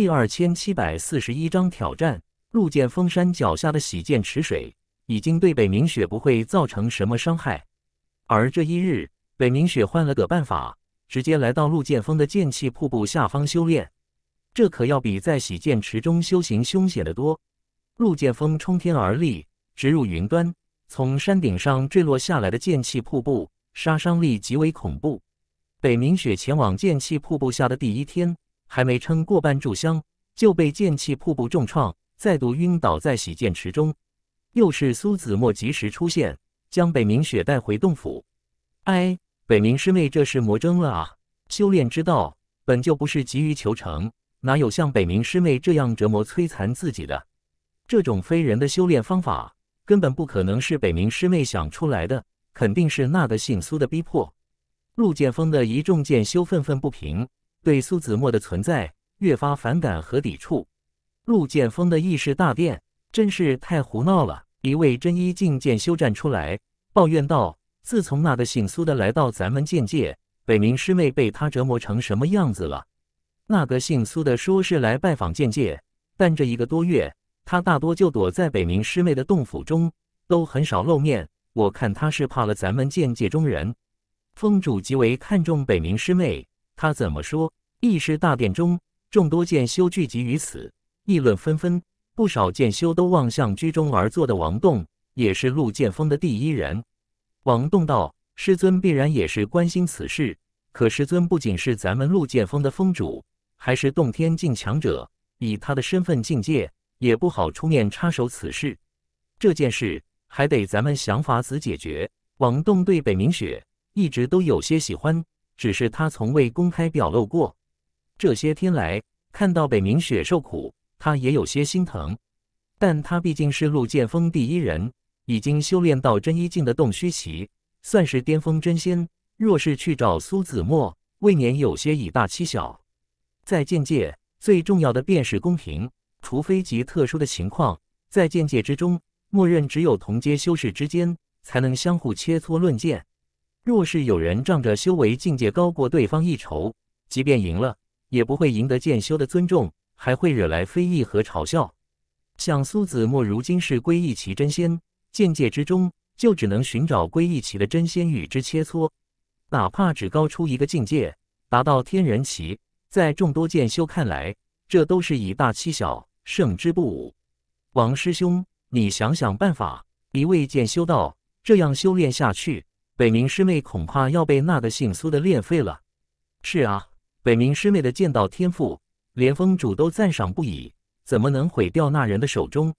第二千七百四十一章挑战。陆剑峰山脚下的洗剑池水已经对北冥雪不会造成什么伤害，而这一日，北冥雪换了个办法，直接来到陆剑峰的剑气瀑布下方修炼。这可要比在洗剑池中修行凶险得多。陆剑峰冲天而立，直入云端，从山顶上坠落下来的剑气瀑布杀伤力极为恐怖。北冥雪前往剑气瀑布下的第一天。还没撑过半炷香，就被剑气瀑布重创，再度晕倒在洗剑池中。又是苏子墨及时出现，将北冥雪带回洞府。哎，北冥师妹这是魔怔了啊！修炼之道本就不是急于求成，哪有像北冥师妹这样折磨摧残自己的？这种非人的修炼方法根本不可能是北冥师妹想出来的，肯定是那个姓苏的逼迫。陆剑锋的一众剑修愤愤不平。对苏子墨的存在越发反感和抵触。陆剑锋的意识大变，真是太胡闹了！一位真一境界修站出来抱怨道：“自从那个姓苏的来到咱们剑界，北冥师妹被他折磨成什么样子了？那个姓苏的说是来拜访剑界，但这一个多月，他大多就躲在北冥师妹的洞府中，都很少露面。我看他是怕了咱们剑界中人。”风主极为看重北冥师妹，他怎么说？议事大殿中，众多剑修聚集于此，议论纷纷。不少剑修都望向居中而坐的王栋，也是陆剑峰的第一人。王栋道：“师尊必然也是关心此事。可师尊不仅是咱们陆剑峰的峰主，还是洞天境强者。以他的身份境界，也不好出面插手此事。这件事还得咱们想法子解决。”王栋对北冥雪一直都有些喜欢，只是他从未公开表露过。这些天来看到北冥雪受苦，他也有些心疼。但他毕竟是陆剑峰第一人，已经修炼到真一境的洞虚期，算是巅峰真仙。若是去找苏子墨，未免有些以大欺小。在剑界，最重要的便是公平，除非极特殊的情况，在剑界之中，默认只有同阶修士之间才能相互切磋论剑。若是有人仗着修为境界高过对方一筹，即便赢了，也不会赢得剑修的尊重，还会惹来非议和嘲笑。像苏子墨如今是归一旗真仙，剑界之中就只能寻找归一旗的真仙与之切磋，哪怕只高出一个境界，达到天人齐，在众多剑修看来，这都是以大欺小，胜之不武。王师兄，你想想办法。一位剑修道这样修炼下去，北冥师妹恐怕要被那个姓苏的练废了。是啊。北冥师妹的剑道天赋，连峰主都赞赏不已。怎么能毁掉那人的手中？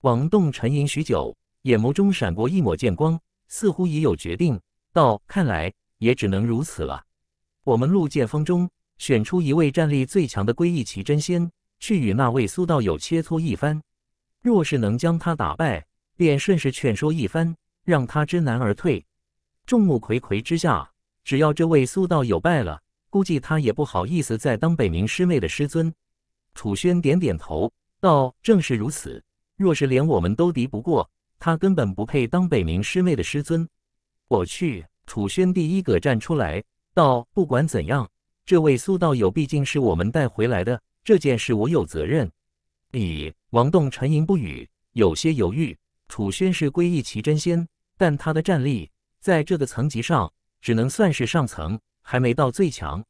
王栋沉吟许久，眼眸中闪过一抹剑光，似乎已有决定。道：看来也只能如此了。我们陆剑峰中选出一位战力最强的归一奇真仙，去与那位苏道友切磋一番。若是能将他打败，便顺势劝说一番，让他知难而退。众目睽睽之下，只要这位苏道友败了。估计他也不好意思再当北冥师妹的师尊。楚轩点点头，道：“正是如此。若是连我们都敌不过，他根本不配当北冥师妹的师尊。”我去！楚轩第一个站出来，道：“不管怎样，这位苏道友毕竟是我们带回来的，这件事我有责任。”咦？王栋沉吟不语，有些犹豫。楚轩是归一奇真仙，但他的战力在这个层级上，只能算是上层。还没到最强，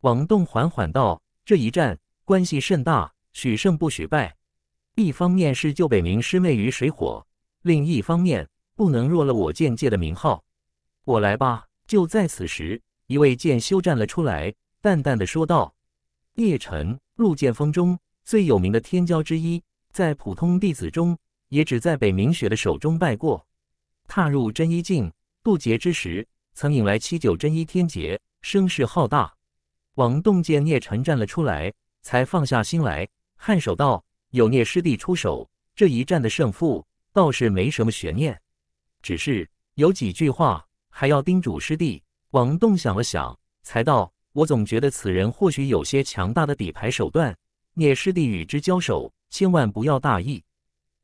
王栋缓缓道：“这一战关系甚大，许胜不许败。一方面是救北冥师妹于水火，另一方面不能弱了我剑界的名号。我来吧。”就在此时，一位剑修站了出来，淡淡的说道：“叶辰，陆剑锋中最有名的天骄之一，在普通弟子中也只在北冥雪的手中败过。踏入真一境渡劫之时，曾引来七九真一天劫。”声势浩大，王栋见聂晨站了出来，才放下心来，颔首道：“有聂师弟出手，这一战的胜负倒是没什么悬念。只是有几句话还要叮嘱师弟。”王栋想了想，才道：“我总觉得此人或许有些强大的底牌手段，聂师弟与之交手，千万不要大意。”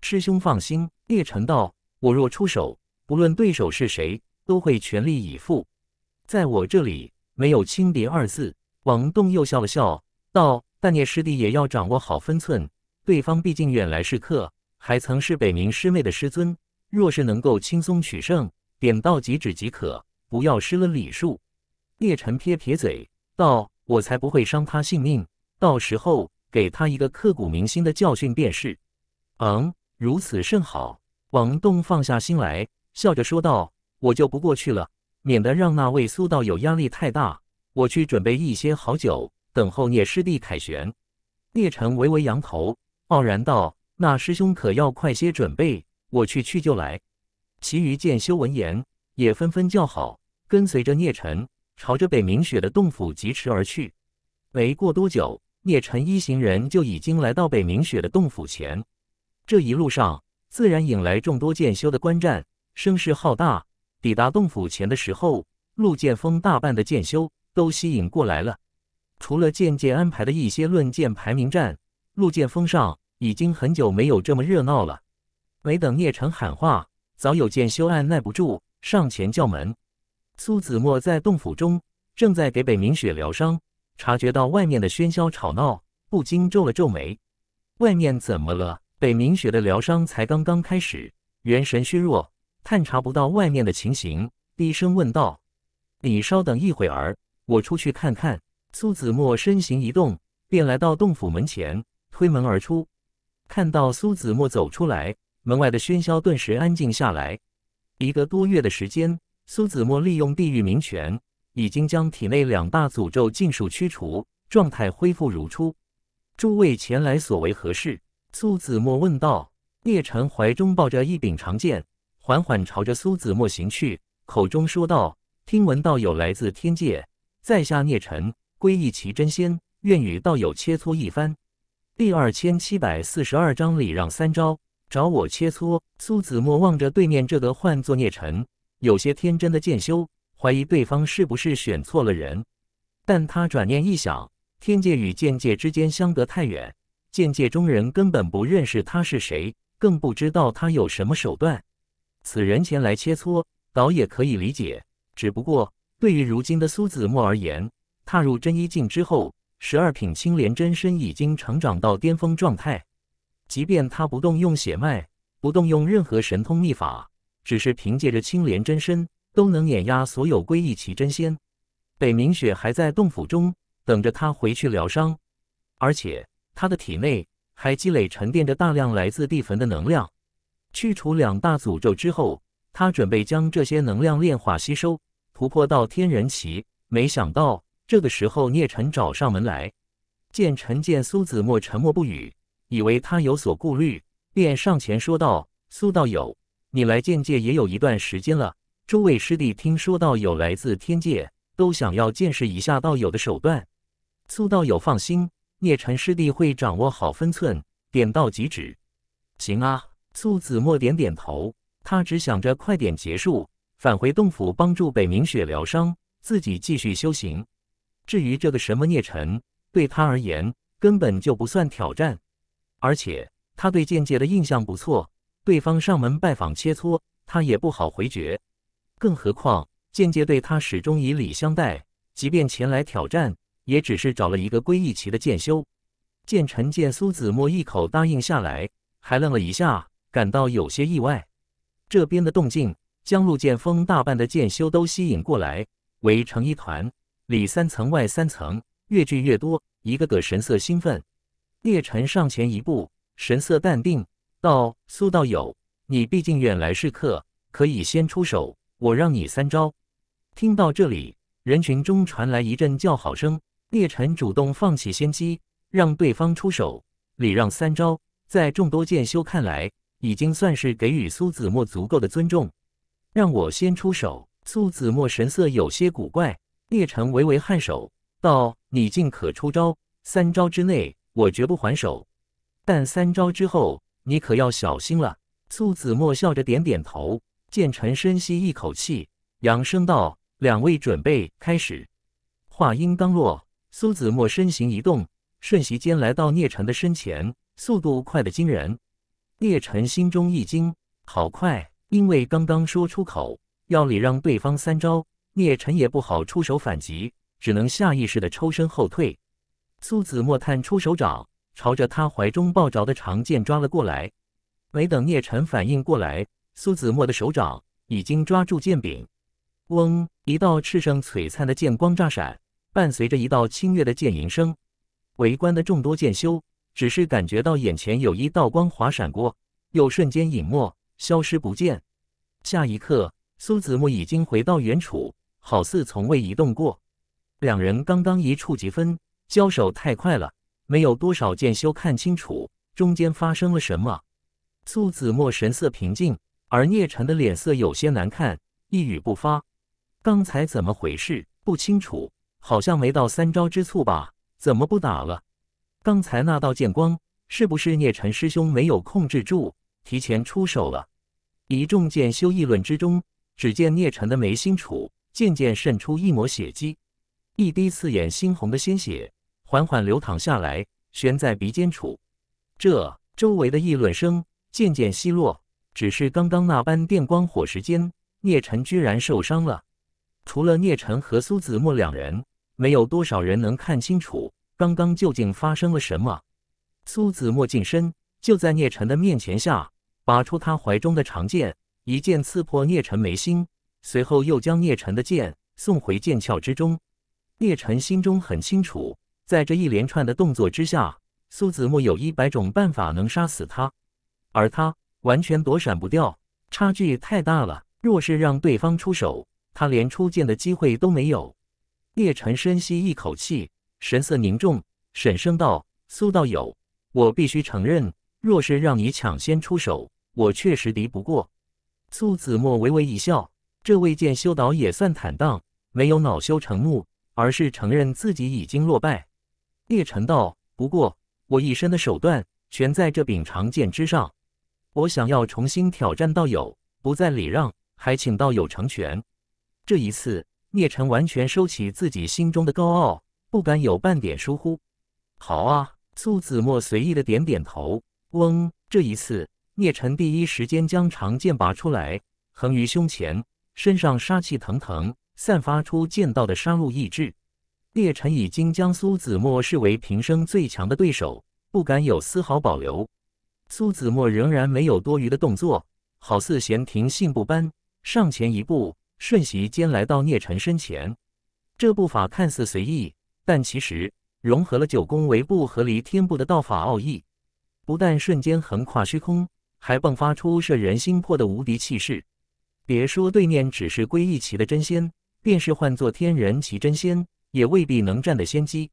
师兄放心，聂晨道：“我若出手，不论对手是谁，都会全力以赴。在我这里。”没有轻敌二字，王栋又笑了笑，道：“但聂师弟也要掌握好分寸，对方毕竟远来是客，还曾是北冥师妹的师尊，若是能够轻松取胜，点到即止即可，不要失了礼数。”聂晨撇撇嘴，道：“我才不会伤他性命，到时候给他一个刻骨铭心的教训便是。”“嗯，如此甚好。”王栋放下心来，笑着说道：“我就不过去了。”免得让那位苏道友压力太大，我去准备一些好酒，等候聂师弟凯旋。聂尘微微扬头，傲然道：“那师兄可要快些准备，我去去就来。”其余剑修闻言也纷纷叫好，跟随着聂辰朝着北冥雪的洞府疾驰而去。没过多久，聂辰一行人就已经来到北冥雪的洞府前。这一路上，自然引来众多剑修的观战，声势浩大。抵达洞府前的时候，陆剑锋大半的剑修都吸引过来了。除了剑界安排的一些论剑排名战，陆剑锋上已经很久没有这么热闹了。没等聂成喊话，早有剑修按耐不住上前叫门。苏子墨在洞府中正在给北冥雪疗伤，察觉到外面的喧嚣吵闹，不禁皱了皱眉。外面怎么了？北冥雪的疗伤才刚刚开始，元神虚弱。探查不到外面的情形，低声问道：“你稍等一会儿，我出去看看。”苏子墨身形一动，便来到洞府门前，推门而出。看到苏子墨走出来，门外的喧嚣顿时安静下来。一个多月的时间，苏子墨利用地狱冥泉，已经将体内两大诅咒尽数驱除，状态恢复如初。诸位前来所为何事？苏子墨问道。聂晨怀中抱着一柄长剑。缓缓朝着苏子墨行去，口中说道：“听闻道友来自天界，在下聂尘，归一齐真仙，愿与道友切磋一番。”第二千七百四十二章礼让三招，找我切磋。苏子墨望着对面这个唤作聂尘、有些天真的剑修，怀疑对方是不是选错了人。但他转念一想，天界与剑界之间相隔太远，剑界中人根本不认识他是谁，更不知道他有什么手段。此人前来切磋，倒也可以理解。只不过对于如今的苏子墨而言，踏入真一境之后，十二品青莲真身已经成长到巅峰状态。即便他不动用血脉，不动用任何神通秘法，只是凭借着青莲真身，都能碾压所有归一奇真仙。北冥雪还在洞府中等着他回去疗伤，而且他的体内还积累沉淀着大量来自地坟的能量。去除两大诅咒之后，他准备将这些能量炼化吸收，突破到天人期。没想到这个时候，聂辰找上门来。见臣见苏子墨沉默不语，以为他有所顾虑，便上前说道：“苏道友，你来剑界也有一段时间了，诸位师弟听说道友来自天界，都想要见识一下道友的手段。苏道友放心，聂辰师弟会掌握好分寸，点到即止。”行啊。苏子墨点点头，他只想着快点结束，返回洞府帮助北冥雪疗伤，自己继续修行。至于这个什么聂尘，对他而言根本就不算挑战，而且他对剑界的印象不错，对方上门拜访切磋，他也不好回绝。更何况剑界对他始终以礼相待，即便前来挑战，也只是找了一个归一旗的剑修。剑尘见苏子墨一口答应下来，还愣了一下。感到有些意外，这边的动静将陆剑锋大半的剑修都吸引过来，围成一团，里三层外三层，越聚越多，一个个神色兴奋。叶辰上前一步，神色淡定，道：“苏道友，你毕竟远来是客，可以先出手，我让你三招。”听到这里，人群中传来一阵叫好声。叶辰主动放弃先机，让对方出手，礼让三招，在众多剑修看来。已经算是给予苏子墨足够的尊重。让我先出手。苏子墨神色有些古怪。聂成微微颔首，道：“你尽可出招，三招之内我绝不还手。但三招之后，你可要小心了。”苏子墨笑着点点头。见陈深吸一口气，扬声道：“两位准备，开始。”话音刚落，苏子墨身形一动，瞬息间来到聂成的身前，速度快得惊人。聂尘心中一惊，好快！因为刚刚说出口要礼让对方三招，聂尘也不好出手反击，只能下意识的抽身后退。苏子墨探出手掌，朝着他怀中抱着的长剑抓了过来。没等聂辰反应过来，苏子墨的手掌已经抓住剑柄。嗡！一道赤色璀璨的剑光乍闪，伴随着一道清越的剑吟声，围观的众多剑修。只是感觉到眼前有一道光划闪过，又瞬间隐没，消失不见。下一刻，苏子墨已经回到原处，好似从未移动过。两人刚刚一触即分，交手太快了，没有多少剑修看清楚中间发生了什么。苏子墨神色平静，而聂晨的脸色有些难看，一语不发。刚才怎么回事？不清楚，好像没到三招之处吧？怎么不打了？刚才那道剑光，是不是聂尘师兄没有控制住，提前出手了？一众剑修议论之中，只见聂尘的眉心处渐渐渗出一抹血迹，一滴刺眼猩红的鲜血缓缓流淌下来，悬在鼻尖处。这周围的议论声渐渐稀落。只是刚刚那般电光火石间，聂尘居然受伤了。除了聂尘和苏子墨两人，没有多少人能看清楚。刚刚究竟发生了什么？苏子墨近身，就在聂晨的面前下，拔出他怀中的长剑，一剑刺破聂晨眉心，随后又将聂晨的剑送回剑鞘之中。聂晨心中很清楚，在这一连串的动作之下，苏子墨有一百种办法能杀死他，而他完全躲闪不掉，差距太大了。若是让对方出手，他连出剑的机会都没有。聂晨深吸一口气。神色凝重，沈声道：“苏道友，我必须承认，若是让你抢先出手，我确实敌不过。”苏子墨微微一笑，这位剑修道也算坦荡，没有恼羞成怒，而是承认自己已经落败。聂辰道：“不过，我一身的手段全在这柄长剑之上，我想要重新挑战道友，不再礼让，还请道友成全。”这一次，聂辰完全收起自己心中的高傲。不敢有半点疏忽。好啊，苏子墨随意的点点头。嗡，这一次，聂尘第一时间将长剑拔出来，横于胸前，身上杀气腾腾，散发出剑道的杀戮意志。聂尘已经将苏子墨视为平生最强的对手，不敢有丝毫保留。苏子墨仍然没有多余的动作，好似闲庭信步般上前一步，瞬息间来到聂辰身前。这步法看似随意。但其实融合了九宫为不和离天部的道法奥义，不但瞬间横跨虚空，还迸发出摄人心魄的无敌气势。别说对面只是归一旗的真仙，便是换作天人旗真仙，也未必能占得先机。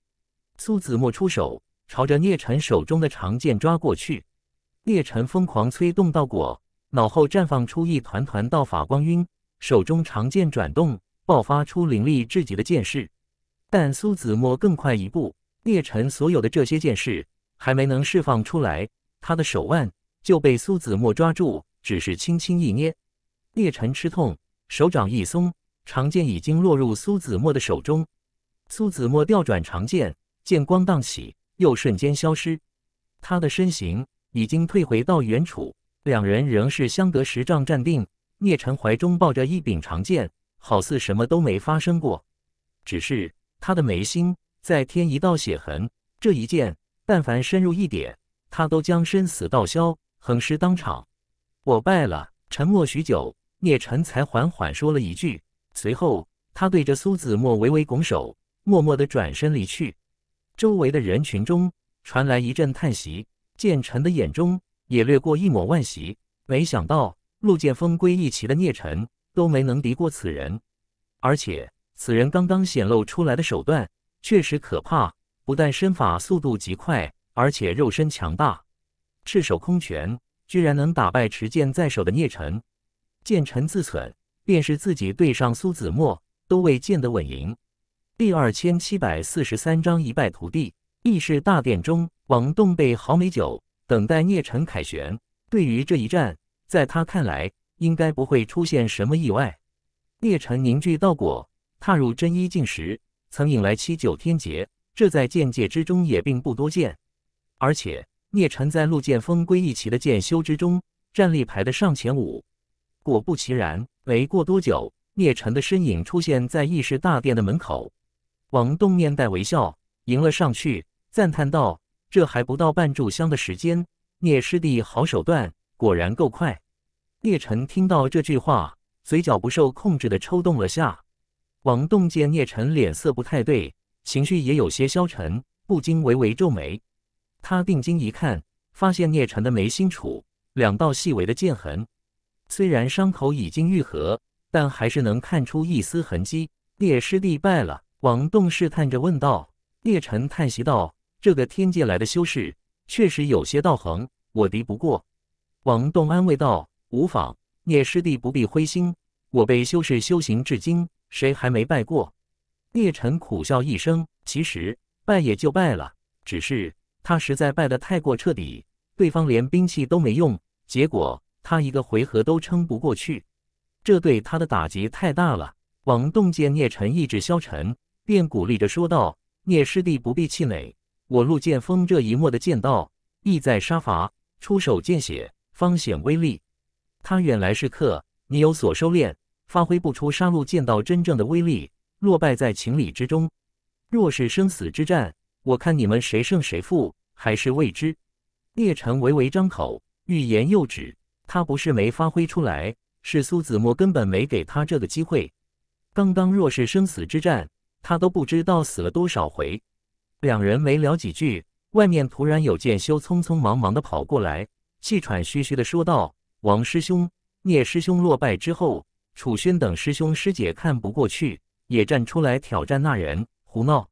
苏子墨出手，朝着聂辰手中的长剑抓过去。聂辰疯狂催动道果，脑后绽放出一团团道法光晕，手中长剑转动，爆发出凌厉至极的剑势。但苏子墨更快一步，聂晨所有的这些剑势还没能释放出来，他的手腕就被苏子墨抓住，只是轻轻一捏，聂晨吃痛，手掌一松，长剑已经落入苏子墨的手中。苏子墨调转长剑，剑光荡起，又瞬间消失，他的身形已经退回到原处，两人仍是相隔十丈站定。聂晨怀中抱着一柄长剑，好似什么都没发生过，只是。他的眉心再添一道血痕，这一剑，但凡深入一点，他都将生死道消，横尸当场。我败了。沉默许久，聂辰才缓缓说了一句，随后他对着苏子墨微微拱手，默默地转身离去。周围的人群中传来一阵叹息，剑尘的眼中也掠过一抹惋惜。没想到，陆剑锋归一奇的聂辰都没能敌过此人，而且。此人刚刚显露出来的手段确实可怕，不但身法速度极快，而且肉身强大，赤手空拳居然能打败持剑在手的聂尘。剑尘自损，便是自己对上苏子墨，都未见得稳赢。第二千七百四十三章一败涂地。议事大殿中，王栋杯豪美酒，等待聂尘凯旋。对于这一战，在他看来，应该不会出现什么意外。聂尘凝聚道果。踏入真一境时，曾引来七九天劫，这在剑界之中也并不多见。而且聂尘在陆剑风归一旗的剑修之中，战力排的上前五。果不其然，没过多久，聂尘的身影出现在议事大殿的门口。王栋面带微笑迎了上去，赞叹道：“这还不到半炷香的时间，聂师弟好手段，果然够快。”聂尘听到这句话，嘴角不受控制的抽动了下。王栋见聂辰脸色不太对，情绪也有些消沉，不禁微微皱眉。他定睛一看，发现聂辰的眉心处两道细微的剑痕，虽然伤口已经愈合，但还是能看出一丝痕迹。聂师弟败了，王栋试探着问道。聂晨叹息道：“这个天界来的修士确实有些道行，我敌不过。”王栋安慰道：“无妨，聂师弟不必灰心，我辈修士修行至今。”谁还没败过？聂晨苦笑一声，其实败也就败了，只是他实在败得太过彻底，对方连兵器都没用，结果他一个回合都撑不过去，这对他的打击太大了。王栋见聂晨意志消沉，便鼓励着说道：“聂师弟不必气馁，我陆剑锋这一幕的剑道意在杀伐，出手见血，方显威力。他远来是客，你有所收敛。”发挥不出杀戮剑道真正的威力，落败在情理之中。若是生死之战，我看你们谁胜谁负还是未知。聂晨微微张口，欲言又止。他不是没发挥出来，是苏子墨根本没给他这个机会。刚刚若是生死之战，他都不知道死了多少回。两人没聊几句，外面突然有剑修匆匆忙忙的跑过来，气喘吁吁的说道：“王师兄，聂师兄落败之后。”楚轩等师兄师姐看不过去，也站出来挑战那人胡闹。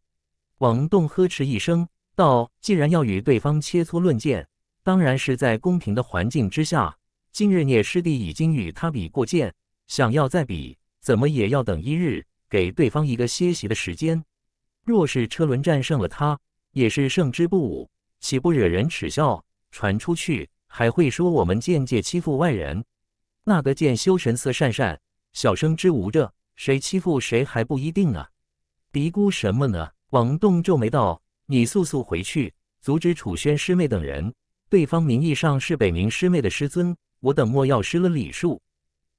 王栋呵斥一声道：“既然要与对方切磋论剑，当然是在公平的环境之下。今日聂师弟已经与他比过剑，想要再比，怎么也要等一日，给对方一个歇息的时间。若是车轮战胜了他，也是胜之不武，岂不惹人耻笑？传出去还会说我们剑界欺负外人。”那个剑修神色讪讪。小生之吾者，谁欺负谁还不一定呢。嘀咕什么呢？王栋皱眉道：“你速速回去，阻止楚轩师妹等人。对方名义上是北冥师妹的师尊，我等莫要失了礼数。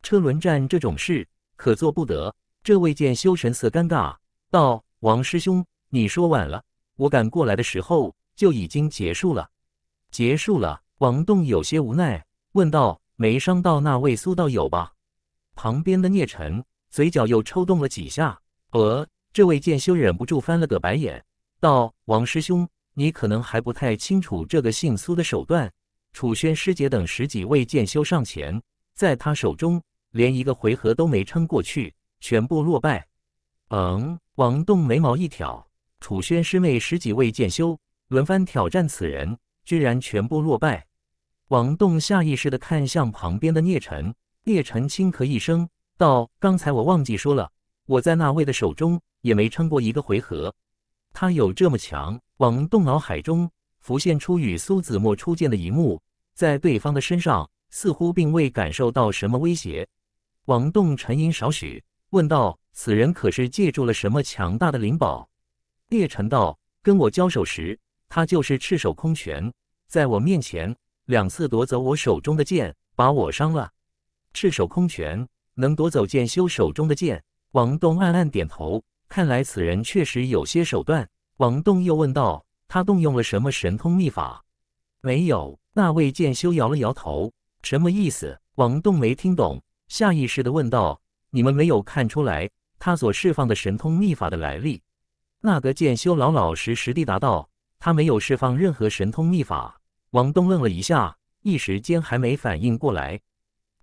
车轮战这种事，可做不得。”这位剑修神色尴尬道：“王师兄，你说晚了。我赶过来的时候，就已经结束了。结束了。”王栋有些无奈问道：“没伤到那位苏道友吧？”旁边的聂晨嘴角又抽动了几下，呃，这位剑修忍不住翻了个白眼，道：“王师兄，你可能还不太清楚这个姓苏的手段。”楚轩师姐等十几位剑修上前，在他手中连一个回合都没撑过去，全部落败。嗯，王栋眉毛一挑，楚轩师妹十几位剑修轮番挑战此人，居然全部落败。王栋下意识的看向旁边的聂晨。叶晨轻咳一声，道：“刚才我忘记说了，我在那位的手中也没撑过一个回合。他有这么强？”王栋脑海中浮现出与苏子墨初见的一幕，在对方的身上似乎并未感受到什么威胁。王栋沉吟少许，问道：“此人可是借助了什么强大的灵宝？”叶晨道：“跟我交手时，他就是赤手空拳，在我面前两次夺走我手中的剑，把我伤了。”赤手空拳能夺走剑修手中的剑，王栋暗暗点头。看来此人确实有些手段。王栋又问道：“他动用了什么神通秘法？”没有，那位剑修摇了摇头。什么意思？王栋没听懂，下意识地问道：“你们没有看出来他所释放的神通秘法的来历？”那个剑修老老实实地答道：“他没有释放任何神通秘法。”王栋愣了一下，一时间还没反应过来。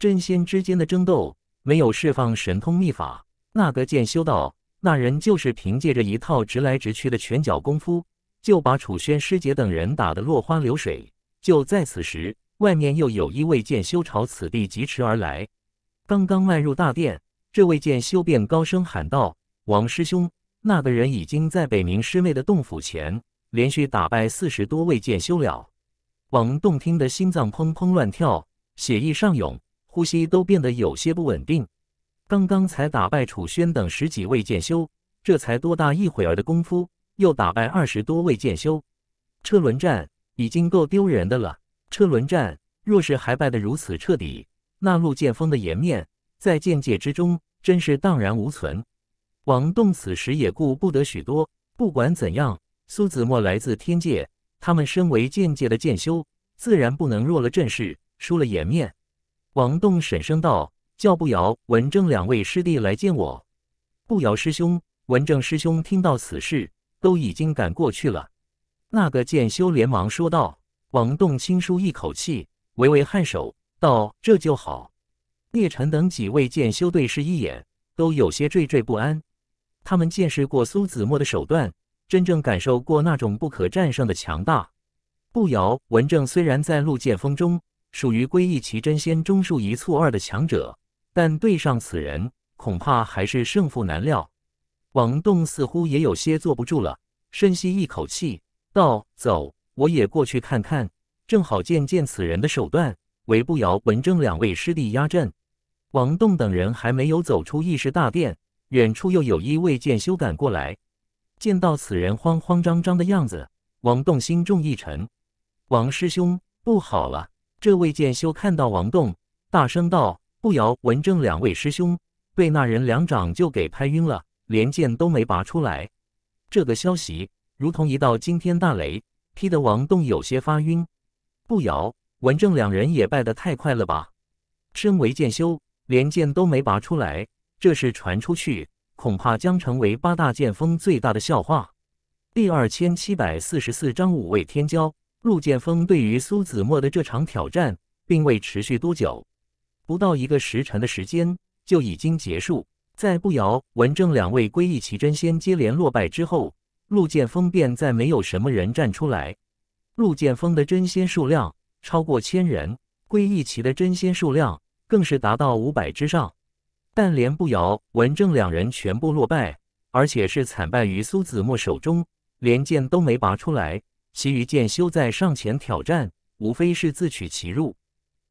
真仙之间的争斗，没有释放神通秘法，那个剑修道那人就是凭借着一套直来直去的拳脚功夫，就把楚轩师姐等人打得落花流水。就在此时，外面又有一位剑修朝此地疾驰而来。刚刚迈入大殿，这位剑修便高声喊道：“王师兄，那个人已经在北冥师妹的洞府前连续打败四十多位剑修了。”王洞听的心脏砰砰乱跳，血液上涌。呼吸都变得有些不稳定。刚刚才打败楚轩等十几位剑修，这才多大一会儿的功夫，又打败二十多位剑修，车轮战已经够丢人的了。车轮战若是还败得如此彻底，那陆剑锋的颜面在剑界之中真是荡然无存。王栋此时也顾不得许多，不管怎样，苏子墨来自天界，他们身为剑界的剑修，自然不能弱了阵势，输了颜面。王栋沈声道：“叫步摇、文正两位师弟来见我。”步摇师兄、文正师兄听到此事，都已经赶过去了。那个剑修连忙说道：“王栋，轻舒一口气，微微颔首道：‘这就好。’”聂辰等几位剑修对视一眼，都有些惴惴不安。他们见识过苏子墨的手段，真正感受过那种不可战胜的强大。步摇、文正虽然在陆剑风中。属于归一奇真仙中数一、数二的强者，但对上此人，恐怕还是胜负难料。王栋似乎也有些坐不住了，深吸一口气，道：“走，我也过去看看，正好见见此人的手段。”韦步摇、文正两位师弟压阵，王栋等人还没有走出议事大殿，远处又有一位剑修赶过来。见到此人慌慌张张的样子，王栋心中一沉：“王师兄，不好了！”这位剑修看到王栋，大声道：“步摇、文正两位师兄被那人两掌就给拍晕了，连剑都没拔出来。”这个消息如同一道惊天大雷，劈得王栋有些发晕。步摇、文正两人也败得太快了吧？身为剑修，连剑都没拔出来，这事传出去，恐怕将成为八大剑锋最大的笑话。第二千七百四十四章五位天骄。陆剑锋对于苏子墨的这场挑战，并未持续多久，不到一个时辰的时间就已经结束。在步摇、文正两位归一旗真仙接连落败之后，陆剑锋便再没有什么人站出来。陆剑锋的真仙数量超过千人，归一旗的真仙数量更是达到五百之上。但连步摇、文正两人全部落败，而且是惨败于苏子墨手中，连剑都没拔出来。其余剑修在上前挑战，无非是自取其辱。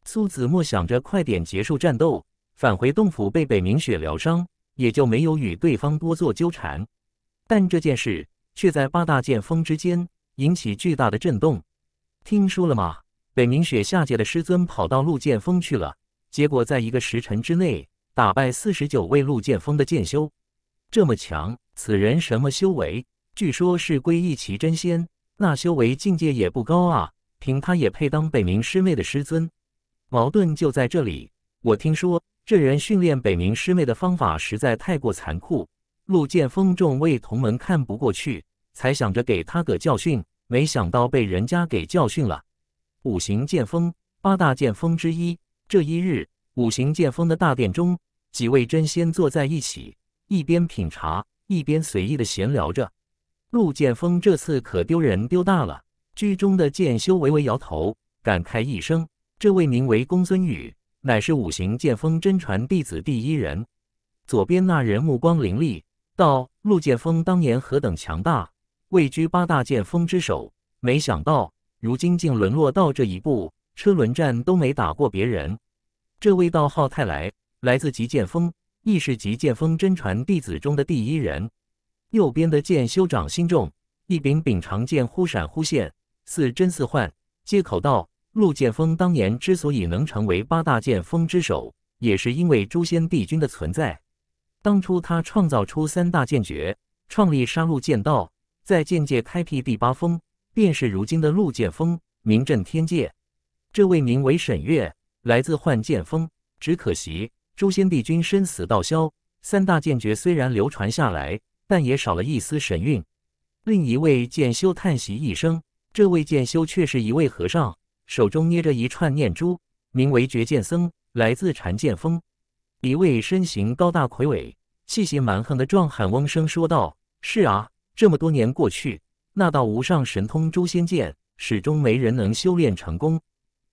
苏子墨想着快点结束战斗，返回洞府被北冥雪疗伤，也就没有与对方多做纠缠。但这件事却在八大剑峰之间引起巨大的震动。听说了吗？北冥雪下界的师尊跑到陆剑峰去了，结果在一个时辰之内打败四十九位陆剑峰的剑修，这么强，此人什么修为？据说是归一奇真仙。那修为境界也不高啊，凭他也配当北冥师妹的师尊？矛盾就在这里。我听说这人训练北冥师妹的方法实在太过残酷。陆剑锋众位同门看不过去，才想着给他个教训，没想到被人家给教训了。五行剑锋，八大剑锋之一。这一日，五行剑锋的大殿中，几位真仙坐在一起，一边品茶，一边随意的闲聊着。陆剑锋这次可丢人丢大了。剧中的剑修微微摇头，感慨一声：“这位名为公孙羽，乃是五行剑锋真传弟子第一人。”左边那人目光凌厉，道：“陆剑锋当年何等强大，位居八大剑锋之首，没想到如今竟沦落到这一步，车轮战都没打过别人。”这位道号泰来，来自极剑峰，亦是极剑峰真传弟子中的第一人。右边的剑修掌心重，一柄柄长剑忽闪忽现，似真似幻。接口道：“陆剑锋当年之所以能成为八大剑锋之首，也是因为诛仙帝君的存在。当初他创造出三大剑诀，创立杀戮剑道，在剑界开辟第八峰，便是如今的陆剑锋，名震天界。这位名为沈月，来自幻剑峰。只可惜诛仙帝君生死道消，三大剑诀虽然流传下来。”但也少了一丝神韵。另一位剑修叹息一声，这位剑修却是一位和尚，手中捏着一串念珠，名为绝剑僧，来自禅剑峰。一位身形高大魁伟、气息蛮横的壮汉翁声说道：“是啊，这么多年过去，那道无上神通诛仙剑始终没人能修炼成功。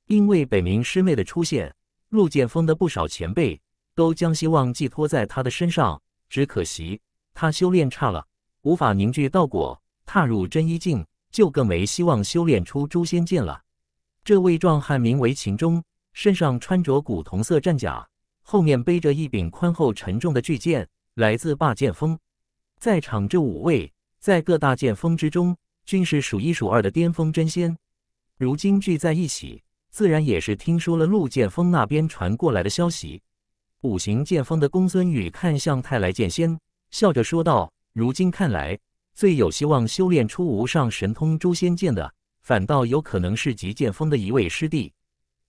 因为北冥师妹的出现，陆剑锋的不少前辈都将希望寄托在他的身上，只可惜。”他修炼差了，无法凝聚道果，踏入真一境就更没希望修炼出诛仙剑了。这位壮汉名为秦钟，身上穿着古铜色战甲，后面背着一柄宽厚沉重的巨剑，来自霸剑峰。在场这五位，在各大剑峰之中，均是数一数二的巅峰真仙。如今聚在一起，自然也是听说了陆剑峰那边传过来的消息。五行剑峰的公孙羽看向太来剑仙。笑着说道：“如今看来，最有希望修炼出无上神通诛仙剑的，反倒有可能是极剑峰的一位师弟。”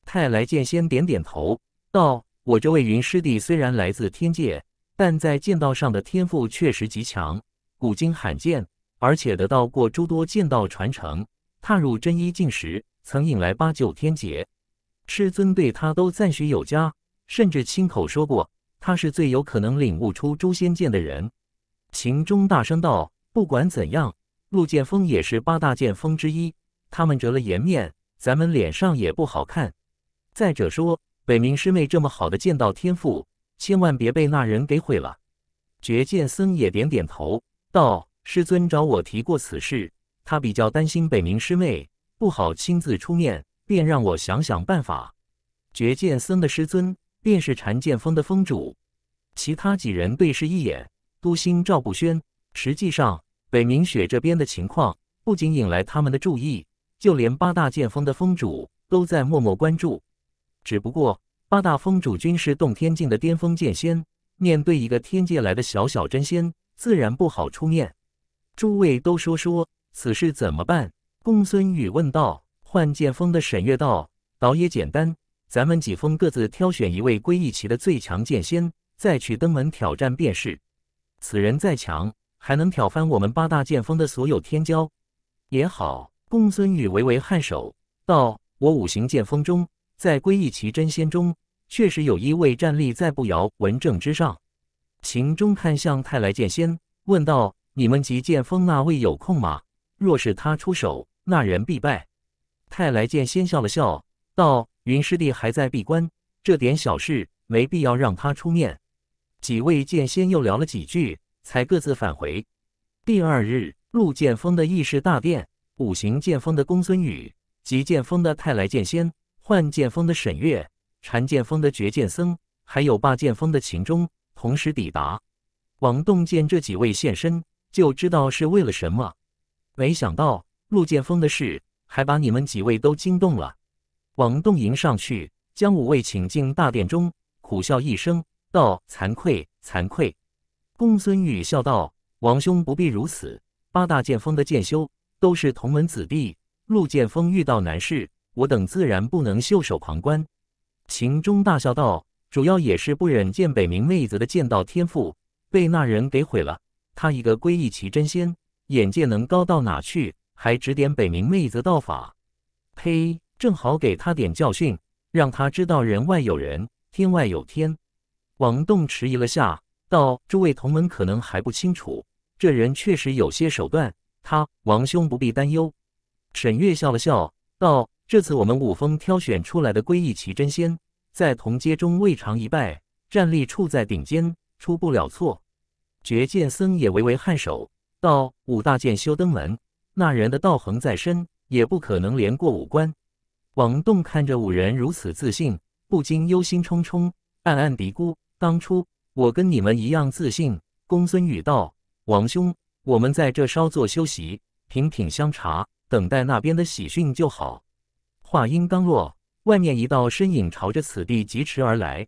太来剑仙点点头道：“我这位云师弟虽然来自天界，但在剑道上的天赋确实极强，古今罕见。而且得到过诸多剑道传承，踏入真一境时曾引来八九天劫，师尊对他都赞许有加，甚至亲口说过。”他是最有可能领悟出诛仙剑的人。秦钟大声道：“不管怎样，陆剑锋也是八大剑锋之一。他们折了颜面，咱们脸上也不好看。再者说，北冥师妹这么好的剑道天赋，千万别被那人给毁了。”绝剑僧也点点头道：“师尊找我提过此事，他比较担心北冥师妹不好亲自出面，便让我想想办法。”绝剑僧的师尊。便是禅剑峰的峰主，其他几人对视一眼，都心照不宣。实际上，北冥雪这边的情况不仅引来他们的注意，就连八大剑峰的峰主都在默默关注。只不过，八大峰主均是洞天境的巅峰剑仙，面对一个天界来的小小真仙，自然不好出面。诸位都说说此事怎么办？公孙羽问道。幻剑峰的沈月道：“倒也简单。”咱们几峰各自挑选一位归义旗的最强剑仙，再去登门挑战便是。此人再强，还能挑翻我们八大剑峰的所有天骄？也好。公孙羽微微颔首，道：“我五行剑峰中，在归义旗真仙中，确实有一位战力在步摇文正之上。”秦忠看向太来剑仙，问道：“你们及剑峰那位有空吗？若是他出手，那人必败。”太来剑仙笑了笑。道云师弟还在闭关，这点小事没必要让他出面。几位剑仙又聊了几句，才各自返回。第二日，陆剑锋的议事大殿，五行剑锋的公孙羽、极剑锋的太来剑仙、幻剑锋的沈月、禅剑锋的绝剑僧，还有霸剑锋的秦钟，同时抵达。王栋见这几位现身，就知道是为了什么。没想到陆剑锋的事，还把你们几位都惊动了。王洞营上去，将五位请进大殿中，苦笑一声道：“惭愧，惭愧。”公孙玉笑道：“王兄不必如此，八大剑锋的剑修都是同门子弟，陆剑锋遇到难事，我等自然不能袖手旁观。”秦钟大笑道：“主要也是不忍见北冥妹子的剑道天赋被那人给毁了。他一个归一奇真仙，眼界能高到哪去？还指点北冥妹子道法？呸！”正好给他点教训，让他知道人外有人，天外有天。王栋迟疑了下，道：“诸位同门可能还不清楚，这人确实有些手段。他王兄不必担忧。”沈月笑了笑，道：“这次我们五峰挑选出来的归一奇真仙，在同阶中未尝一败，战力处在顶尖，出不了错。”绝剑僧也微微颔首，道：“五大剑修登门，那人的道行再深，也不可能连过五关。”王栋看着五人如此自信，不禁忧心忡忡，暗暗嘀咕：“当初我跟你们一样自信。”公孙羽道：“王兄，我们在这稍作休息，品品香茶，等待那边的喜讯就好。”话音刚落，外面一道身影朝着此地疾驰而来。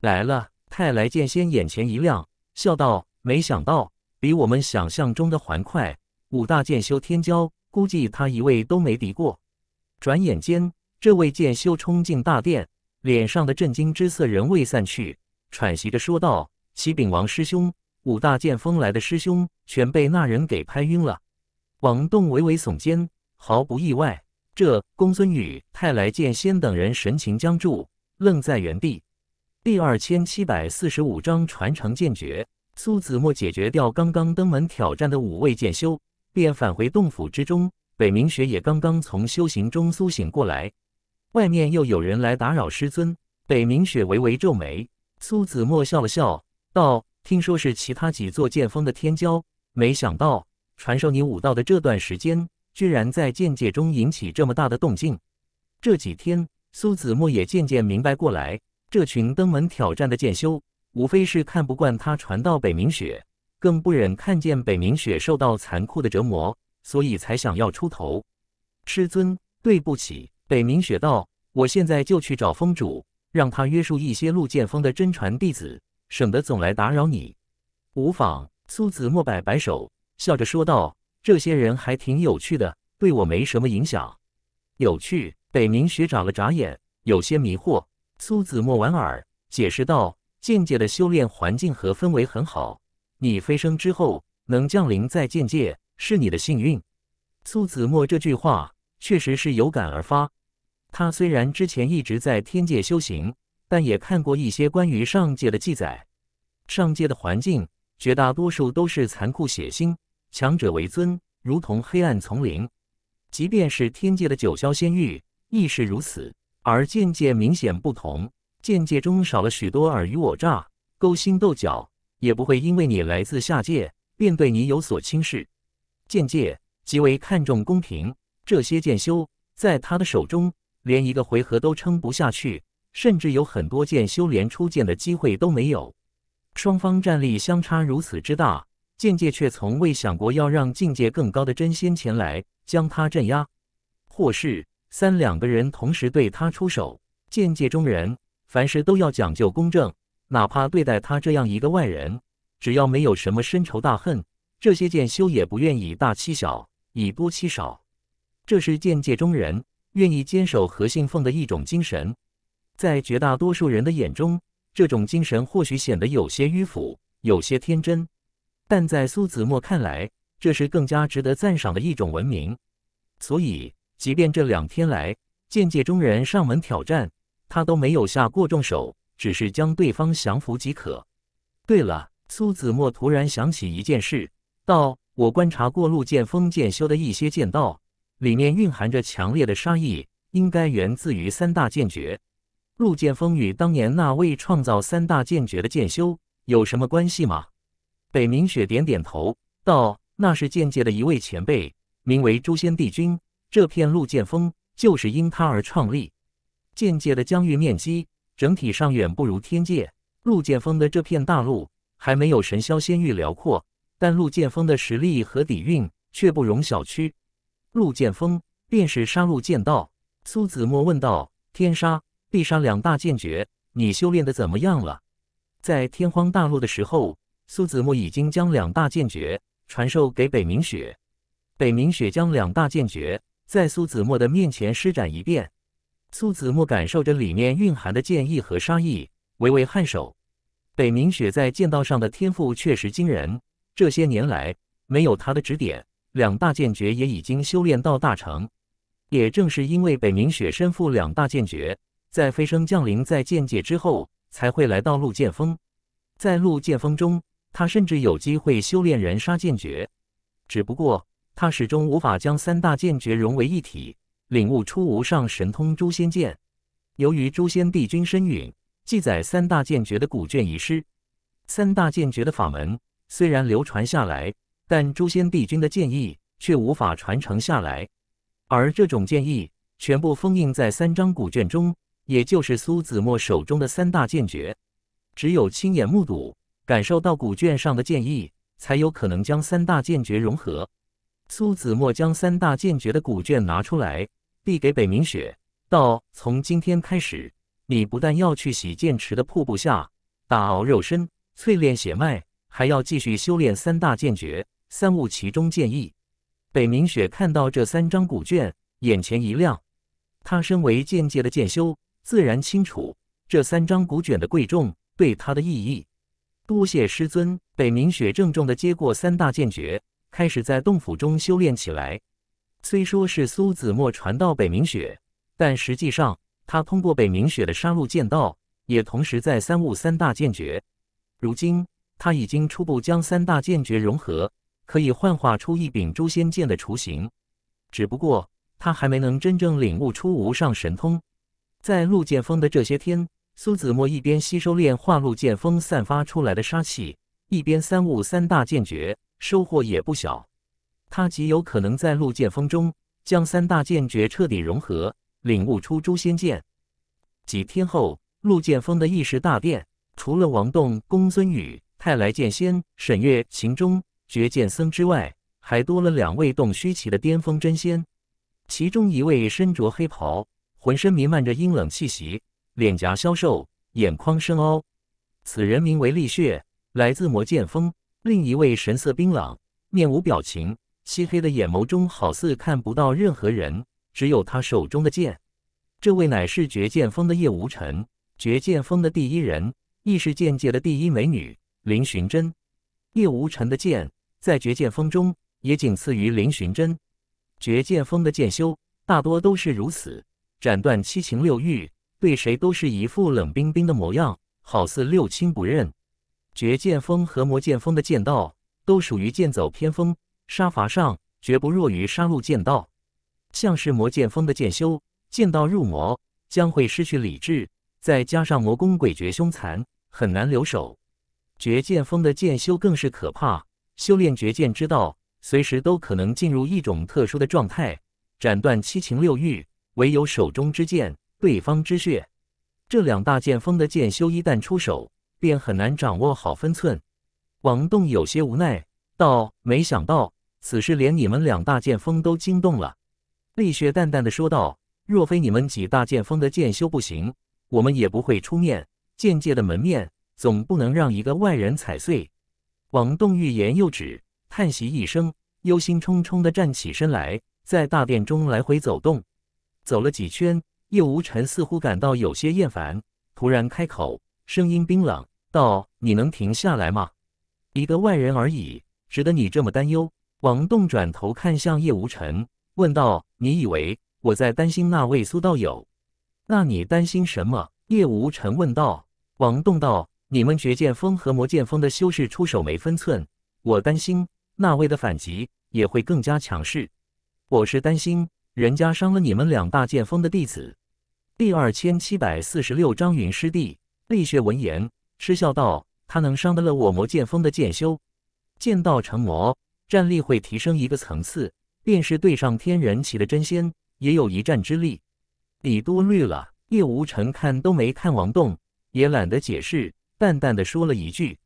来了！太来剑仙眼前一亮，笑道：“没想到比我们想象中的还快。五大剑修天骄，估计他一位都没敌过。”转眼间，这位剑修冲进大殿，脸上的震惊之色仍未散去，喘息着说道：“启禀王师兄，五大剑峰来的师兄全被那人给拍晕了。”王栋微微耸肩，毫不意外。这公孙羽、泰来剑仙等人神情僵住，愣在原地。第二千七百四十五章传承剑诀。苏子墨解决掉刚刚登门挑战的五位剑修，便返回洞府之中。北冥雪也刚刚从修行中苏醒过来，外面又有人来打扰师尊。北冥雪微微皱眉，苏子墨笑了笑，道：“听说是其他几座剑峰的天骄，没想到传授你武道的这段时间，居然在剑界中引起这么大的动静。”这几天，苏子墨也渐渐明白过来，这群登门挑战的剑修，无非是看不惯他传到北冥雪，更不忍看见北冥雪受到残酷的折磨。所以才想要出头，师尊，对不起。北冥雪道，我现在就去找峰主，让他约束一些陆剑峰的真传弟子，省得总来打扰你。无妨。苏子墨摆摆手，笑着说道：“这些人还挺有趣的，对我没什么影响。”有趣。北冥雪眨了眨眼，有些迷惑。苏子墨莞尔解释道：“境界的修炼环境和氛围很好，你飞升之后能降临在境界。”是你的幸运，苏子墨这句话确实是有感而发。他虽然之前一直在天界修行，但也看过一些关于上界的记载。上界的环境绝大多数都是残酷血腥，强者为尊，如同黑暗丛林。即便是天界的九霄仙域，亦是如此。而剑界明显不同，剑界中少了许多尔虞我诈、勾心斗角，也不会因为你来自下界便对你有所轻视。剑界极为看重公平，这些剑修在他的手中连一个回合都撑不下去，甚至有很多剑修连出剑的机会都没有。双方战力相差如此之大，剑界却从未想过要让境界更高的真仙前来将他镇压，或是三两个人同时对他出手。剑界中人凡事都要讲究公正，哪怕对待他这样一个外人，只要没有什么深仇大恨。这些剑修也不愿以大欺小，以多欺少，这是剑界中人愿意坚守和信奉的一种精神。在绝大多数人的眼中，这种精神或许显得有些迂腐，有些天真，但在苏子墨看来，这是更加值得赞赏的一种文明。所以，即便这两天来剑界中人上门挑战，他都没有下过重手，只是将对方降服即可。对了，苏子墨突然想起一件事。道，我观察过陆剑锋剑修的一些剑道，里面蕴含着强烈的杀意，应该源自于三大剑诀。陆剑锋与当年那位创造三大剑诀的剑修有什么关系吗？北冥雪点点头，道：“那是剑界的一位前辈，名为诛仙帝君。这片陆剑峰就是因他而创立。剑界的疆域面积整体上远不如天界，陆剑峰的这片大陆还没有神霄仙域辽阔。”但陆剑锋的实力和底蕴却不容小觑。陆剑锋便是杀戮剑道。苏子墨问道：“天杀、地杀两大剑诀，你修炼的怎么样了？”在天荒大陆的时候，苏子墨已经将两大剑诀传授给北冥雪。北冥雪将两大剑诀在苏子墨的面前施展一遍，苏子墨感受着里面蕴含的剑意和杀意，微微颔首。北冥雪在剑道上的天赋确实惊人。这些年来，没有他的指点，两大剑诀也已经修炼到大成。也正是因为北冥雪身负两大剑诀，在飞升降临在剑界之后，才会来到陆剑峰。在陆剑峰中，他甚至有机会修炼人杀剑诀，只不过他始终无法将三大剑诀融为一体，领悟出无上神通诛仙剑。由于诛仙帝君身陨，记载三大剑诀的古卷遗失，三大剑诀的法门。虽然流传下来，但诛仙帝君的剑意却无法传承下来，而这种剑意全部封印在三张古卷中，也就是苏子墨手中的三大剑诀。只有亲眼目睹、感受到古卷上的剑意，才有可能将三大剑诀融合。苏子墨将三大剑诀的古卷拿出来，递给北冥雪，道：“从今天开始，你不但要去洗剑池的瀑布下大熬肉身，淬炼血脉。”还要继续修炼三大剑诀，三悟其中剑意。北冥雪看到这三张古卷，眼前一亮。他身为剑界的剑修，自然清楚这三张古卷的贵重对他的意义。多谢师尊！北冥雪郑重地接过三大剑诀，开始在洞府中修炼起来。虽说是苏子墨传到北冥雪，但实际上他通过北冥雪的杀戮剑道，也同时在三悟三大剑诀。如今。他已经初步将三大剑诀融合，可以幻化出一柄诛仙剑的雏形。只不过他还没能真正领悟出无上神通。在陆剑峰的这些天，苏子墨一边吸收炼化陆剑峰散发出来的杀气，一边三悟三大剑诀，收获也不小。他极有可能在陆剑峰中将三大剑诀彻底融合，领悟出诛仙剑。几天后，陆剑峰的意识大变，除了王栋、公孙羽。太来剑仙、沈月、秦钟、绝剑僧之外，还多了两位洞虚期的巅峰真仙。其中一位身着黑袍，浑身弥漫着阴冷气息，脸颊消瘦，眼眶深凹。此人名为厉血，来自魔剑峰。另一位神色冰冷，面无表情，漆黑的眼眸中好似看不到任何人，只有他手中的剑。这位乃是绝剑峰的叶无尘，绝剑峰的第一人，亦是剑界的第一美女。林寻真、叶无尘的剑，在绝剑峰中也仅次于林寻真。绝剑峰的剑修大多都是如此，斩断七情六欲，对谁都是一副冷冰冰的模样，好似六亲不认。绝剑峰和魔剑峰的剑道都属于剑走偏锋，杀伐上绝不弱于杀戮剑道。像是魔剑锋的剑修，剑道入魔将会失去理智，再加上魔功诡谲凶残，很难留守。绝剑峰的剑修更是可怕，修炼绝剑之道，随时都可能进入一种特殊的状态，斩断七情六欲，唯有手中之剑，对方之血。这两大剑锋的剑修一旦出手，便很难掌握好分寸。王栋有些无奈道：“没想到此事连你们两大剑锋都惊动了。”厉雪淡淡的说道：“若非你们几大剑锋的剑修不行，我们也不会出面，剑界的门面。”总不能让一个外人踩碎。王栋欲言又止，叹息一声，忧心忡忡地站起身来，在大殿中来回走动，走了几圈。叶无尘似乎感到有些厌烦，突然开口，声音冰冷道：“你能停下来吗？一个外人而已，值得你这么担忧？”王栋转头看向叶无尘，问道：“你以为我在担心那位苏道友？那你担心什么？”叶无尘问道。王栋道。你们绝剑峰和魔剑峰的修士出手没分寸，我担心那位的反击也会更加强势。我是担心人家伤了你们两大剑峰的弟子。第二千七百四十六章云师弟。厉血闻言嗤笑道：“他能伤得了我魔剑峰的剑修？剑道成魔，战力会提升一个层次，便是对上天人级的真仙，也有一战之力。”你多虑了。叶无尘看都没看王栋，也懒得解释。淡淡的说了一句：“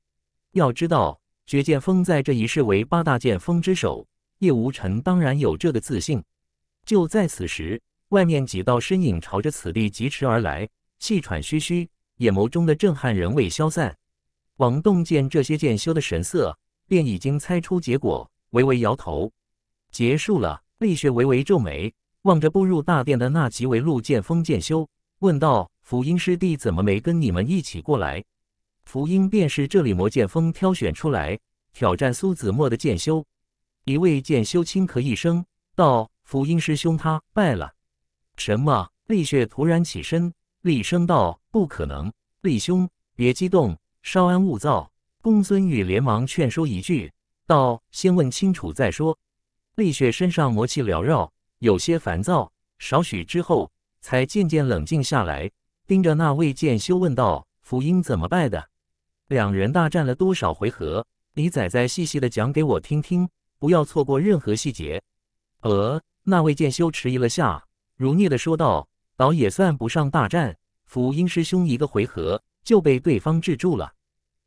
要知道，绝剑锋在这一世为八大剑锋之首，叶无尘当然有这个自信。”就在此时，外面几道身影朝着此地疾驰而来，气喘吁吁，眼眸中的震撼仍未消散。王栋见这些剑修的神色，便已经猜出结果，微微摇头。结束了，厉雪微微皱眉，望着步入大殿的那几位陆剑锋剑修，问道：“福音师弟怎么没跟你们一起过来？”福音便是这里魔剑峰挑选出来挑战苏子墨的剑修，一位剑修轻咳一声，道：“福音师兄，他败了。”什么？厉雪突然起身，厉声道：“不可能！”厉兄，别激动，稍安勿躁。”公孙玉连忙劝说一句，道：“先问清楚再说。”厉雪身上魔气缭绕，有些烦躁，少许之后才渐渐冷静下来，盯着那位剑修问道：“福音怎么败的？”两人大战了多少回合？李仔仔细细的讲给我听听，不要错过任何细节。呃，那位剑修迟疑了下，如孽的说道：“倒也算不上大战，辅英师兄一个回合就被对方制住了。”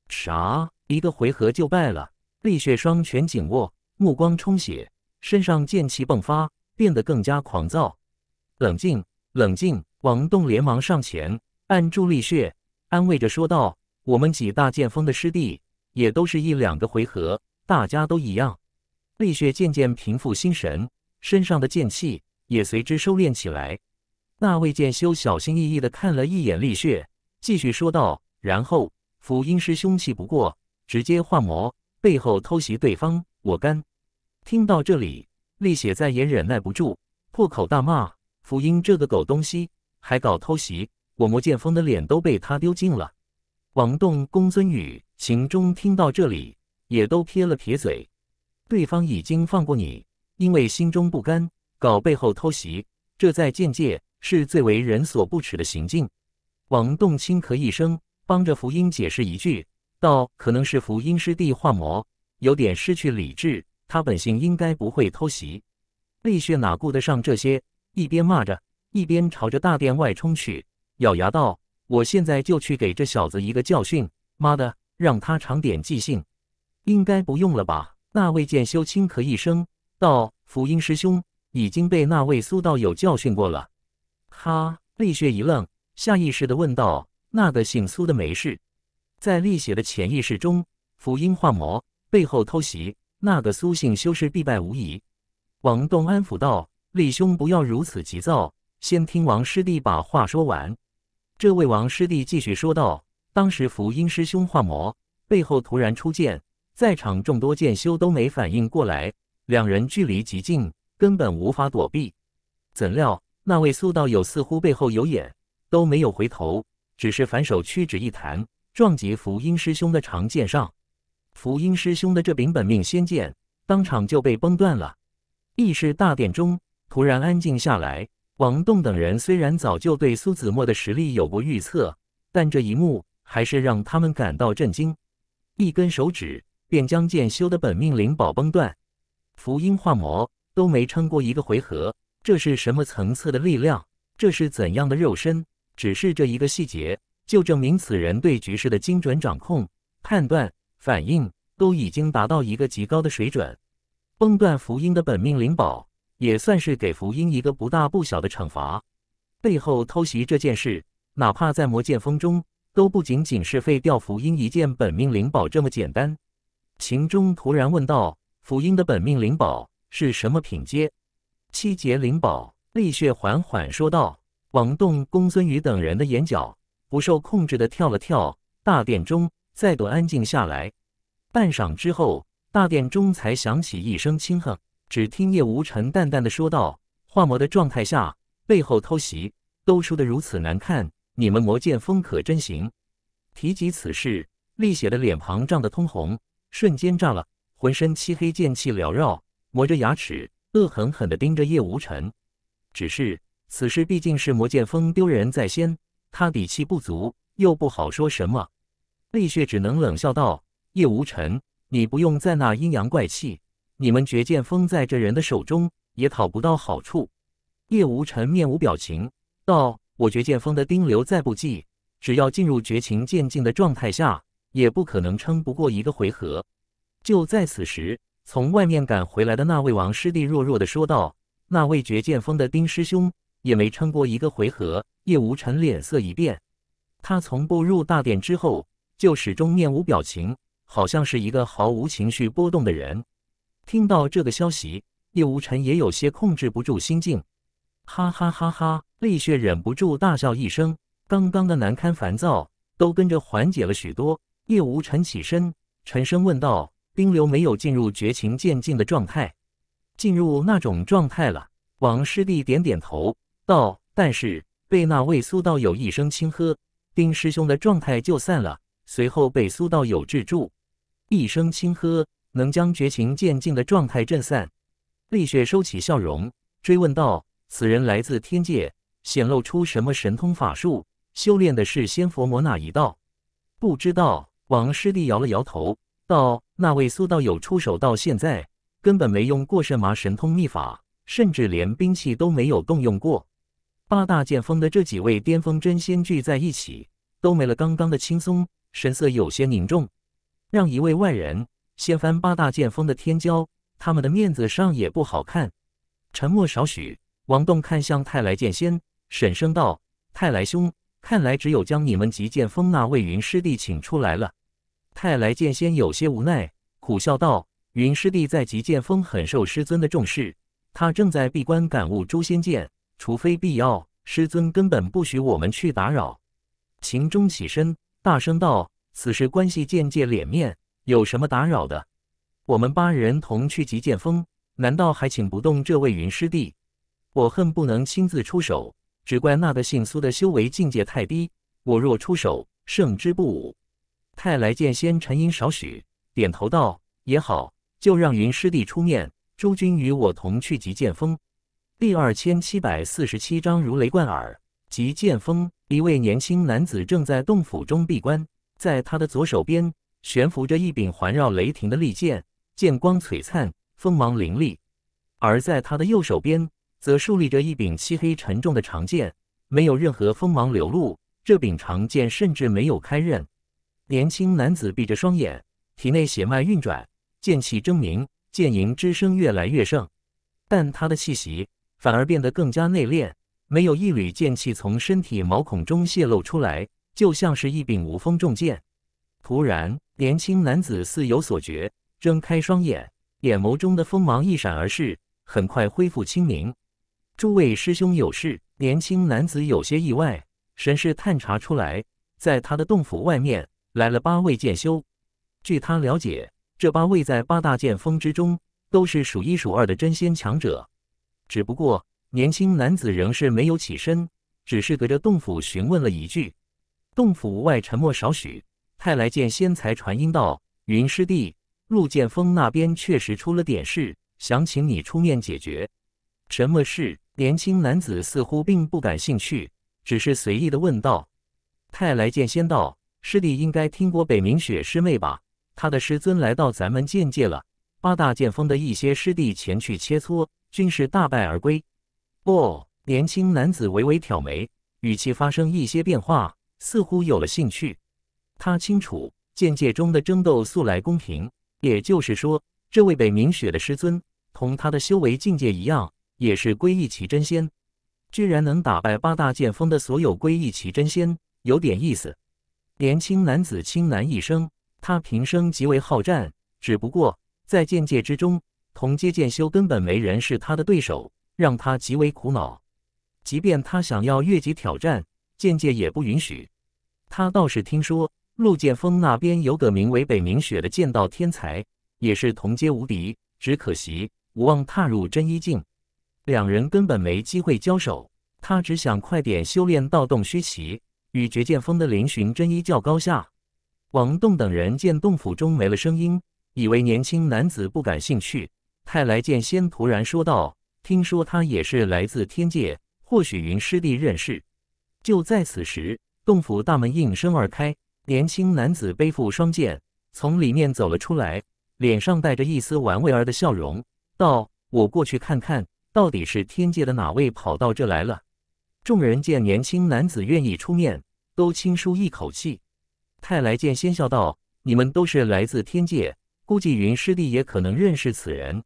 啥？一个回合就败了？厉血双拳紧握，目光充血，身上剑气迸发，变得更加狂躁。冷静，冷静！王栋连忙上前按住厉血，安慰着说道。我们几大剑锋的师弟也都是一两个回合，大家都一样。厉雪渐渐平复心神，身上的剑气也随之收敛起来。那位剑修小心翼翼地看了一眼厉雪，继续说道：“然后福音师兄气不过，直接化魔背后偷袭对方，我干！”听到这里，厉雪再也忍耐不住，破口大骂：“福音这个狗东西，还搞偷袭！我魔剑锋的脸都被他丢尽了！”王栋、公孙羽、秦钟听到这里，也都撇了撇嘴。对方已经放过你，因为心中不甘，搞背后偷袭，这在剑界是最为人所不齿的行径。王栋轻咳一声，帮着福音解释一句，道：“可能是福音师弟化魔，有点失去理智，他本性应该不会偷袭。”力血哪顾得上这些，一边骂着，一边朝着大殿外冲去，咬牙道。我现在就去给这小子一个教训！妈的，让他长点记性。应该不用了吧？那位剑修轻咳一声道：“福音师兄已经被那位苏道友教训过了。”他厉血一愣，下意识地问道：“那个姓苏的没事？”在厉血的潜意识中，福音化魔背后偷袭，那个苏姓修士必败无疑。王栋安抚道：“厉兄不要如此急躁，先听王师弟把话说完。”这位王师弟继续说道：“当时福音师兄化魔，背后突然出剑，在场众多剑修都没反应过来，两人距离极近，根本无法躲避。怎料那位苏道友似乎背后有眼，都没有回头，只是反手屈指一弹，撞击福音师兄的长剑上。福音师兄的这柄本命仙剑当场就被崩断了。意识大殿中突然安静下来。”王栋等人虽然早就对苏子墨的实力有过预测，但这一幕还是让他们感到震惊。一根手指便将剑修的本命灵宝崩断，福音化魔都没撑过一个回合。这是什么层次的力量？这是怎样的肉身？只是这一个细节，就证明此人对局势的精准掌控、判断、反应都已经达到一个极高的水准。崩断福音的本命灵宝。也算是给福音一个不大不小的惩罚。背后偷袭这件事，哪怕在魔剑峰中，都不仅仅是废掉福音一件本命灵宝这么简单。秦钟突然问道：“福音的本命灵宝是什么品阶？”七节灵宝，厉血缓缓说道。王栋、公孙羽等人的眼角不受控制的跳了跳。大殿中再度安静下来。半晌之后，大殿中才响起一声轻哼。只听叶无尘淡淡的说道：“化魔的状态下，背后偷袭都输得如此难看，你们魔剑锋可真行。”提及此事，厉血的脸庞涨得通红，瞬间炸了，浑身漆黑剑气缭绕，磨着牙齿，恶狠狠地盯着叶无尘。只是此事毕竟是魔剑锋丢人在先，他底气不足，又不好说什么，厉血只能冷笑道：“叶无尘，你不用在那阴阳怪气。”你们绝剑峰在这人的手中也讨不到好处。叶无尘面无表情道：“我绝剑峰的丁流再不济，只要进入绝情渐进的状态下，也不可能撑不过一个回合。”就在此时，从外面赶回来的那位王师弟弱弱的说道：“那位绝剑峰的丁师兄也没撑过一个回合。”叶无尘脸色一变，他从步入大殿之后就始终面无表情，好像是一个毫无情绪波动的人。听到这个消息，叶无尘也有些控制不住心境，哈哈哈哈！厉雪忍不住大笑一声，刚刚的难堪烦躁都跟着缓解了许多。叶无尘起身，沉声问道：“冰流没有进入绝情渐进的状态，进入那种状态了？”王师弟点点头道：“但是被那位苏道友一声轻喝，丁师兄的状态就散了，随后被苏道友制住。”一声轻喝，能将绝情渐进的状态震散，厉雪收起笑容，追问道：“此人来自天界，显露出什么神通法术？修炼的是仙佛魔哪一道？”不知道，王师弟摇了摇头，道：“那位苏道友出手到现在，根本没用过什么神通秘法，甚至连兵器都没有动用过。八大剑锋的这几位巅峰真仙聚在一起，都没了刚刚的轻松，神色有些凝重，让一位外人。”掀翻八大剑锋的天骄，他们的面子上也不好看。沉默少许，王栋看向太来剑仙，沈声道：“太来兄，看来只有将你们极剑峰那位云师弟请出来了。”太来剑仙有些无奈，苦笑道：“云师弟在极剑峰很受师尊的重视，他正在闭关感悟诛仙剑，除非必要，师尊根本不许我们去打扰。”秦钟起身，大声道：“此事关系剑界脸面。”有什么打扰的？我们八人同去极剑峰，难道还请不动这位云师弟？我恨不能亲自出手，只怪那个姓苏的修为境界太低，我若出手，胜之不武。太来剑仙沉吟少许，点头道：“也好，就让云师弟出面。诸君与我同去极剑峰。”第二千七百四十七章如雷贯耳。极剑峰，一位年轻男子正在洞府中闭关，在他的左手边。悬浮着一柄环绕雷霆的利剑，剑光璀璨，锋芒凌厉；而在他的右手边，则竖立着一柄漆黑沉重的长剑，没有任何锋芒流露。这柄长剑甚至没有开刃。年轻男子闭着双眼，体内血脉运转，剑气狰狞，剑吟之声越来越盛。但他的气息反而变得更加内敛，没有一缕剑气从身体毛孔中泄露出来，就像是一柄无锋重剑。突然，年轻男子似有所觉，睁开双眼，眼眸中的锋芒一闪而逝，很快恢复清明。诸位师兄有事？年轻男子有些意外，神识探查出来，在他的洞府外面来了八位剑修。据他了解，这八位在八大剑锋之中都是数一数二的真仙强者。只不过，年轻男子仍是没有起身，只是隔着洞府询问了一句。洞府外沉默少许。太来剑仙才传音道：“云师弟，陆剑锋那边确实出了点事，想请你出面解决。”“什么事？”年轻男子似乎并不感兴趣，只是随意的问道。“太来剑仙道，师弟应该听过北冥雪师妹吧？她的师尊来到咱们剑界了，八大剑锋的一些师弟前去切磋，均是大败而归。”“哦。”年轻男子微微挑眉，语气发生一些变化，似乎有了兴趣。他清楚剑界中的争斗素来公平，也就是说，这位北冥雪的师尊同他的修为境界一样，也是归一奇真仙，居然能打败八大剑锋的所有归一奇真仙，有点意思。年轻男子轻男一生，他平生极为好战，只不过在剑界之中，同阶剑修根本没人是他的对手，让他极为苦恼。即便他想要越级挑战，剑界也不允许。他倒是听说。陆剑锋那边有个名为北冥雪的剑道天才，也是同阶无敌。只可惜无望踏入真一境，两人根本没机会交手。他只想快点修炼到洞虚奇，与绝剑锋的灵寻真一较高下。王栋等人见洞府中没了声音，以为年轻男子不感兴趣。太来剑仙突然说道：“听说他也是来自天界，或许云师弟认识。”就在此时，洞府大门应声而开。年轻男子背负双剑，从里面走了出来，脸上带着一丝玩味儿的笑容，道：“我过去看看，到底是天界的哪位跑到这来了。”众人见年轻男子愿意出面，都轻舒一口气。太来见仙笑道：“你们都是来自天界，估计云师弟也可能认识此人，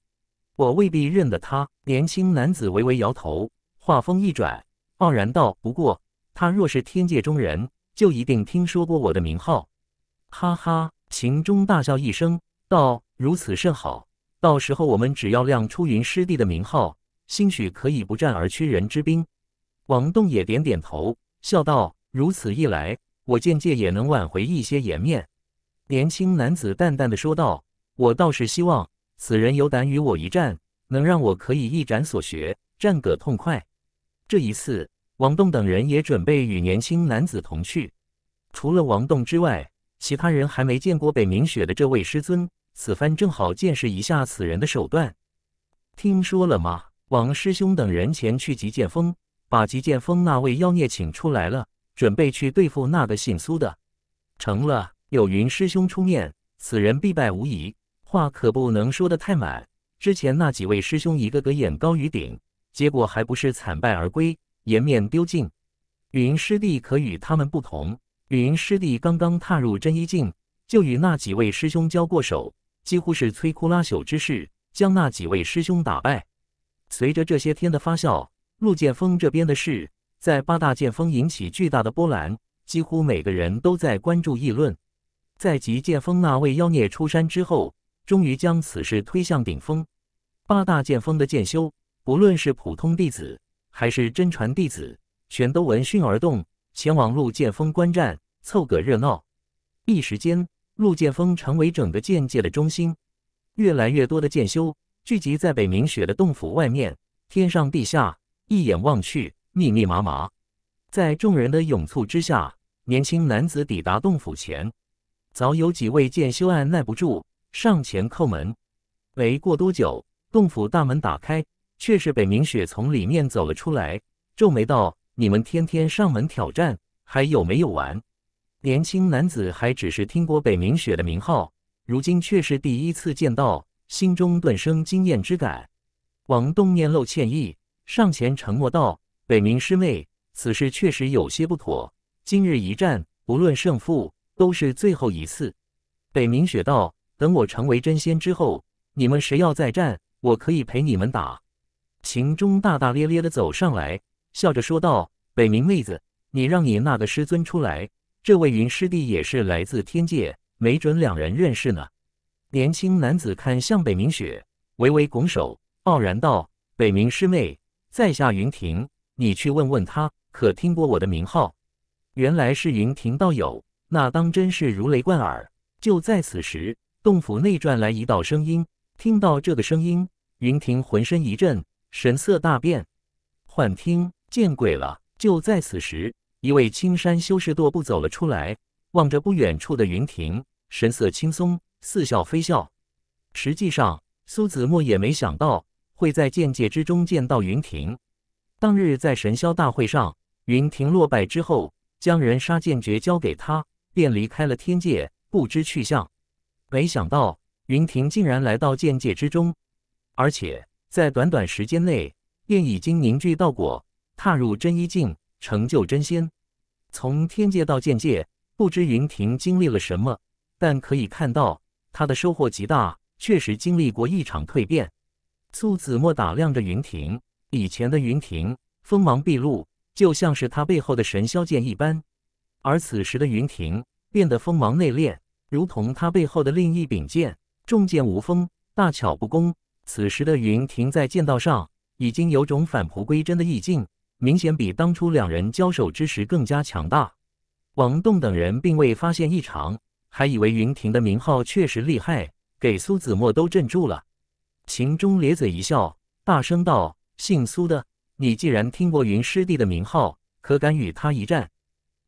我未必认得他。”年轻男子微微摇头，话锋一转，傲然道：“不过他若是天界中人。”就一定听说过我的名号，哈哈！秦钟大笑一声道：“如此甚好，到时候我们只要亮出云师弟的名号，兴许可以不战而屈人之兵。”王栋也点点头，笑道：“如此一来，我剑界也能挽回一些颜面。”年轻男子淡淡的说道：“我倒是希望此人有胆与我一战，能让我可以一展所学，战个痛快。这一次。”王栋等人也准备与年轻男子同去。除了王栋之外，其他人还没见过北冥雪的这位师尊，此番正好见识一下此人的手段。听说了吗？王师兄等人前去极剑峰，把极剑峰那位妖孽请出来了，准备去对付那个姓苏的。成了，有云师兄出面，此人必败无疑。话可不能说得太满。之前那几位师兄一个个眼高于顶，结果还不是惨败而归。颜面丢尽，云师弟可与他们不同。云师弟刚刚踏入真一境，就与那几位师兄交过手，几乎是摧枯拉朽之势，将那几位师兄打败。随着这些天的发酵，陆剑锋这边的事在八大剑峰引起巨大的波澜，几乎每个人都在关注议论。在极剑峰那位妖孽出山之后，终于将此事推向顶峰。八大剑峰的剑修，不论是普通弟子。还是真传弟子，全都闻讯而动，前往陆剑峰观战，凑个热闹。一时间，陆剑峰成为整个剑界的中心。越来越多的剑修聚集在北冥雪的洞府外面，天上地下，一眼望去，密密麻麻。在众人的涌簇之下，年轻男子抵达洞府前，早有几位剑修按耐不住，上前叩门。没过多久，洞府大门打开。却是北冥雪从里面走了出来，皱眉道：“你们天天上门挑战，还有没有完？”年轻男子还只是听过北冥雪的名号，如今却是第一次见到，心中顿生惊艳之感。王栋面露歉意，上前沉默道：“北冥师妹，此事确实有些不妥。今日一战，不论胜负，都是最后一次。”北冥雪道：“等我成为真仙之后，你们谁要再战，我可以陪你们打。”秦钟大大咧咧地走上来，笑着说道：“北冥妹子，你让你那个师尊出来。这位云师弟也是来自天界，没准两人认识呢。”年轻男子看向北冥雪，微微拱手，傲然道：“北冥师妹，在下云霆，你去问问他，可听过我的名号？”原来是云霆道友，那当真是如雷贯耳。就在此时，洞府内传来一道声音。听到这个声音，云霆浑身一震。神色大变，幻听见鬼了！就在此时，一位青山修士踱步走了出来，望着不远处的云亭，神色轻松，似笑非笑。实际上，苏子墨也没想到会在剑界之中见到云亭。当日在神霄大会上，云庭落败之后，将人杀剑诀交给他，便离开了天界，不知去向。没想到，云亭竟然来到剑界之中，而且……在短短时间内便已经凝聚到果，踏入真一境，成就真仙。从天界到剑界，不知云庭经历了什么，但可以看到他的收获极大，确实经历过一场蜕变。苏子墨打量着云庭，以前的云庭锋芒毕露，就像是他背后的神霄剑一般；而此时的云庭变得锋芒内敛，如同他背后的另一柄剑，重剑无锋，大巧不工。此时的云庭在剑道上已经有种返璞归真的意境，明显比当初两人交手之时更加强大。王栋等人并未发现异常，还以为云庭的名号确实厉害，给苏子墨都镇住了。秦钟咧嘴一笑，大声道：“姓苏的，你既然听过云师弟的名号，可敢与他一战？”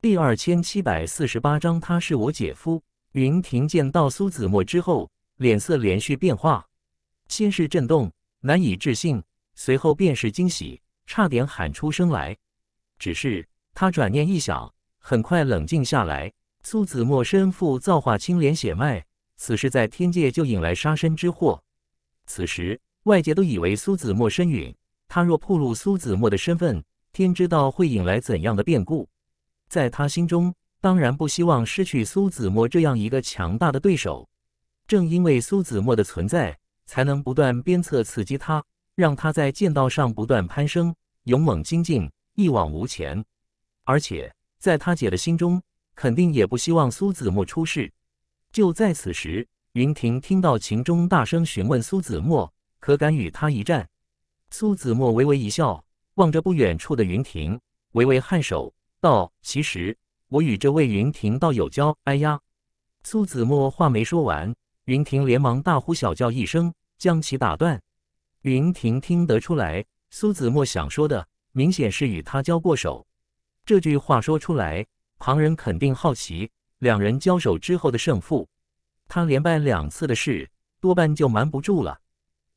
第二千七百四十八章他是我姐夫。云庭见到苏子墨之后，脸色连续变化。先是震动，难以置信，随后便是惊喜，差点喊出声来。只是他转念一想，很快冷静下来。苏子墨身负造化青莲血脉，此时在天界就引来杀身之祸。此时外界都以为苏子墨身陨，他若暴露苏子墨的身份，天知道会引来怎样的变故。在他心中，当然不希望失去苏子墨这样一个强大的对手。正因为苏子墨的存在。才能不断鞭策刺激他，让他在剑道上不断攀升，勇猛精进，一往无前。而且，在他姐的心中，肯定也不希望苏子墨出事。就在此时，云庭听到秦钟大声询问苏子墨：“可敢与他一战？”苏子墨微微一笑，望着不远处的云庭，微微颔首道：“其实，我与这位云庭道友交……哎呀！”苏子墨话没说完。云庭连忙大呼小叫一声，将其打断。云庭听得出来，苏子墨想说的，明显是与他交过手。这句话说出来，旁人肯定好奇两人交手之后的胜负。他连败两次的事，多半就瞒不住了。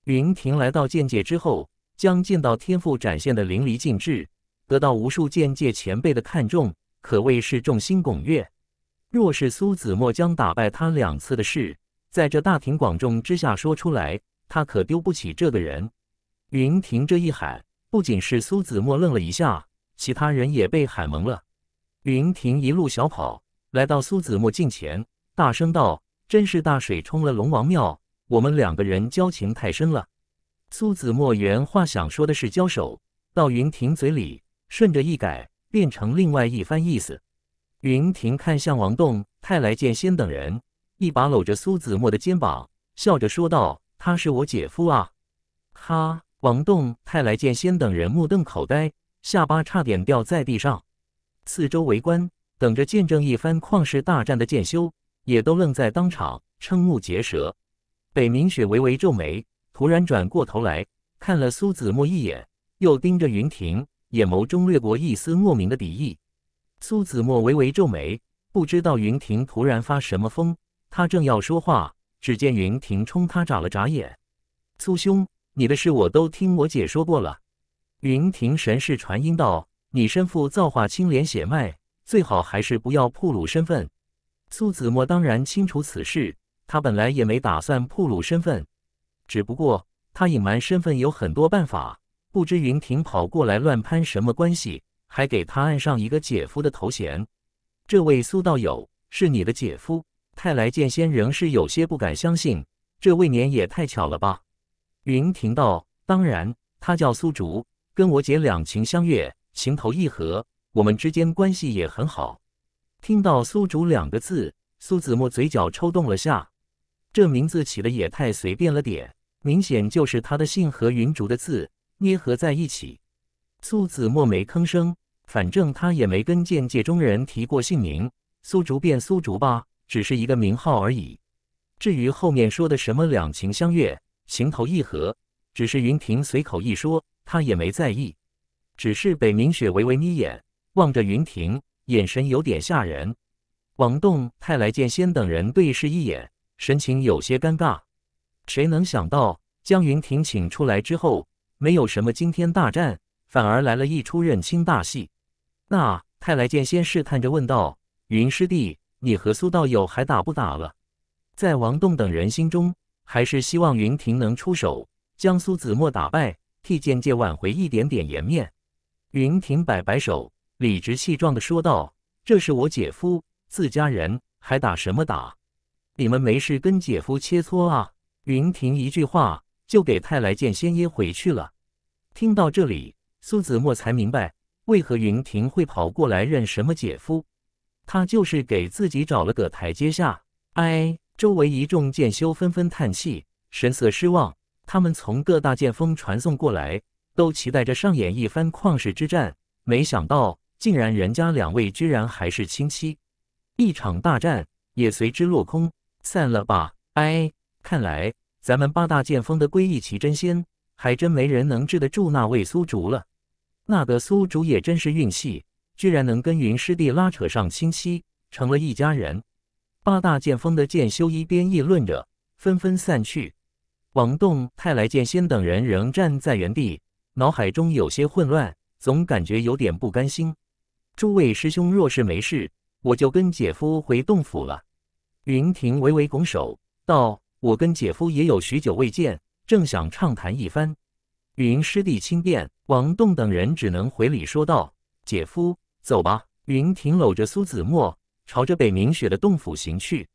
云庭来到剑界之后，将剑道天赋展现的淋漓尽致，得到无数剑界前辈的看重，可谓是众星拱月。若是苏子墨将打败他两次的事，在这大庭广众之下说出来，他可丢不起这个人。云庭这一喊，不仅是苏子墨愣了一下，其他人也被喊蒙了。云庭一路小跑来到苏子墨近前，大声道：“真是大水冲了龙王庙，我们两个人交情太深了。”苏子墨原话想说的是交手，到云庭嘴里顺着一改，变成另外一番意思。云庭看向王栋、泰来剑仙等人。一把搂着苏子墨的肩膀，笑着说道：“他是我姐夫啊！”哈！王栋、太来剑仙等人目瞪口呆，下巴差点掉在地上。四周围观，等着见证一番旷世大战的剑修也都愣在当场，瞠目结舌。北冥雪微微皱眉，突然转过头来，看了苏子墨一眼，又盯着云庭，眼眸中掠过一丝莫名的敌意。苏子墨微微皱眉，不知道云庭突然发什么疯。他正要说话，只见云婷冲他眨了眨眼。苏兄，你的事我都听我姐说过了。云婷神识传音道：“你身负造化青莲血脉，最好还是不要暴露身份。”苏子墨当然清楚此事，他本来也没打算暴露身份。只不过他隐瞒身份有很多办法，不知云婷跑过来乱攀什么关系，还给他按上一个姐夫的头衔。这位苏道友是你的姐夫。太来剑仙仍是有些不敢相信，这未免也太巧了吧？云庭道：“当然，他叫苏竹，跟我姐两情相悦，情投意合，我们之间关系也很好。”听到“苏竹”两个字，苏子墨嘴角抽动了下，这名字起的也太随便了点，明显就是他的姓和云竹的字捏合在一起。苏子墨没吭声，反正他也没跟剑界中人提过姓名，苏竹便苏竹吧。只是一个名号而已。至于后面说的什么两情相悦、情投意合，只是云婷随口一说，他也没在意。只是北冥雪微微眯眼，望着云婷，眼神有点吓人。王栋、太来剑仙等人对视一眼，神情有些尴尬。谁能想到，将云婷请出来之后，没有什么惊天大战，反而来了一出认亲大戏？那太来剑仙试探着问道：“云师弟。”你和苏道友还打不打了？在王栋等人心中，还是希望云婷能出手将苏子墨打败，替剑界挽回一点点颜面。云婷摆摆手，理直气壮的说道：“这是我姐夫，自家人，还打什么打？你们没事跟姐夫切磋啊！”云婷一句话就给太来剑仙噎回去了。听到这里，苏子墨才明白为何云婷会跑过来认什么姐夫。他就是给自己找了个台阶下。哎，周围一众剑修纷纷叹气，神色失望。他们从各大剑峰传送过来，都期待着上演一番旷世之战，没想到竟然人家两位居然还是亲戚，一场大战也随之落空。散了吧，哎，看来咱们八大剑峰的归一齐真仙，还真没人能治得住那位苏竹了。那个苏竹也真是运气。居然能跟云师弟拉扯上亲戚，成了一家人。八大剑峰的剑修一边议论着，纷纷散去。王栋、太来剑仙等人仍站在原地，脑海中有些混乱，总感觉有点不甘心。诸位师兄若是没事，我就跟姐夫回洞府了。云亭微微拱手道：“我跟姐夫也有许久未见，正想畅谈一番。”云师弟轻便，王栋等人只能回礼说道：“姐夫。”走吧，云婷搂着苏子墨，朝着北明雪的洞府行去。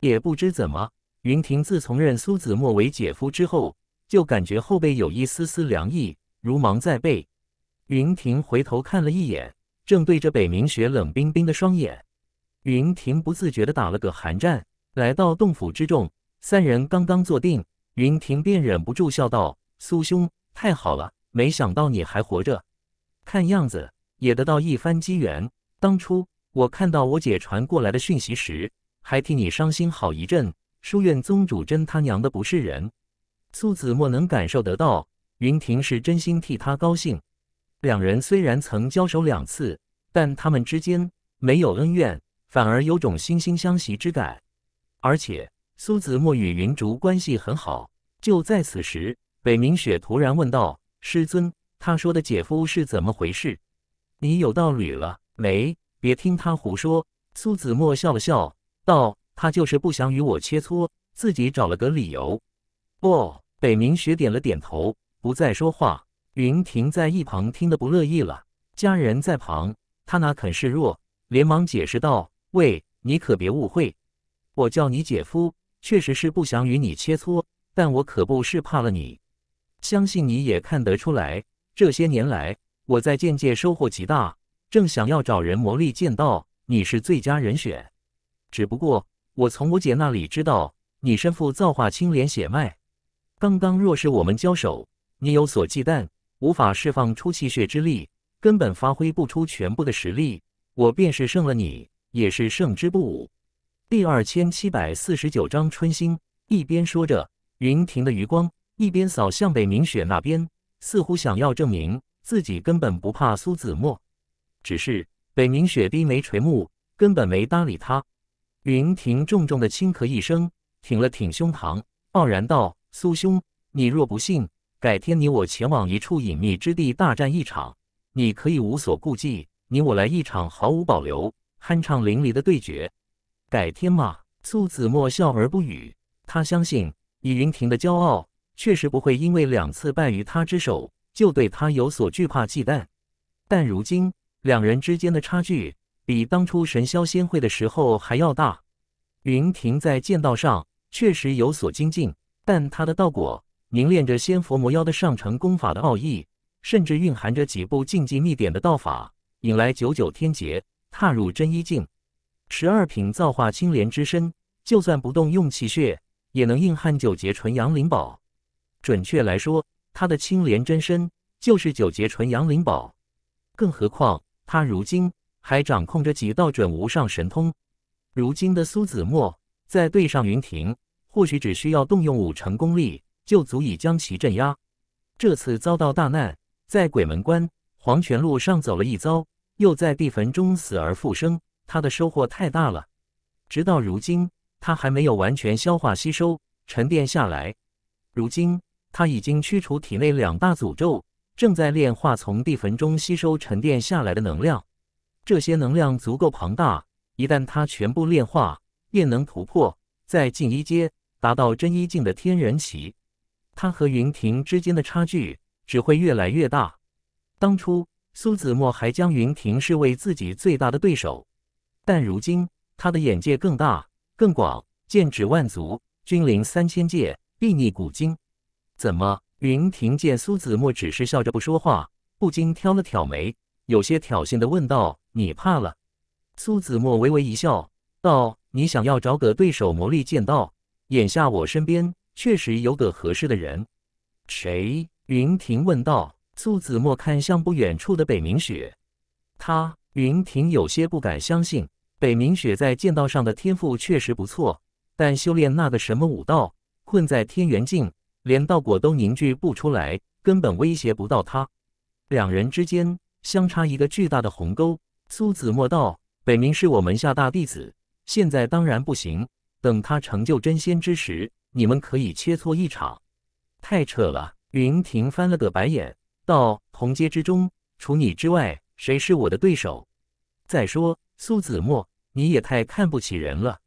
也不知怎么，云婷自从认苏子墨为姐夫之后，就感觉后背有一丝丝凉意，如芒在背。云婷回头看了一眼，正对着北明雪冷冰冰的双眼，云婷不自觉的打了个寒战。来到洞府之中，三人刚刚坐定，云婷便忍不住笑道：“苏兄，太好了，没想到你还活着，看样子。”也得到一番机缘。当初我看到我姐传过来的讯息时，还替你伤心好一阵。书院宗主真他娘的不是人！苏子墨能感受得到，云庭是真心替他高兴。两人虽然曾交手两次，但他们之间没有恩怨，反而有种惺惺相惜之感。而且苏子墨与云竹关系很好。就在此时，北冥雪突然问道：“师尊，他说的姐夫是怎么回事？”你有道理了没？别听他胡说。苏子墨笑了笑，道：“他就是不想与我切磋，自己找了个理由。”不，北冥雪点了点头，不再说话。云婷在一旁听得不乐意了，家人在旁，他哪肯示弱，连忙解释道：“喂，你可别误会，我叫你姐夫，确实是不想与你切磋，但我可不是怕了你。相信你也看得出来，这些年来……”我在剑界收获极大，正想要找人磨砺剑道，你是最佳人选。只不过我从我姐那里知道，你身负造化青莲血脉，刚刚若是我们交手，你有所忌惮，无法释放出气血之力，根本发挥不出全部的实力。我便是胜了你，也是胜之不武。第二千七百四十九章春心。一边说着，云庭的余光一边扫向北冥雪那边，似乎想要证明。自己根本不怕苏子墨，只是北冥雪低眉垂目，根本没搭理他。云庭重重的轻咳一声，挺了挺胸膛，傲然道：“苏兄，你若不信，改天你我前往一处隐秘之地大战一场，你可以无所顾忌，你我来一场毫无保留、酣畅淋漓的对决。改天嘛。”苏子墨笑而不语，他相信以云庭的骄傲，确实不会因为两次败于他之手。就对他有所惧怕忌惮，但如今两人之间的差距比当初神霄仙会的时候还要大。云霆在剑道上确实有所精进，但他的道果凝练着仙佛魔妖的上乘功法的奥义，甚至蕴含着几部禁忌秘典的道法，引来九九天劫，踏入真一境。十二品造化青莲之身，就算不动用气血，也能硬撼九劫纯阳灵宝。准确来说。他的青莲真身就是九节纯阳灵宝，更何况他如今还掌控着几道准无上神通。如今的苏子墨在对上云庭，或许只需要动用五成功力，就足以将其镇压。这次遭到大难，在鬼门关、黄泉路上走了一遭，又在地坟中死而复生，他的收获太大了。直到如今，他还没有完全消化、吸收、沉淀下来。如今。他已经驱除体内两大诅咒，正在炼化从地坟中吸收沉淀下来的能量。这些能量足够庞大，一旦他全部炼化，便能突破在进一阶，达到真一境的天人期。他和云庭之间的差距只会越来越大。当初苏子墨还将云庭视为自己最大的对手，但如今他的眼界更大、更广，剑指万族，君临三千界，睥睨古今。怎么？云庭见苏子墨只是笑着不说话，不禁挑了挑眉，有些挑衅的问道：“你怕了？”苏子墨微微一笑，道：“你想要找个对手磨砺剑道，眼下我身边确实有个合适的人。”谁？云庭问道。苏子墨看向不远处的北冥雪。他云庭有些不敢相信，北冥雪在剑道上的天赋确实不错，但修炼那个什么武道，困在天元境。连道果都凝聚不出来，根本威胁不到他。两人之间相差一个巨大的鸿沟。苏子墨道：“北冥是我门下大弟子，现在当然不行。等他成就真仙之时，你们可以切磋一场。”太扯了！云庭翻了个白眼道：“红阶之中，除你之外，谁是我的对手？再说，苏子墨，你也太看不起人了。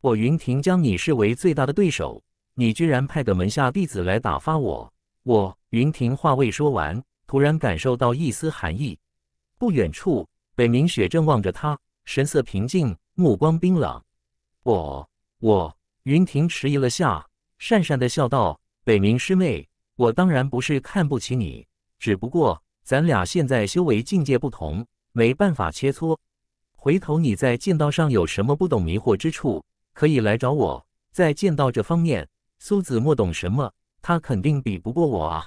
我云庭将你视为最大的对手。”你居然派个门下弟子来打发我！我云庭话未说完，突然感受到一丝寒意。不远处，北冥雪正望着他，神色平静，目光冰冷。我我云庭迟疑了下，讪讪的笑道：“北冥师妹，我当然不是看不起你，只不过咱俩现在修为境界不同，没办法切磋。回头你在剑道上有什么不懂迷惑之处，可以来找我。在剑道这方面。”苏子墨懂什么？他肯定比不过我啊！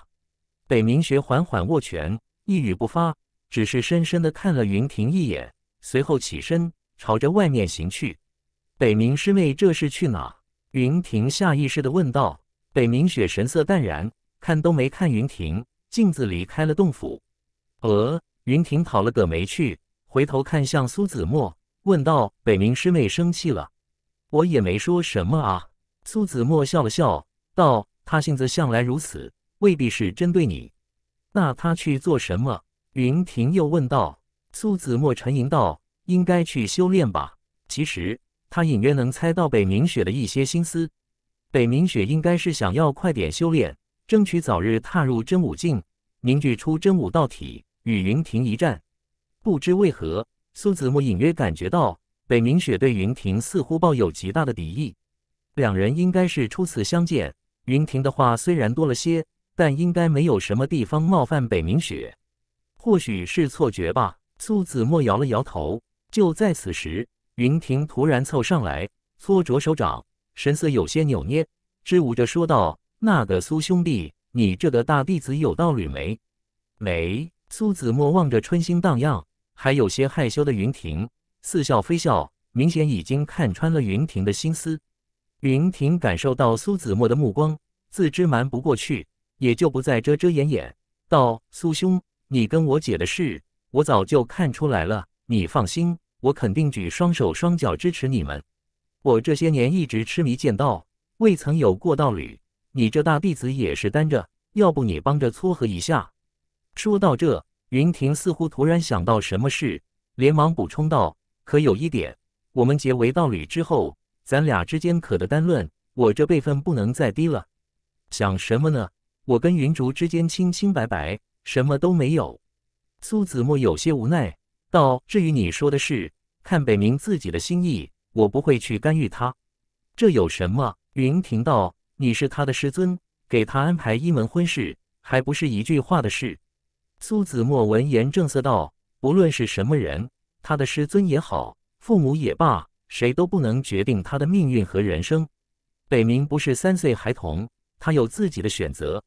北冥雪缓缓握拳，一语不发，只是深深的看了云庭一眼，随后起身朝着外面行去。北冥师妹这是去哪？云庭下意识的问道。北冥雪神色淡然，看都没看云庭，径自离开了洞府。呃，云庭讨了个没趣，回头看向苏子墨，问道：“北冥师妹生气了？我也没说什么啊。”苏子墨笑了笑，道：“他性子向来如此，未必是针对你。那他去做什么？”云庭又问道。苏子墨沉吟道：“应该去修炼吧。其实他隐约能猜到北冥雪的一些心思。北冥雪应该是想要快点修炼，争取早日踏入真武境，凝聚出真武道体，与云庭一战。不知为何，苏子墨隐约感觉到北冥雪对云庭似乎抱有极大的敌意。”两人应该是初次相见。云婷的话虽然多了些，但应该没有什么地方冒犯北冥雪。或许是错觉吧。苏子墨摇了摇头。就在此时，云庭突然凑上来，搓着手掌，神色有些扭捏，支吾着说道：“那个苏兄弟，你这个大弟子有道理没？”“没。”苏子墨望着春心荡漾，还有些害羞的云庭，似笑非笑，明显已经看穿了云庭的心思。云婷感受到苏子墨的目光，自知瞒不过去，也就不再遮遮掩掩，道：“苏兄，你跟我姐的事，我早就看出来了。你放心，我肯定举双手双脚支持你们。我这些年一直痴迷剑道，未曾有过道侣。你这大弟子也是单着，要不你帮着撮合一下？”说到这，云婷似乎突然想到什么事，连忙补充道：“可有一点，我们结为道侣之后。”咱俩之间可得单论，我这辈分不能再低了。想什么呢？我跟云竹之间清清白白，什么都没有。苏子墨有些无奈道：“至于你说的事，看北冥自己的心意，我不会去干预他。这有什么？”云庭道：“你是他的师尊，给他安排一门婚事，还不是一句话的事？”苏子墨闻言正色道：“不论是什么人，他的师尊也好，父母也罢。”谁都不能决定他的命运和人生。北冥不是三岁孩童，他有自己的选择。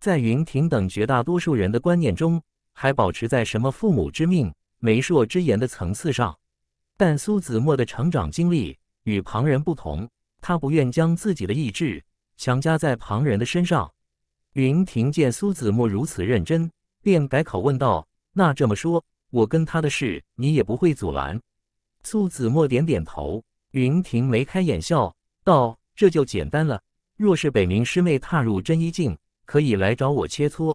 在云庭等绝大多数人的观念中，还保持在什么父母之命、媒妁之言的层次上。但苏子墨的成长经历与旁人不同，他不愿将自己的意志强加在旁人的身上。云庭见苏子墨如此认真，便改口问道：“那这么说，我跟他的事，你也不会阻拦？”苏子墨点点头，云庭眉开眼笑道：“这就简单了。若是北冥师妹踏入真一境，可以来找我切磋。”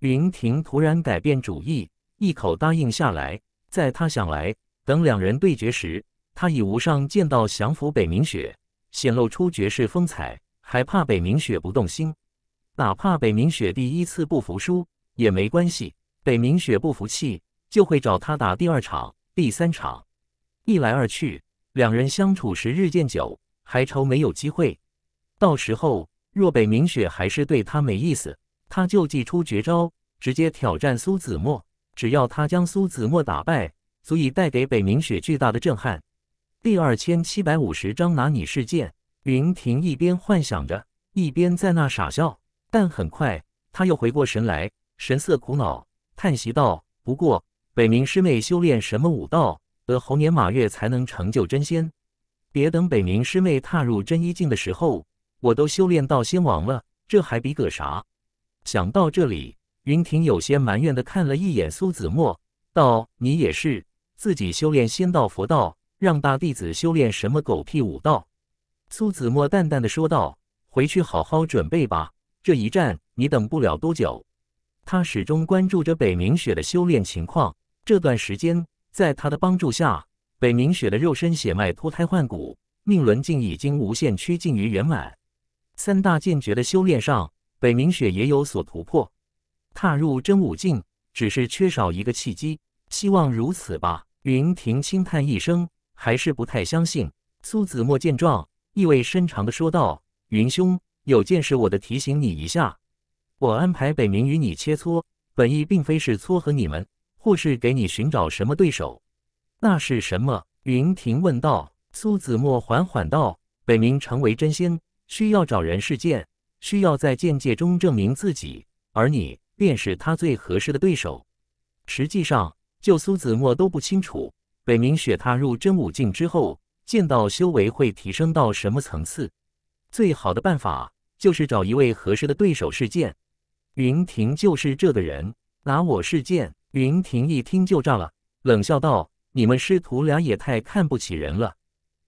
云庭突然改变主意，一口答应下来。在他想来，等两人对决时，他已无上剑道降服北冥雪，显露出绝世风采，还怕北冥雪不动心？哪怕北冥雪第一次不服输也没关系，北冥雪不服气就会找他打第二场、第三场。一来二去，两人相处时日渐久，还愁没有机会。到时候若北明雪还是对他没意思，他就祭出绝招，直接挑战苏子墨。只要他将苏子墨打败，足以带给北明雪巨大的震撼。第二千七百五十章拿你事件，云霆一边幻想着，一边在那傻笑，但很快他又回过神来，神色苦恼，叹息道：“不过，北明师妹修炼什么武道？”得猴年马月才能成就真仙，别等北冥师妹踏入真一境的时候，我都修炼到仙王了，这还比个啥？想到这里，云霆有些埋怨的看了一眼苏子墨，道：“你也是，自己修炼仙道佛道，让大弟子修炼什么狗屁武道？”苏子墨淡淡的说道：“回去好好准备吧，这一战你等不了多久。”他始终关注着北冥雪的修炼情况，这段时间。在他的帮助下，北冥雪的肉身血脉脱胎换骨，命轮境已经无限趋近于圆满。三大剑诀的修炼上，北冥雪也有所突破，踏入真武境，只是缺少一个契机。希望如此吧。云霆轻叹一声，还是不太相信。苏子墨见状，意味深长的说道：“云兄，有件事我得提醒你一下，我安排北冥与你切磋，本意并非是撮合你们。”或是给你寻找什么对手？那是什么？云庭问道。苏子墨缓缓道：“北冥成为真仙，需要找人试剑，需要在剑界中证明自己。而你，便是他最合适的对手。实际上，就苏子墨都不清楚，北冥雪踏入真武境之后，剑道修为会提升到什么层次。最好的办法，就是找一位合适的对手试剑。云庭就是这个人，拿我试剑。”云婷一听就炸了，冷笑道：“你们师徒俩也太看不起人了。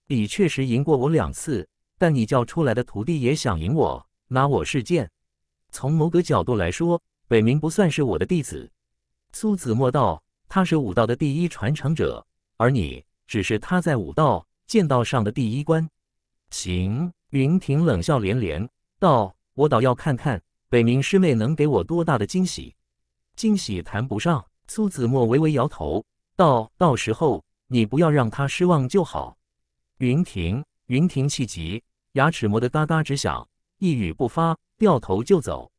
你确实赢过我两次，但你教出来的徒弟也想赢我，拿我是剑。从某个角度来说，北冥不算是我的弟子。”苏子墨道：“他是武道的第一传承者，而你只是他在武道、剑道上的第一关。”行，云婷冷笑连连道：“我倒要看看北冥师妹能给我多大的惊喜。惊喜谈不上。”苏子墨微微摇头，道：“到时候你不要让他失望就好。”云庭，云庭气急，牙齿磨得嘎嘎直响，一语不发，掉头就走，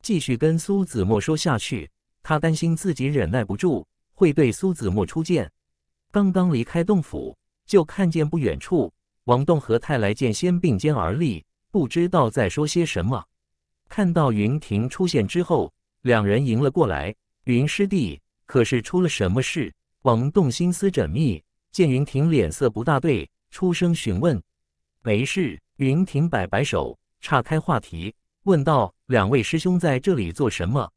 继续跟苏子墨说下去。他担心自己忍耐不住，会对苏子墨出剑。刚刚离开洞府，就看见不远处王栋和太来剑仙并肩而立，不知道在说些什么。看到云庭出现之后，两人迎了过来，云师弟。可是出了什么事？王栋心思缜密，见云庭脸色不大对，出声询问。没事，云庭摆摆手，岔开话题问道：“两位师兄在这里做什么？”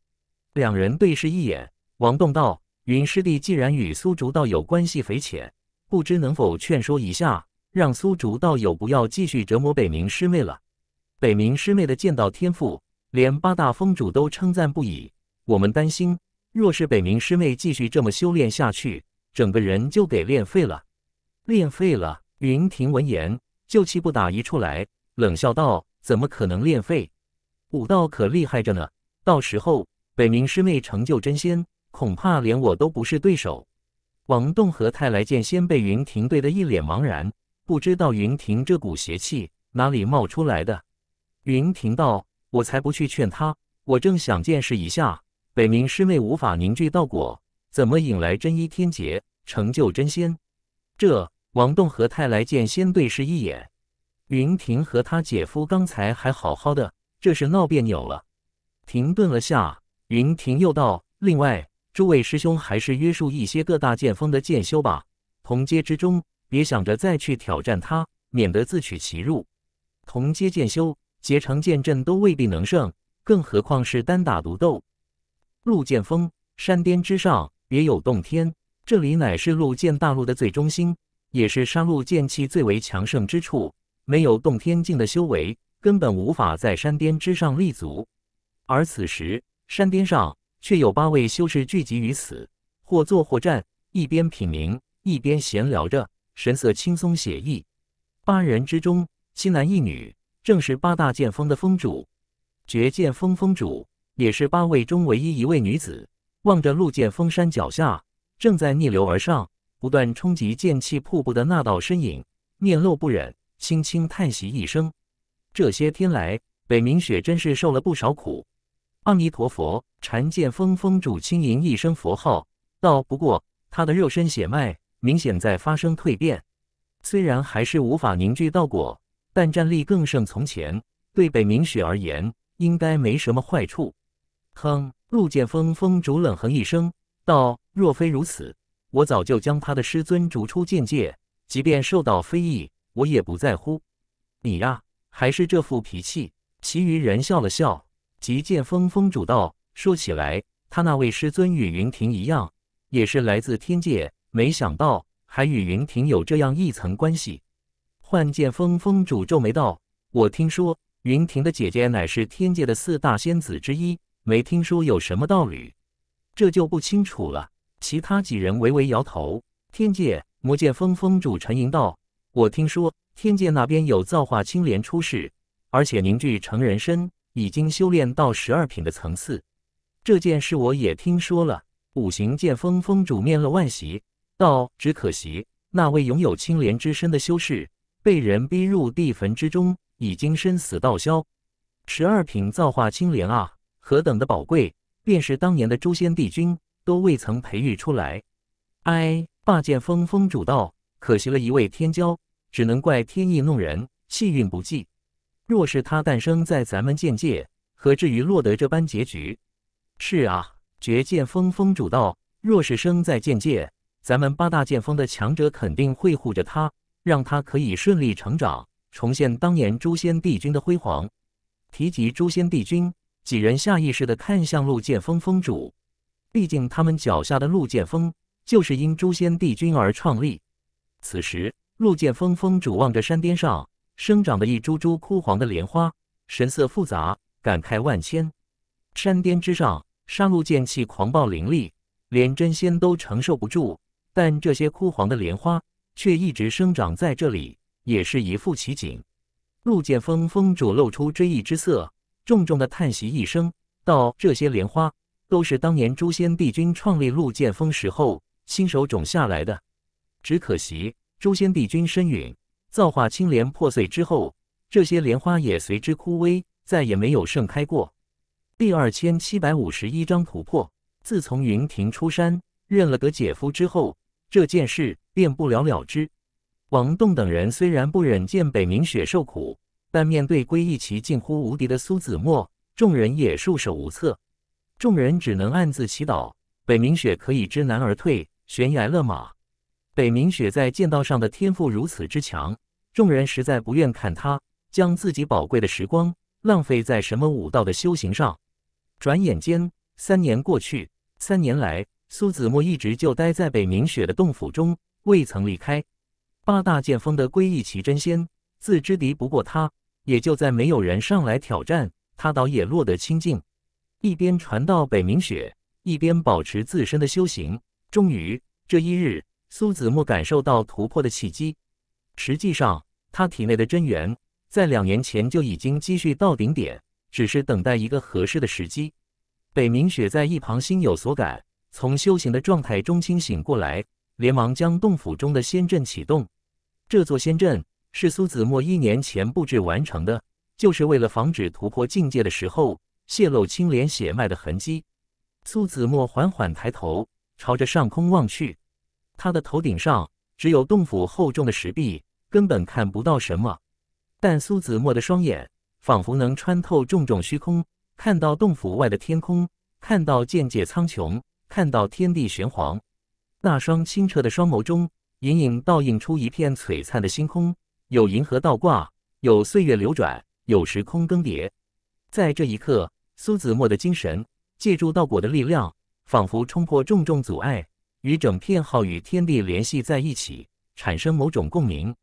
两人对视一眼，王栋道：“云师弟既然与苏竹道友关系匪浅，不知能否劝说一下，让苏竹道友不要继续折磨北冥师妹了。北冥师妹的剑道天赋，连八大峰主都称赞不已，我们担心。”若是北冥师妹继续这么修炼下去，整个人就给练废了。练废了！云霆闻言就气不打一处来，冷笑道：“怎么可能练废？武道可厉害着呢！到时候北冥师妹成就真仙，恐怕连我都不是对手。”王栋和太来见先被云霆怼得一脸茫然，不知道云霆这股邪气哪里冒出来的。云霆道：“我才不去劝他，我正想见识一下。”北冥师妹无法凝聚道果，怎么引来真一天劫，成就真仙？这王栋和太来剑仙对视一眼，云庭和他姐夫刚才还好好的，这是闹别扭了。停顿了下，云庭又道：“另外，诸位师兄还是约束一些各大剑峰的剑修吧。同阶之中，别想着再去挑战他，免得自取其辱。同阶剑修结成剑阵都未必能胜，更何况是单打独斗。”陆剑峰山巅之上别有洞天，这里乃是陆剑大陆的最中心，也是杀戮剑气最为强盛之处。没有洞天境的修为，根本无法在山巅之上立足。而此时山巅上却有八位修士聚集于此，或坐或站，一边品茗，一边闲聊着，神色轻松写意。八人之中，七男一女，正是八大剑峰的峰主，绝剑峰峰主。也是八位中唯一一位女子，望着陆剑峰山脚下正在逆流而上、不断冲击剑气瀑布的那道身影，面露不忍，轻轻叹息一声。这些天来，北冥雪真是受了不少苦。阿弥陀佛，禅剑峰峰主轻吟一声佛号，道：“不过他的肉身血脉明显在发生蜕变，虽然还是无法凝聚道果，但战力更胜从前。对北冥雪而言，应该没什么坏处。”哼！陆剑锋锋主冷哼一声道：“若非如此，我早就将他的师尊逐出境界。即便受到非议，我也不在乎。”你呀，还是这副脾气。其余人笑了笑。急剑锋风主道：“说起来，他那位师尊与云霆一样，也是来自天界。没想到还与云霆有这样一层关系。”幻剑锋锋主皱眉道：“我听说云霆的姐姐乃是天界的四大仙子之一。”没听说有什么道理，这就不清楚了。其他几人微微摇头。天界魔剑峰峰主沉吟道：“我听说天界那边有造化青莲出世，而且凝聚成人身，已经修炼到十二品的层次。”这件事我也听说了。五行剑峰峰主面露万喜道：“只可惜那位拥有青莲之身的修士，被人逼入地坟之中，已经身死道消。十二品造化青莲啊！”何等的宝贵，便是当年的诛仙帝君都未曾培育出来。唉，霸剑峰峰主道，可惜了一位天骄，只能怪天意弄人，气运不济。若是他诞生在咱们剑界，何至于落得这般结局？是啊，绝剑峰峰主道，若是生在剑界，咱们八大剑峰的强者肯定会护着他，让他可以顺利成长，重现当年诛仙帝君的辉煌。提及诛仙帝君。几人下意识地看向陆剑峰峰主，毕竟他们脚下的陆剑峰就是因诛仙帝君而创立。此时，陆剑峰峰主望着山巅上生长的一株株枯黄的莲花，神色复杂，感慨万千。山巅之上，杀戮剑气狂暴凌厉，连真仙都承受不住。但这些枯黄的莲花却一直生长在这里，也是一副奇景。陆剑峰峰主露出追忆之色。重重的叹息一声，道：“这些莲花都是当年诛仙帝君创立陆剑峰时候亲手种下来的，只可惜诛仙帝君身陨，造化青莲破碎之后，这些莲花也随之枯萎，再也没有盛开过。”第二千七百五十一章突破。自从云庭出山认了个姐夫之后，这件事便不了了之。王栋等人虽然不忍见北冥雪受苦。但面对归一旗近乎无敌的苏子墨，众人也束手无策。众人只能暗自祈祷北冥雪可以知难而退，悬崖勒马。北冥雪在剑道上的天赋如此之强，众人实在不愿看她将自己宝贵的时光浪费在什么武道的修行上。转眼间三年过去，三年来苏子墨一直就待在北冥雪的洞府中，未曾离开。八大剑锋的归义旗真仙自知敌不过他。也就在没有人上来挑战，他倒也落得清静，一边传道北冥雪，一边保持自身的修行。终于这一日，苏子墨感受到突破的契机。实际上，他体内的真元在两年前就已经积蓄到顶点，只是等待一个合适的时机。北冥雪在一旁心有所感，从修行的状态中清醒过来，连忙将洞府中的仙阵启动。这座仙阵。是苏子墨一年前布置完成的，就是为了防止突破境界的时候泄露青莲血脉的痕迹。苏子墨缓缓抬头，朝着上空望去，他的头顶上只有洞府厚重的石壁，根本看不到什么。但苏子墨的双眼仿佛能穿透重重虚空，看到洞府外的天空，看到剑界苍穹，看到天地玄黄。那双清澈的双眸中，隐隐倒映出一片璀璨的星空。有银河倒挂，有岁月流转，有时空更迭。在这一刻，苏子墨的精神借助稻果的力量，仿佛冲破重重阻碍，与整片浩宇天地联系在一起，产生某种共鸣。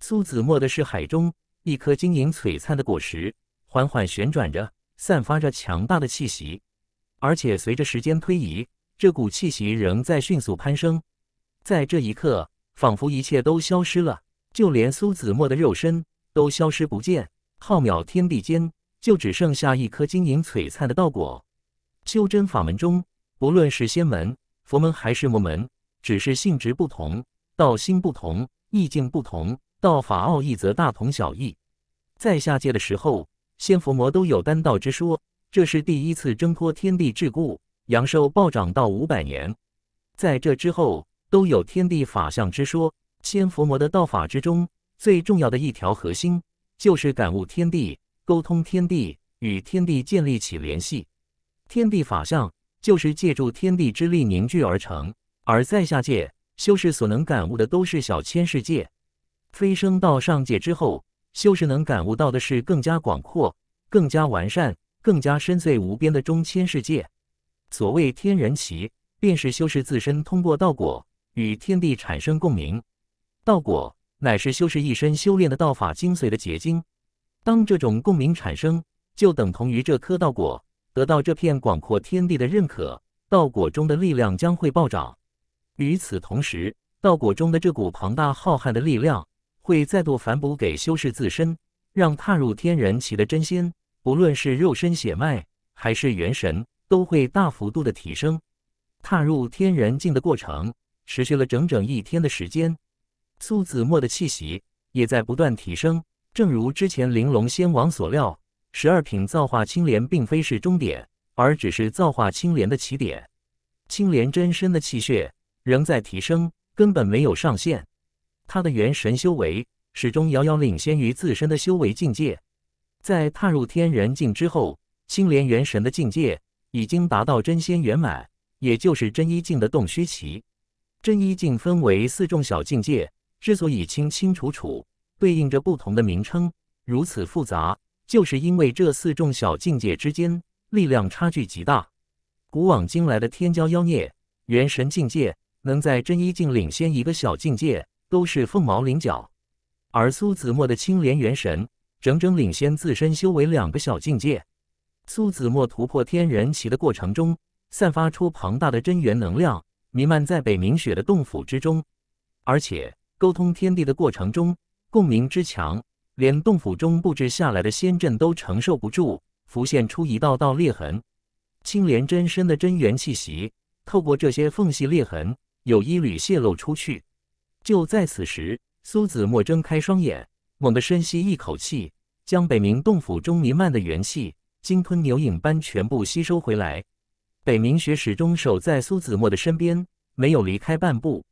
苏子墨的是海中，一颗晶莹璀璨的果实缓缓旋转着，散发着强大的气息，而且随着时间推移，这股气息仍在迅速攀升。在这一刻，仿佛一切都消失了。就连苏子墨的肉身都消失不见，浩渺天地间就只剩下一颗晶莹璀璨的道果。修真法门中，不论是仙门、佛门还是魔门，只是性质不同，道心不同，意境不同，道法奥义则大同小异。在下界的时候，仙、佛、魔都有丹道之说，这是第一次挣脱天地桎梏，阳寿暴涨到五百年。在这之后，都有天地法相之说。仙佛魔的道法之中，最重要的一条核心就是感悟天地、沟通天地、与天地建立起联系。天地法相就是借助天地之力凝聚而成。而在下界，修士所能感悟的都是小千世界；飞升到上界之后，修士能感悟到的是更加广阔、更加完善、更加深邃无边的中千世界。所谓天人齐，便是修士自身通过道果与天地产生共鸣。道果乃是修士一身修炼的道法精髓的结晶。当这种共鸣产生，就等同于这颗道果得到这片广阔天地的认可。道果中的力量将会暴涨。与此同时，道果中的这股庞大浩瀚的力量会再度反哺给修士自身，让踏入天人期的真仙，不论是肉身血脉还是元神，都会大幅度的提升。踏入天人境的过程，持续了整整一天的时间。苏子墨的气息也在不断提升，正如之前玲珑仙王所料，十二品造化青莲并非是终点，而只是造化青莲的起点。青莲真身的气血仍在提升，根本没有上限。他的元神修为始终遥遥领先于自身的修为境界。在踏入天人境之后，青莲元神的境界已经达到真仙圆满，也就是真一境的洞虚期。真一境分为四种小境界。之所以清清楚楚对应着不同的名称，如此复杂，就是因为这四种小境界之间力量差距极大。古往今来的天骄妖孽，元神境界能在真一境领先一个小境界，都是凤毛麟角。而苏子墨的青莲元神，整整领先自身修为两个小境界。苏子墨突破天人齐的过程中，散发出庞大的真元能量，弥漫在北冥雪的洞府之中，而且。沟通天地的过程中，共鸣之强，连洞府中布置下来的仙阵都承受不住，浮现出一道道裂痕。青莲真身的真元气息，透过这些缝隙裂痕，有一缕泄露出去。就在此时，苏子墨睁开双眼，猛地深吸一口气，将北冥洞府中弥漫的元气，鲸吞牛饮般全部吸收回来。北冥雪始终守在苏子墨的身边，没有离开半步。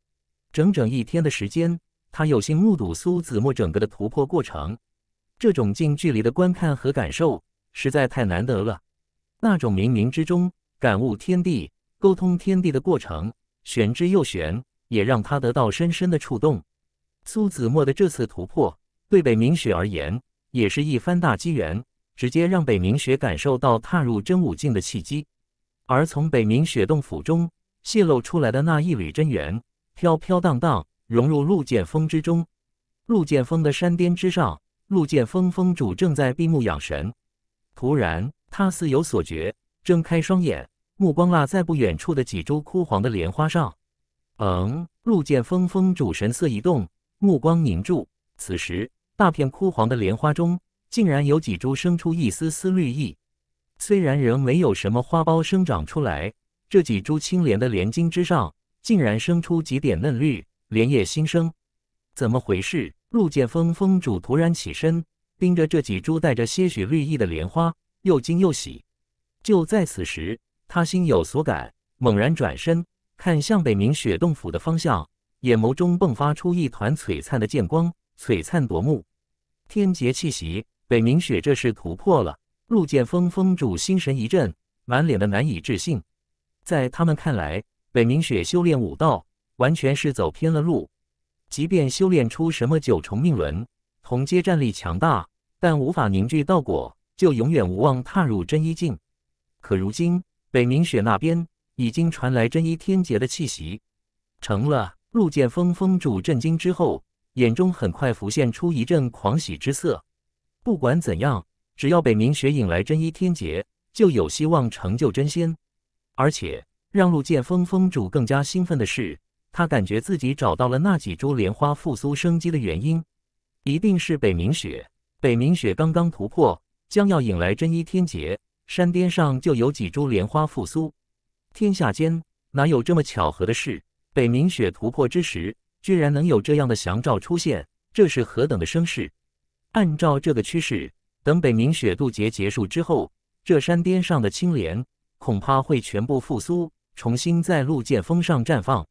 整整一天的时间，他有幸目睹苏子墨整个的突破过程。这种近距离的观看和感受实在太难得了。那种冥冥之中感悟天地、沟通天地的过程，玄之又玄，也让他得到深深的触动。苏子墨的这次突破，对北冥雪而言也是一番大机缘，直接让北冥雪感受到踏入真武境的契机。而从北冥雪洞府中泄露出来的那一缕真元。飘飘荡荡，融入鹿剑峰之中。鹿剑峰的山巅之上，鹿剑峰峰主正在闭目养神。突然，他似有所觉，睁开双眼，目光落在不远处的几株枯黄的莲花上。嗯，鹿剑峰峰主神色一动，目光凝住。此时，大片枯黄的莲花中，竟然有几株生出一丝丝绿意。虽然仍没有什么花苞生长出来，这几株青莲的莲茎之上。竟然生出几点嫩绿莲叶新生，怎么回事？陆剑锋峰主突然起身，盯着这几株带着些许绿意的莲花，又惊又喜。就在此时，他心有所感，猛然转身看向北冥雪洞府的方向，眼眸中迸发出一团璀璨的剑光，璀璨夺目。天劫气息，北冥雪这是突破了！陆剑锋峰主心神一震，满脸的难以置信。在他们看来，北冥雪修炼武道，完全是走偏了路。即便修炼出什么九重命轮，同阶战力强大，但无法凝聚道果，就永远无望踏入真一境。可如今，北冥雪那边已经传来真一天劫的气息，成了陆剑锋峰主震惊之后，眼中很快浮现出一阵狂喜之色。不管怎样，只要北冥雪引来真一天劫，就有希望成就真仙，而且。让陆剑峰峰主更加兴奋的是，他感觉自己找到了那几株莲花复苏生机的原因，一定是北冥雪。北冥雪刚刚突破，将要引来真一天劫，山巅上就有几株莲花复苏。天下间哪有这么巧合的事？北冥雪突破之时，居然能有这样的祥兆出现，这是何等的声势！按照这个趋势，等北冥雪渡劫结束之后，这山巅上的青莲恐怕会全部复苏。重新在陆剑锋上绽放，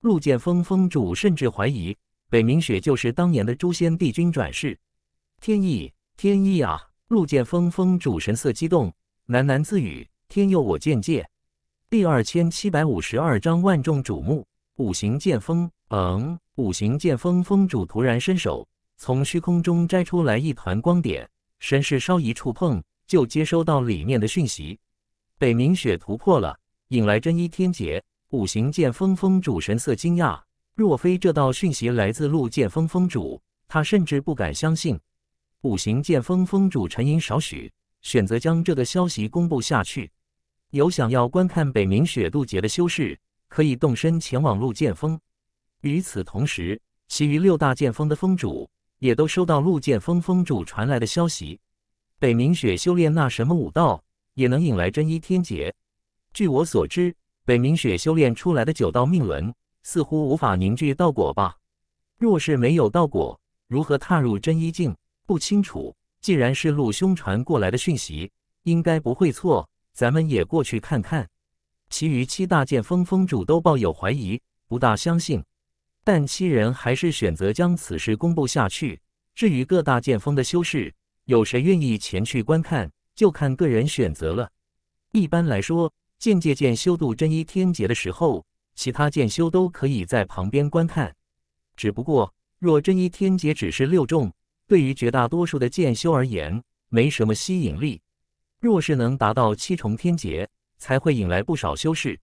陆剑锋峰主甚至怀疑北冥雪就是当年的诛仙帝君转世。天意，天意啊！陆剑锋峰主神色激动，喃喃自语：“天佑我剑界。”第二千七百五十二章万众瞩目。五行剑锋，嗯，五行剑锋峰主突然伸手，从虚空中摘出来一团光点，神识稍一触碰，就接收到里面的讯息。北冥雪突破了。引来真一天劫，五行剑峰峰主神色惊讶。若非这道讯息来自陆剑峰峰主，他甚至不敢相信。五行剑峰峰主沉吟少许，选择将这个消息公布下去。有想要观看北冥雪渡劫的修士，可以动身前往陆剑峰。与此同时，其余六大剑峰的峰主也都收到陆剑峰峰主传来的消息：北冥雪修炼那什么武道，也能引来真一天劫。据我所知，北冥雪修炼出来的九道命轮似乎无法凝聚道果吧？若是没有道果，如何踏入真一境？不清楚。既然是陆兄传过来的讯息，应该不会错。咱们也过去看看。其余七大剑峰峰主都抱有怀疑，不大相信，但七人还是选择将此事公布下去。至于各大剑峰的修士，有谁愿意前去观看，就看个人选择了。一般来说。境界剑修渡真一天劫的时候，其他剑修都可以在旁边观看。只不过，若真一天劫只是六重，对于绝大多数的剑修而言没什么吸引力。若是能达到七重天劫，才会引来不少修士。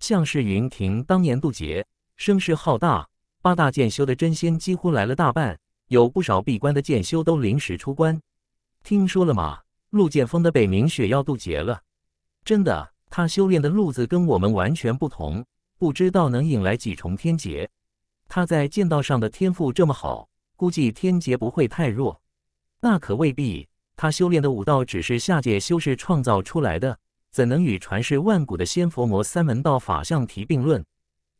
像是云霆当年渡劫，声势浩大，八大剑修的真仙几乎来了大半，有不少闭关的剑修都临时出关。听说了吗？陆剑锋的北冥雪要渡劫了，真的。他修炼的路子跟我们完全不同，不知道能引来几重天劫。他在剑道上的天赋这么好，估计天劫不会太弱。那可未必，他修炼的武道只是下界修士创造出来的，怎能与传世万古的仙佛魔三门道法相提并论？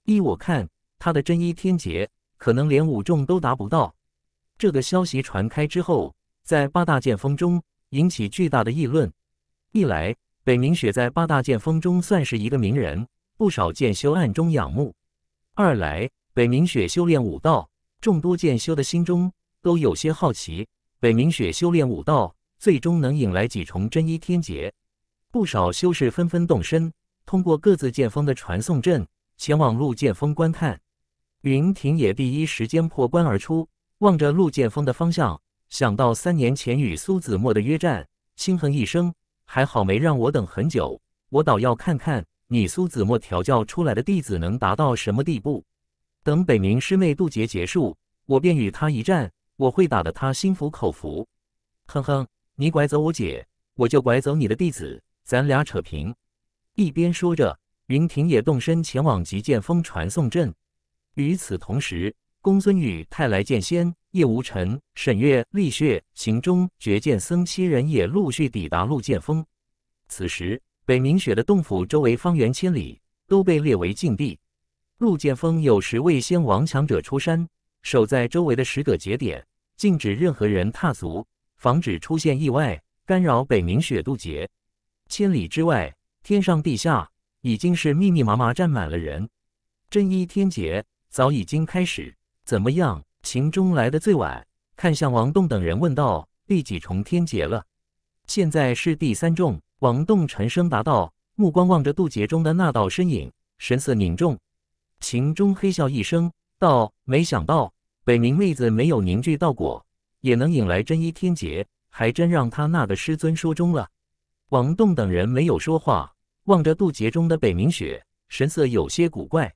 依我看，他的真一天劫可能连五重都达不到。这个消息传开之后，在八大剑锋中引起巨大的议论。一来。北冥雪在八大剑峰中算是一个名人，不少剑修暗中仰慕。二来，北冥雪修炼武道，众多剑修的心中都有些好奇，北冥雪修炼武道最终能引来几重真一天劫。不少修士纷纷动身，通过各自剑峰的传送阵前往陆剑峰观看。云亭也第一时间破关而出，望着陆剑峰的方向，想到三年前与苏子墨的约战，心哼一声。还好没让我等很久，我倒要看看你苏子墨调教出来的弟子能达到什么地步。等北冥师妹渡劫结束，我便与他一战，我会打得他心服口服。哼哼，你拐走我姐，我就拐走你的弟子，咱俩扯平。一边说着，云霆也动身前往极剑峰传送阵。与此同时，公孙羽、泰来剑仙。叶无尘、沈月、厉血、行中、绝剑僧七人也陆续抵达陆剑峰。此时，北冥雪的洞府周围方圆千里都被列为禁地。陆剑峰有十位仙王强者出山，守在周围的十个节点，禁止任何人踏足，防止出现意外，干扰北冥雪渡劫。千里之外，天上地下已经是密密麻麻站满了人。真一天劫早已经开始，怎么样？秦钟来的最晚，看向王栋等人问道：“第几重天劫了？”现在是第三重。王栋沉声答道，目光望着渡劫中的那道身影，神色凝重。秦钟嘿笑一声道：“没想到北冥妹子没有凝聚道果，也能引来真一天劫，还真让他那个师尊说中了。”王栋等人没有说话，望着渡劫中的北冥雪，神色有些古怪。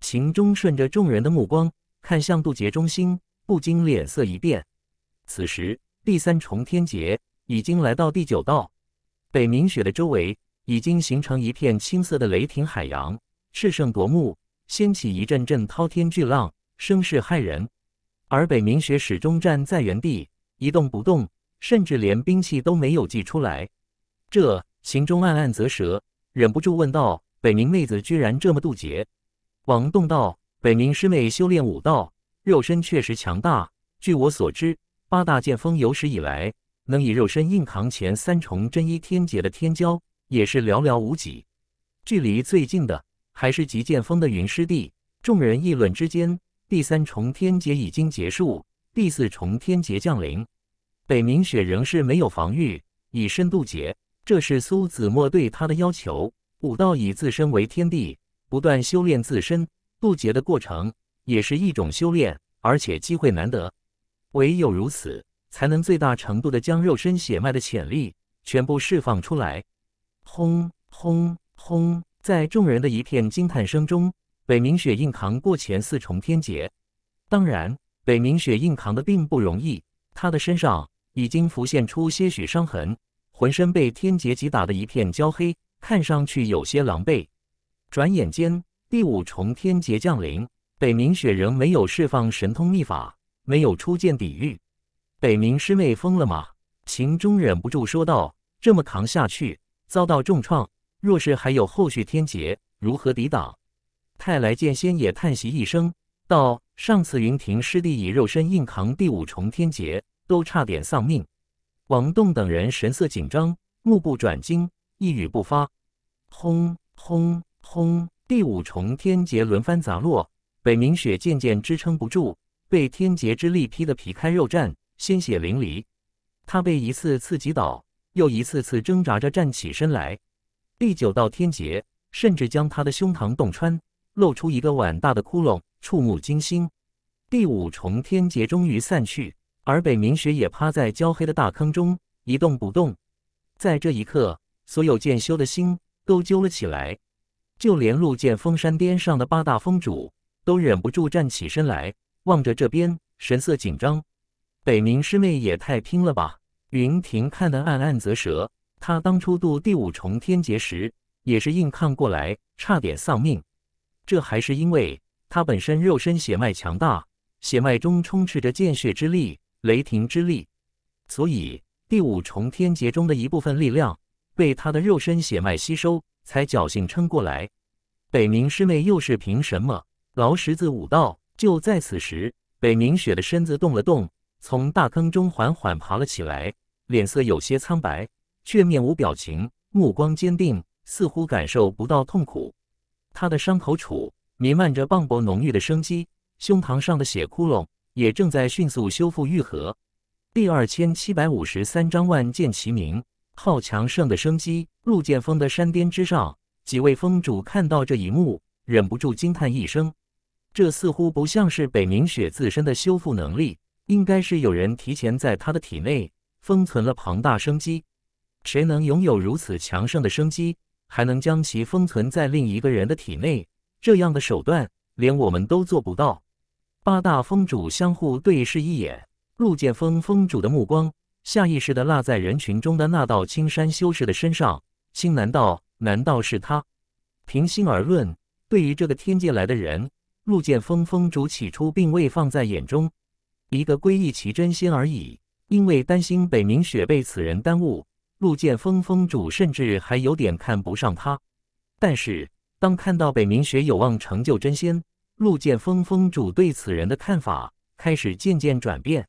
秦钟顺着众人的目光。看向渡劫中心，不禁脸色一变。此时第三重天劫已经来到第九道，北冥雪的周围已经形成一片青色的雷霆海洋，炽盛夺目，掀起一阵阵滔天巨浪，声势骇人。而北冥雪始终站在原地一动不动，甚至连兵器都没有祭出来。这行中暗暗啧舌，忍不住问道：“北冥妹子居然这么渡劫？”王栋道。北冥师妹修炼武道，肉身确实强大。据我所知，八大剑锋有史以来能以肉身硬扛前三重真一天劫的天骄也是寥寥无几。距离最近的还是极剑锋的云师弟。众人议论之间，第三重天劫已经结束，第四重天劫降临。北冥雪仍是没有防御，以身渡劫。这是苏子墨对他的要求。武道以自身为天地，不断修炼自身。渡劫的过程也是一种修炼，而且机会难得，唯有如此，才能最大程度的将肉身血脉的潜力全部释放出来。轰轰轰！在众人的一片惊叹声中，北冥雪硬扛过前四重天劫。当然，北冥雪硬扛的并不容易，她的身上已经浮现出些许伤痕，浑身被天劫击打的一片焦黑，看上去有些狼狈。转眼间。第五重天劫降临，北冥雪仍没有释放神通秘法，没有出见抵御。北冥师妹疯了吗？秦钟忍不住说道：“这么扛下去，遭到重创，若是还有后续天劫，如何抵挡？”太来剑仙也叹息一声，道：“上次云庭师弟以肉身硬扛第五重天劫，都差点丧命。”王栋等人神色紧张，目不转睛，一语不发。轰轰轰！第五重天劫轮番砸落，北冥雪渐渐支撑不住，被天劫之力劈得皮开肉绽，鲜血淋漓。他被一次次击倒，又一次次挣扎着站起身来。第九道天劫甚至将他的胸膛洞穿，露出一个碗大的窟窿，触目惊心。第五重天劫终于散去，而北冥雪也趴在焦黑的大坑中一动不动。在这一刻，所有剑修的心都揪了起来。就连路剑峰山巅上的八大峰主都忍不住站起身来，望着这边，神色紧张。北冥师妹也太拼了吧！云霆看得暗暗啧舌。他当初渡第五重天劫时，也是硬抗过来，差点丧命。这还是因为他本身肉身血脉强大，血脉中充斥着见血之力、雷霆之力，所以第五重天劫中的一部分力量被他的肉身血脉吸收。才侥幸撑过来，北冥师妹又是凭什么？劳什子武道！就在此时，北冥雪的身子动了动，从大坑中缓缓爬了起来，脸色有些苍白，却面无表情，目光坚定，似乎感受不到痛苦。他的伤口处弥漫着磅礴浓郁的生机，胸膛上的血窟窿也正在迅速修复愈合。第二千七百五十三章万剑齐鸣，浩强盛的生机。陆剑峰的山巅之上，几位峰主看到这一幕，忍不住惊叹一声：“这似乎不像是北冥雪自身的修复能力，应该是有人提前在他的体内封存了庞大生机。谁能拥有如此强盛的生机，还能将其封存在另一个人的体内？这样的手段，连我们都做不到。”八大峰主相互对视一眼，陆剑峰峰主的目光下意识地落在人群中的那道青山修士的身上。心难道难道是他？平心而论，对于这个天界来的人，陆剑锋峰主起初并未放在眼中，一个归一奇真仙而已。因为担心北冥雪被此人耽误，陆剑锋峰主甚至还有点看不上他。但是，当看到北冥雪有望成就真仙，陆剑锋峰主对此人的看法开始渐渐转变。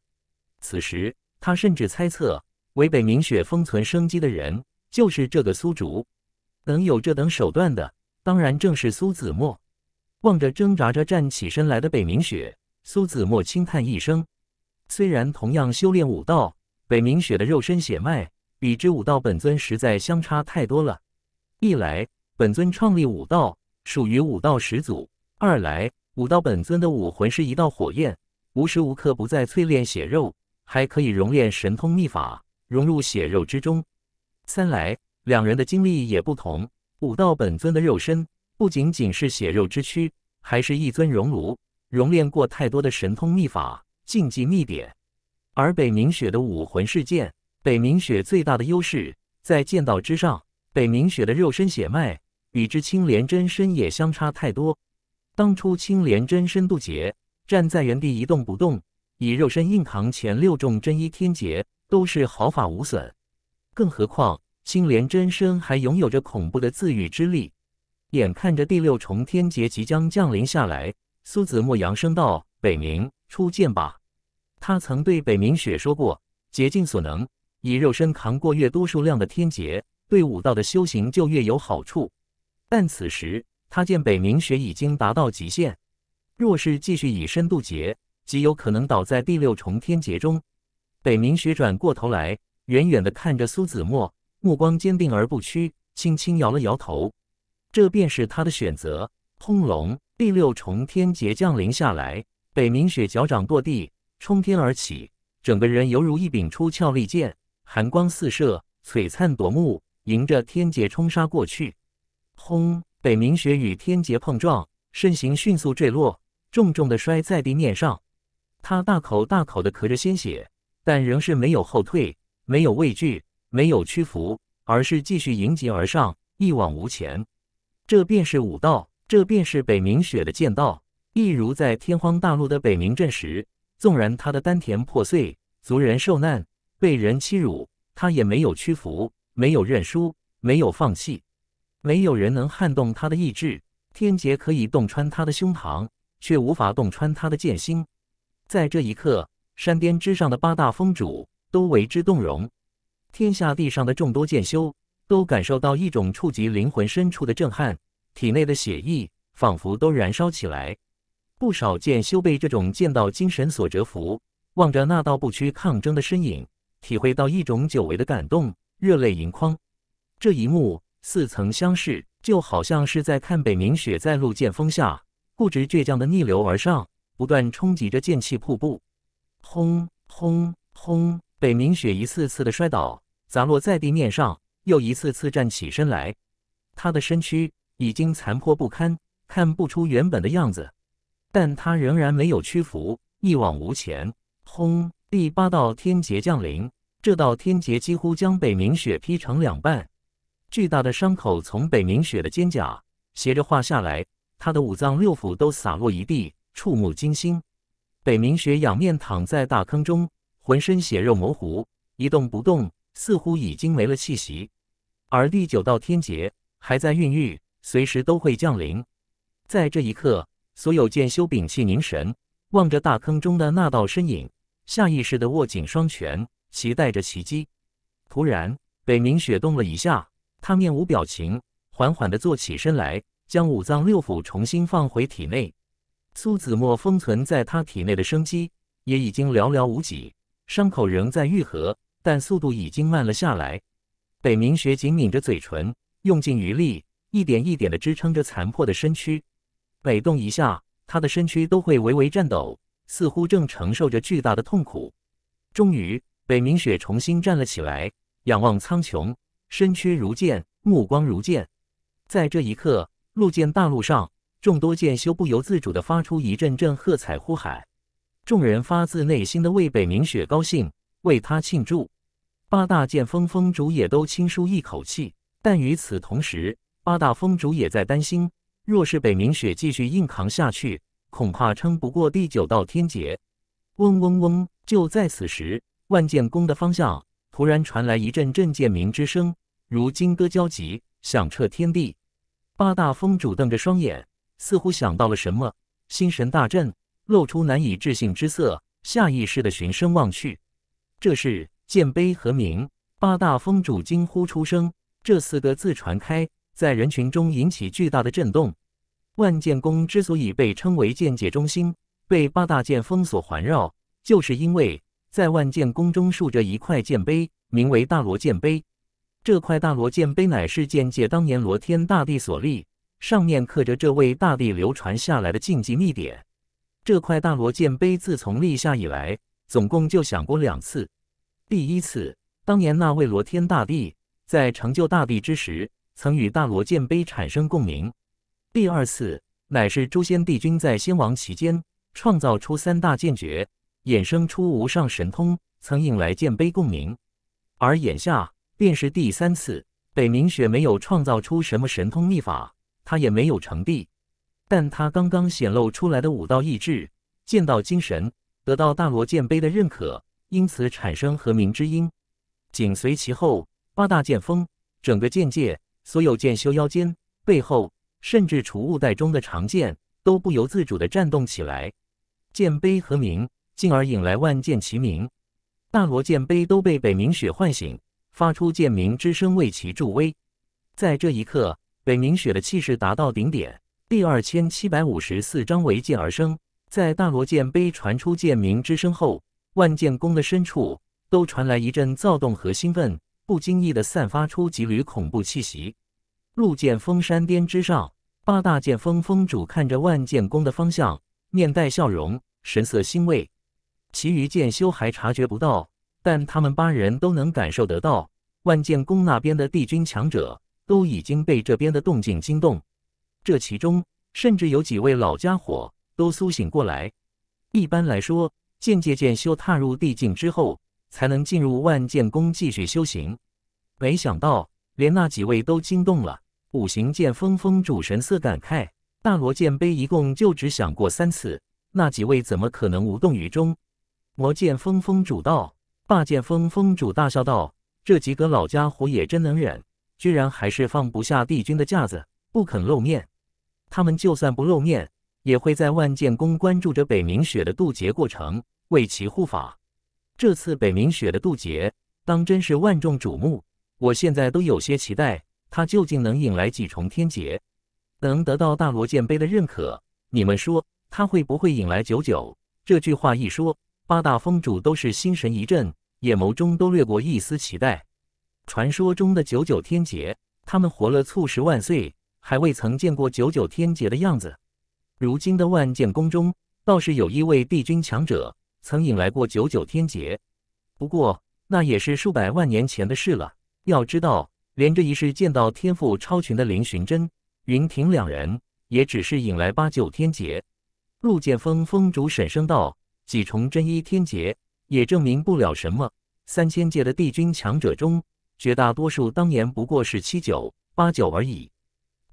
此时，他甚至猜测为北冥雪封存生机的人。就是这个苏竹，能有这等手段的，当然正是苏子墨。望着挣扎着站起身来的北冥雪，苏子墨轻叹一声。虽然同样修炼武道，北冥雪的肉身血脉比之武道本尊实在相差太多了。一来，本尊创立武道，属于武道始祖；二来，武道本尊的武魂是一道火焰，无时无刻不在淬炼血肉，还可以熔炼神通秘法，融入血肉之中。三来，两人的经历也不同。武道本尊的肉身不仅仅是血肉之躯，还是一尊熔炉，熔炼过太多的神通秘法、禁忌秘典。而北冥雪的武魂是剑，北冥雪最大的优势在剑道之上。北冥雪的肉身血脉与之青莲真身也相差太多。当初青莲真身渡劫，站在原地一动不动，以肉身硬扛前六重真一天劫，都是毫发无损。更何况，青莲真身还拥有着恐怖的自愈之力。眼看着第六重天劫即将降临下来，苏子墨扬声道：“北冥，出剑吧！”他曾对北冥雪说过：“竭尽所能，以肉身扛过越多数量的天劫，对武道的修行就越有好处。”但此时，他见北冥雪已经达到极限，若是继续以身渡劫，极有可能倒在第六重天劫中。北冥雪转过头来。远远地看着苏子墨，目光坚定而不屈，轻轻摇了摇头。这便是他的选择。轰隆！第六重天劫降临下来，北冥雪脚掌跺地，冲天而起，整个人犹如一柄出鞘利剑，寒光四射，璀璨夺目，迎着天劫冲杀过去。轰！北冥雪与天劫碰撞，身形迅速坠落，重重地摔在地面上。他大口大口地咳着鲜血，但仍是没有后退。没有畏惧，没有屈服，而是继续迎击而上，一往无前。这便是武道，这便是北冥雪的剑道。一如在天荒大陆的北冥镇时，纵然他的丹田破碎，族人受难，被人欺辱，他也没有屈服，没有认输，没有放弃。没有人能撼动他的意志，天劫可以洞穿他的胸膛，却无法洞穿他的剑心。在这一刻，山巅之上的八大峰主。都为之动容，天下地上的众多剑修都感受到一种触及灵魂深处的震撼，体内的血意仿佛都燃烧起来。不少剑修被这种剑道精神所折服，望着那道不屈抗争的身影，体会到一种久违的感动，热泪盈眶。这一幕似曾相识，就好像是在看北冥雪在路剑锋下固执倔强的逆流而上，不断冲击着剑气瀑布，轰轰轰！北冥雪一次次的摔倒，砸落在地面上，又一次次站起身来。他的身躯已经残破不堪，看不出原本的样子，但他仍然没有屈服，一往无前。轰！第八道天劫降临，这道天劫几乎将北冥雪劈成两半，巨大的伤口从北冥雪的肩胛斜着划下来，他的五脏六腑都洒落一地，触目惊心。北冥雪仰面躺在大坑中。浑身血肉模糊，一动不动，似乎已经没了气息。而第九道天劫还在孕育，随时都会降临。在这一刻，所有剑修屏气凝神，望着大坑中的那道身影，下意识地握紧双拳，期待着袭击。突然，北冥雪动了一下，他面无表情，缓缓地坐起身来，将五脏六腑重新放回体内。苏子墨封存在他体内的生机也已经寥寥无几。伤口仍在愈合，但速度已经慢了下来。北冥雪紧抿着嘴唇，用尽余力，一点一点地支撑着残破的身躯。每动一下，他的身躯都会微微颤抖，似乎正承受着巨大的痛苦。终于，北冥雪重新站了起来，仰望苍穹，身躯如剑，目光如剑。在这一刻，陆剑大陆上众多剑修不由自主地发出一阵阵喝彩呼喊。众人发自内心的为北冥雪高兴，为他庆祝。八大剑峰峰主也都轻舒一口气。但与此同时，八大峰主也在担心，若是北冥雪继续硬扛下去，恐怕撑不过第九道天劫。嗡嗡嗡！就在此时，万剑宫的方向突然传来一阵阵剑鸣之声，如金戈交集，响彻天地。八大峰主瞪着双眼，似乎想到了什么，心神大震。露出难以置信之色，下意识的循声望去。这是剑碑和名？八大峰主惊呼出声。这四个字传开，在人群中引起巨大的震动。万剑宫之所以被称为剑界中心，被八大剑峰所环绕，就是因为在万剑宫中竖着一块剑碑，名为大罗剑碑。这块大罗剑碑乃是剑界当年罗天大帝所立，上面刻着这位大帝流传下来的禁忌秘典。这块大罗剑碑自从立下以来，总共就响过两次。第一次，当年那位罗天大帝在成就大帝之时，曾与大罗剑碑产生共鸣。第二次，乃是诛仙帝君在仙王期间创造出三大剑诀，衍生出无上神通，曾引来剑碑共鸣。而眼下，便是第三次。北冥雪没有创造出什么神通秘法，他也没有成帝。但他刚刚显露出来的武道意志、剑道精神，得到大罗剑碑的认可，因此产生和鸣之音。紧随其后，八大剑锋，整个剑界所有剑修腰间、背后，甚至储物袋中的长剑，都不由自主的颤动起来。剑碑和鸣，进而引来万剑齐鸣，大罗剑碑都被北冥雪唤醒，发出剑鸣之声为其助威。在这一刻，北冥雪的气势达到顶点。第二千七百五十四章为剑而生。在大罗剑碑传出剑鸣之声后，万剑宫的深处都传来一阵躁动和兴奋，不经意地散发出几缕恐怖气息。陆剑峰山巅之上，八大剑峰峰主看着万剑宫的方向，面带笑容，神色欣慰。其余剑修还察觉不到，但他们八人都能感受得到。万剑宫那边的帝君强者都已经被这边的动静惊动。这其中甚至有几位老家伙都苏醒过来。一般来说，剑界剑修踏入地境之后，才能进入万剑宫继续修行。没想到，连那几位都惊动了。五行剑峰峰主神色感慨：“大罗剑碑一共就只响过三次，那几位怎么可能无动于衷？”魔剑峰峰主道。霸剑峰峰主大笑道：“这几个老家伙也真能忍，居然还是放不下帝君的架子，不肯露面。”他们就算不露面，也会在万剑宫关注着北冥雪的渡劫过程，为其护法。这次北冥雪的渡劫，当真是万众瞩目。我现在都有些期待，他究竟能引来几重天劫，能得到大罗剑碑的认可。你们说，他会不会引来九九？这句话一说，八大峰主都是心神一震，眼眸中都掠过一丝期待。传说中的九九天劫，他们活了促十万岁。还未曾见过九九天劫的样子，如今的万剑宫中倒是有一位帝君强者曾引来过九九天劫，不过那也是数百万年前的事了。要知道，连这一世见到天赋超群的林寻真、云霆两人，也只是引来八九天劫。陆剑锋风主沈声道：“几重真一天劫也证明不了什么。三千界的帝君强者中，绝大多数当年不过是七九、八九而已。”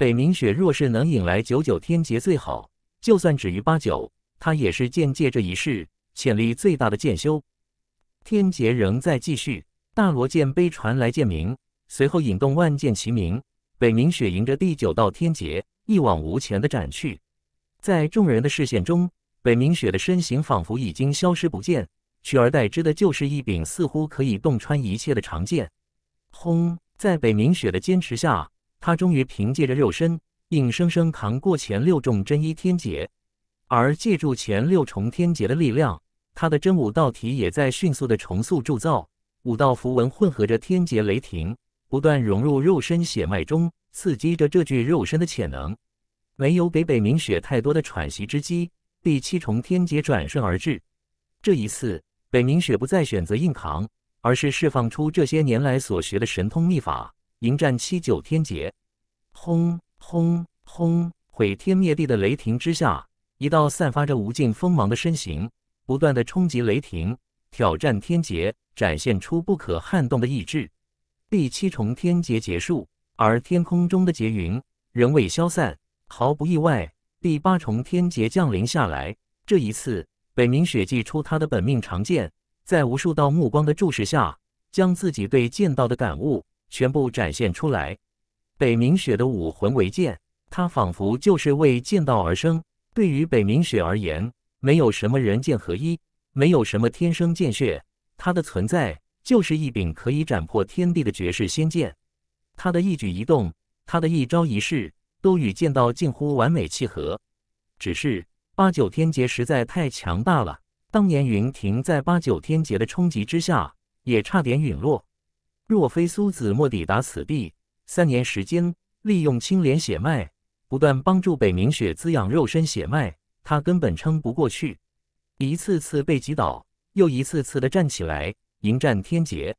北冥雪若是能引来九九天劫最好，就算止于八九，他也是剑界这一世潜力最大的剑修。天劫仍在继续，大罗剑碑传来剑鸣，随后引动万剑齐鸣。北冥雪迎着第九道天劫，一往无前的斩去。在众人的视线中，北冥雪的身形仿佛已经消失不见，取而代之的就是一柄似乎可以洞穿一切的长剑。轰！在北冥雪的坚持下。他终于凭借着肉身硬生生扛过前六重真一天劫，而借助前六重天劫的力量，他的真武道体也在迅速的重塑铸造。五道符文混合着天劫雷霆，不断融入肉身血脉中，刺激着这具肉身的潜能。没有给北冥雪太多的喘息之机，第七重天劫转瞬而至。这一次，北冥雪不再选择硬扛，而是释放出这些年来所学的神通秘法。迎战七九天劫，轰轰轰！毁天灭地的雷霆之下，一道散发着无尽锋芒的身形，不断的冲击雷霆，挑战天劫，展现出不可撼动的意志。第七重天劫结束，而天空中的劫云仍未消散。毫不意外，第八重天劫降临下来。这一次，北冥雪祭出他的本命长剑，在无数道目光的注视下，将自己对剑道的感悟。全部展现出来。北冥雪的武魂为剑，他仿佛就是为剑道而生。对于北冥雪而言，没有什么人剑合一，没有什么天生剑血，他的存在就是一柄可以斩破天地的绝世仙剑。他的一举一动，他的一招一式，都与剑道近乎完美契合。只是八九天劫实在太强大了，当年云霆在八九天劫的冲击之下，也差点陨落。若非苏子墨抵达此地，三年时间，利用青莲血脉不断帮助北冥雪滋养肉身血脉，他根本撑不过去。一次次被击倒，又一次次的站起来，迎战天劫。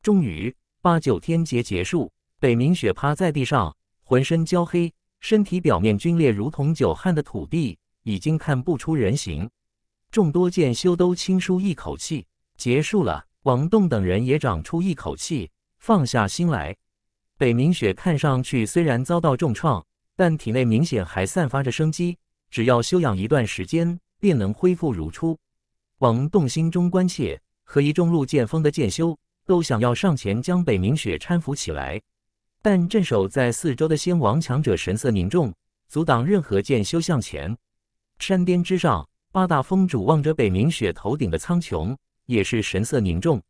终于，八九天劫结束，北冥雪趴在地上，浑身焦黑，身体表面龟裂，如同久旱的土地，已经看不出人形。众多剑修都轻舒一口气，结束了。王栋等人也长出一口气，放下心来。北冥雪看上去虽然遭到重创，但体内明显还散发着生机，只要休养一段时间，便能恢复如初。王栋心中关切，和一众陆剑锋的剑修都想要上前将北冥雪搀扶起来，但镇守在四周的仙王强者神色凝重，阻挡任何剑修向前。山巅之上，八大峰主望着北冥雪头顶的苍穹。也是神色凝重，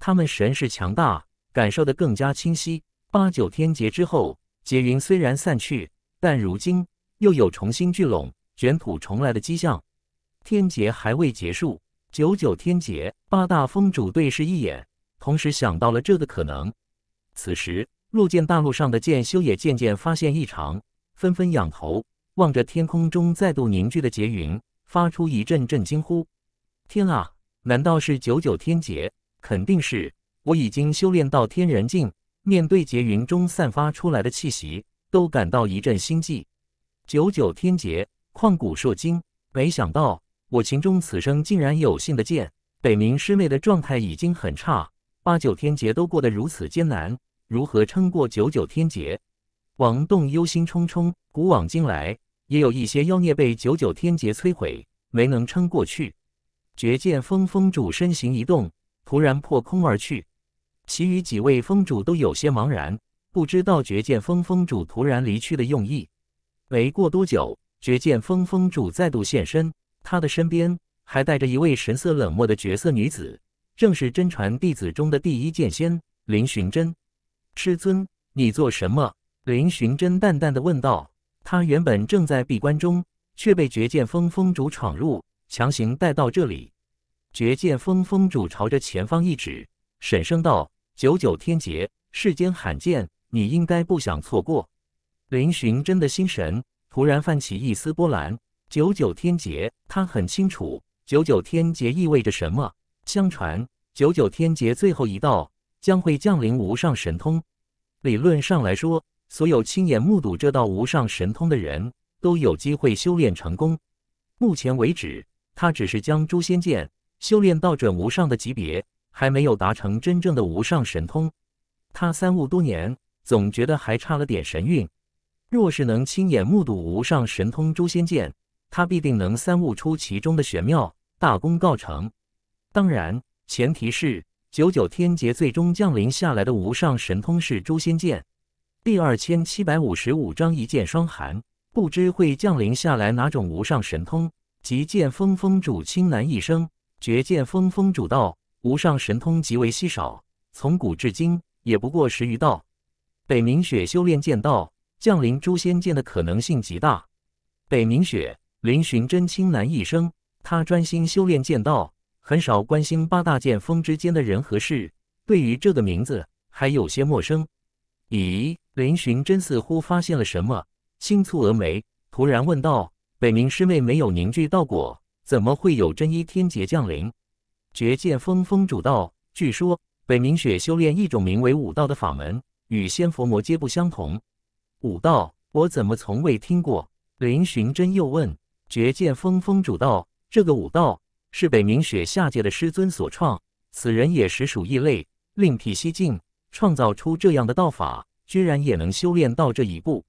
他们神识强大，感受得更加清晰。八九天劫之后，劫云虽然散去，但如今又有重新聚拢、卷土重来的迹象。天劫还未结束，九九天劫，八大峰主对视一眼，同时想到了这个可能。此时，入剑大陆上的剑修也渐渐发现异常，纷纷仰头望着天空中再度凝聚的劫云，发出一阵阵惊呼：“天啊！”难道是九九天劫？肯定是！我已经修炼到天人境，面对劫云中散发出来的气息，都感到一阵心悸。九九天劫，旷古烁今，没想到我秦钟此生竟然有幸的见北冥师妹的状态已经很差，八九天劫都过得如此艰难，如何撑过九九天劫？王栋忧心忡忡，古往今来，也有一些妖孽被九九天劫摧毁，没能撑过去。绝剑峰峰主身形一动，突然破空而去。其余几位峰主都有些茫然，不知道绝剑峰峰主突然离去的用意。没过多久，绝剑峰峰主再度现身，他的身边还带着一位神色冷漠的绝色女子，正是真传弟子中的第一剑仙林寻真。师尊，你做什么？林寻真淡淡的问道。他原本正在闭关中，却被绝剑峰峰主闯入。强行带到这里，绝剑峰峰主朝着前方一指，沈声道：“九九天劫，世间罕见，你应该不想错过。”林寻真的心神突然泛起一丝波澜。九九天劫，他很清楚，九九天劫意味着什么。相传，九九天劫最后一道将会降临无上神通。理论上来说，所有亲眼目睹这道无上神通的人都有机会修炼成功。目前为止。他只是将诛仙剑修炼到准无上的级别，还没有达成真正的无上神通。他三悟多年，总觉得还差了点神韵。若是能亲眼目睹无上神通诛仙剑，他必定能三悟出其中的玄妙，大功告成。当然，前提是九九天劫最终降临下来的无上神通是诛仙剑。第二千七百五十五章一剑双寒，不知会降临下来哪种无上神通。极剑峰峰主青南一生，觉剑峰峰主道无上神通极为稀少，从古至今也不过十余道。北冥雪修炼剑道，降临诛仙剑的可能性极大。北冥雪林寻真青南一生，他专心修炼剑道，很少关心八大剑峰之间的人和事，对于这个名字还有些陌生。咦，林寻真似乎发现了什么，轻蹙峨眉，突然问道。北冥师妹没有凝聚道果，怎么会有真一天劫降临？绝剑峰峰主道：“据说北冥雪修炼一种名为武道的法门，与仙佛魔皆不相同。武道，我怎么从未听过？”林寻真又问：“绝剑峰峰主道，这个武道是北冥雪下界的师尊所创，此人也实属异类，另辟蹊径，创造出这样的道法，居然也能修炼到这一步。”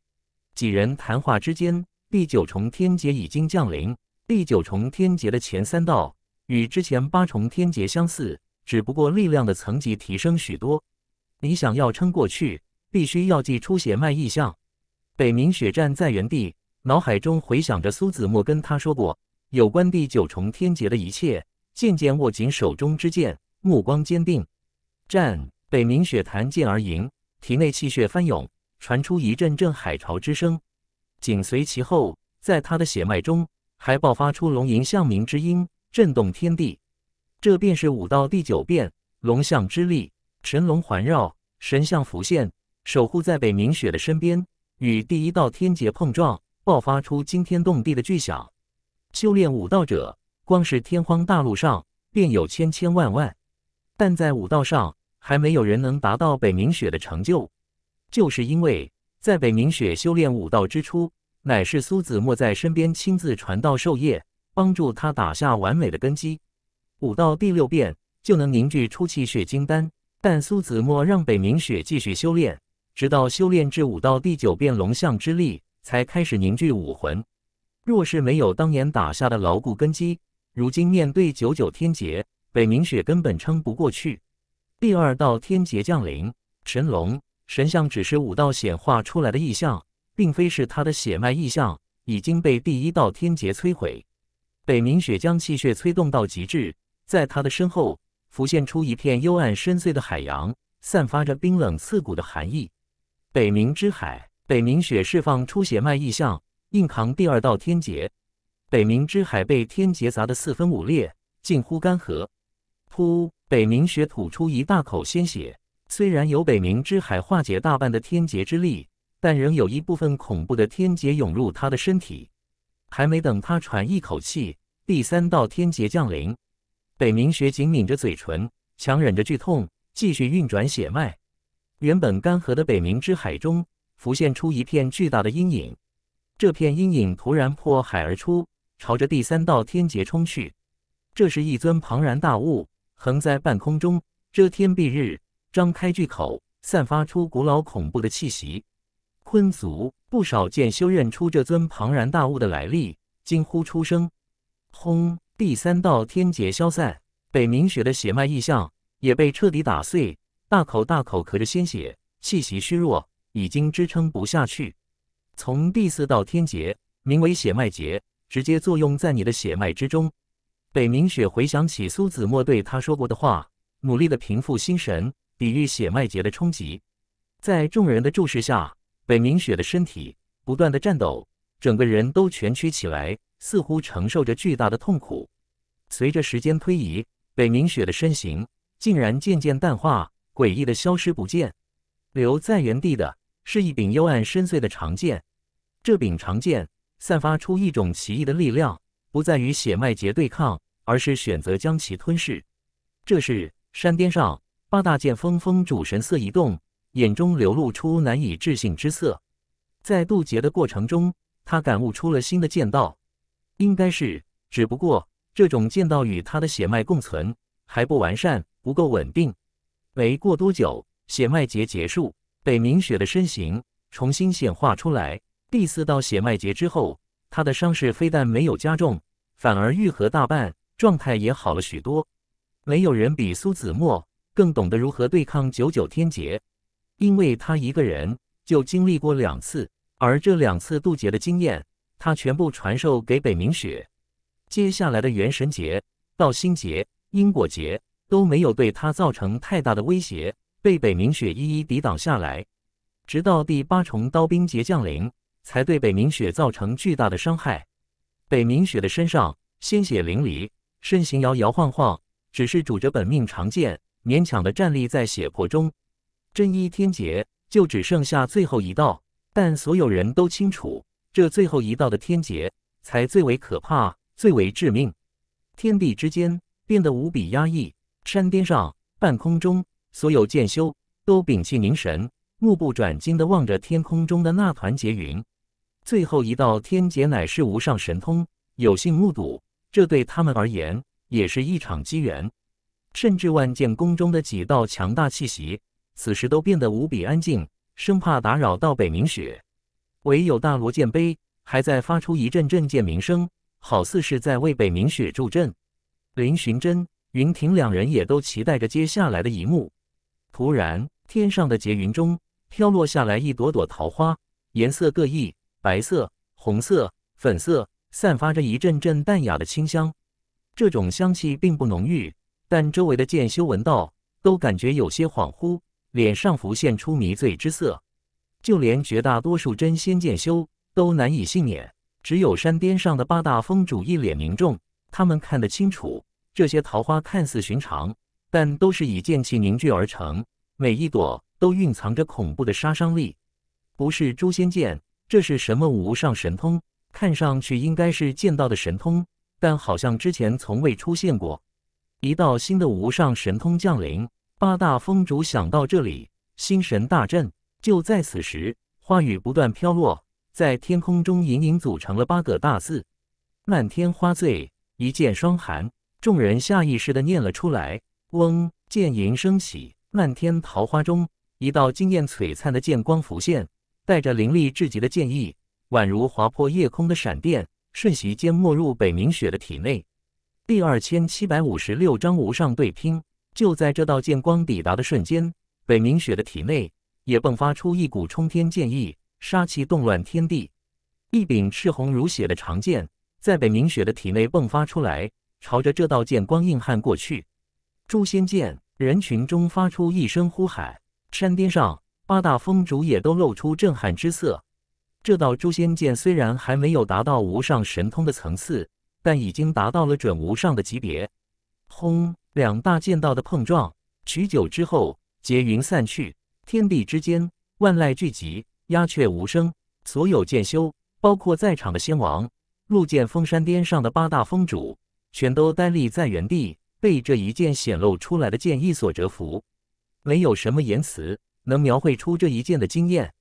几人谈话之间。第九重天劫已经降临。第九重天劫的前三道与之前八重天劫相似，只不过力量的层级提升许多。你想要撑过去，必须要祭出血脉异象。北冥雪站在原地，脑海中回想着苏子墨跟他说过有关第九重天劫的一切，渐渐握紧手中之剑，目光坚定。战北冥雪弹剑而迎，体内气血翻涌，传出一阵阵海潮之声。紧随其后，在他的血脉中还爆发出龙吟象鸣之音，震动天地。这便是武道第九变——龙象之力。神龙环绕，神象浮现，守护在北冥雪的身边。与第一道天劫碰撞，爆发出惊天动地的巨响。修炼武道者，光是天荒大陆上便有千千万万，但在武道上，还没有人能达到北冥雪的成就，就是因为。在北冥雪修炼武道之初，乃是苏子墨在身边亲自传道授业，帮助他打下完美的根基。武道第六变就能凝聚出气血金丹，但苏子墨让北冥雪继续修炼，直到修炼至武道第九变龙象之力，才开始凝聚武魂。若是没有当年打下的牢固根基，如今面对九九天劫，北冥雪根本撑不过去。第二道天劫降临，神龙。神像只是武道显化出来的意象，并非是他的血脉意象，已经被第一道天劫摧毁。北冥雪将气血催动到极致，在他的身后浮现出一片幽暗深邃的海洋，散发着冰冷刺骨的寒意。北冥之海，北冥雪释放出血脉意象，硬扛第二道天劫。北冥之海被天劫砸得四分五裂，近乎干涸。噗！北冥雪吐出一大口鲜血。虽然由北冥之海化解大半的天劫之力，但仍有一部分恐怖的天劫涌入他的身体。还没等他喘一口气，第三道天劫降临。北冥雪紧抿着嘴唇，强忍着剧痛，继续运转血脉。原本干涸的北冥之海中浮现出一片巨大的阴影。这片阴影突然破海而出，朝着第三道天劫冲去。这是一尊庞然大物，横在半空中，遮天蔽日。张开巨口，散发出古老恐怖的气息。昆族不少见，修炼出这尊庞然大物的来历，惊呼出声。轰！第三道天劫消散，北冥雪的血脉异象也被彻底打碎，大口大口咳着鲜血，气息虚弱，已经支撑不下去。从第四道天劫，名为血脉劫，直接作用在你的血脉之中。北冥雪回想起苏子墨对他说过的话，努力的平复心神。抵御血脉结的冲击，在众人的注视下，北冥雪的身体不断的颤抖，整个人都蜷曲起来，似乎承受着巨大的痛苦。随着时间推移，北冥雪的身形竟然渐渐淡化，诡异的消失不见。留在原地的是一柄幽暗深邃的长剑，这柄长剑散发出一种奇异的力量，不再与血脉结对抗，而是选择将其吞噬。这是山巅上。八大剑锋锋主神色一动，眼中流露出难以置信之色。在渡劫的过程中，他感悟出了新的剑道，应该是，只不过这种剑道与他的血脉共存还不完善，不够稳定。没过多久，血脉劫结束，北冥雪的身形重新显化出来。第四道血脉劫之后，他的伤势非但没有加重，反而愈合大半，状态也好了许多。没有人比苏子墨。更懂得如何对抗九九天劫，因为他一个人就经历过两次，而这两次渡劫的经验，他全部传授给北冥雪。接下来的元神劫、道心劫、因果劫都没有对他造成太大的威胁，被北冥雪一一抵挡下来。直到第八重刀兵劫降临，才对北冥雪造成巨大的伤害。北冥雪的身上鲜血淋漓，身形摇摇晃晃，只是拄着本命长剑。勉强的站立在血泊中，真一天劫就只剩下最后一道，但所有人都清楚，这最后一道的天劫才最为可怕，最为致命。天地之间变得无比压抑，山巅上、半空中，所有剑修都屏气凝神，目不转睛地望着天空中的那团劫云。最后一道天劫乃是无上神通，有幸目睹，这对他们而言也是一场机缘。甚至万剑宫中的几道强大气息，此时都变得无比安静，生怕打扰到北冥雪。唯有大罗剑碑还在发出一阵阵剑鸣声，好似是在为北冥雪助阵。林寻真、云霆两人也都期待着接下来的一幕。突然，天上的劫云中飘落下来一朵朵桃花，颜色各异，白色、红色、粉色，散发着一阵阵淡雅的清香。这种香气并不浓郁。但周围的剑修闻道，都感觉有些恍惚，脸上浮现出迷醉之色。就连绝大多数真仙剑修都难以幸免，只有山巅上的八大峰主一脸凝重。他们看得清楚，这些桃花看似寻常，但都是以剑气凝聚而成，每一朵都蕴藏着恐怖的杀伤力。不是诛仙剑，这是什么无上神通？看上去应该是剑道的神通，但好像之前从未出现过。一道新的无上神通降临，八大峰主想到这里，心神大振。就在此时，花雨不断飘落，在天空中隐隐组成了八个大字：“漫天花醉，一剑霜寒。”众人下意识地念了出来。嗡，剑吟声起，漫天桃花中，一道惊艳璀璨的剑光浮现，带着凌厉至极的剑意，宛如划破夜空的闪电，瞬息间没入北冥雪的体内。第二千七百五十六章无上对拼。就在这道剑光抵达的瞬间，北冥雪的体内也迸发出一股冲天剑意，杀气动乱天地。一柄赤红如血的长剑在北冥雪的体内迸发出来，朝着这道剑光硬撼过去。诛仙剑！人群中发出一声呼喊。山巅上，八大风主也都露出震撼之色。这道诛仙剑虽然还没有达到无上神通的层次。但已经达到了准无上的级别。轰！两大剑道的碰撞，许久之后，劫云散去，天地之间万籁俱寂，鸦雀无声。所有剑修，包括在场的仙王、入剑峰山巅上的八大峰主，全都呆立在原地，被这一剑显露出来的剑意所折服。没有什么言辞能描绘出这一剑的惊艳，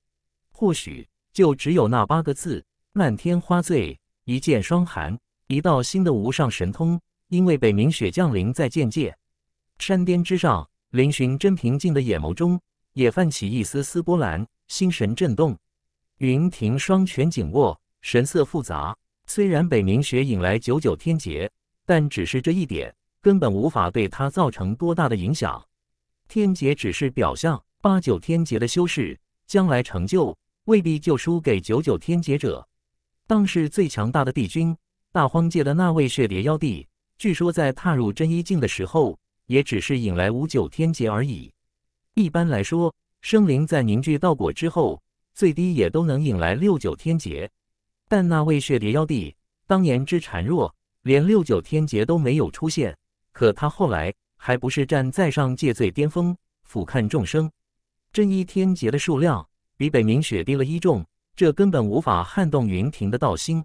或许就只有那八个字：漫天花醉，一剑霜寒。一道新的无上神通，因为北冥雪降临在剑界山巅之上，林寻真平静的眼眸中也泛起一丝丝波澜，心神震动。云庭双拳紧握，神色复杂。虽然北冥雪引来九九天劫，但只是这一点，根本无法对他造成多大的影响。天劫只是表象，八九天劫的修士将来成就未必就输给九九天劫者，当是最强大的帝君。大荒界的那位血蝶妖帝，据说在踏入真一境的时候，也只是引来五九天劫而已。一般来说，生灵在凝聚道果之后，最低也都能引来六九天劫。但那位血蝶妖帝当年之孱弱，连六九天劫都没有出现，可他后来还不是站在上界最巅峰，俯瞰众生？真一天劫的数量比北冥雪低了一众，这根本无法撼动云庭的道心。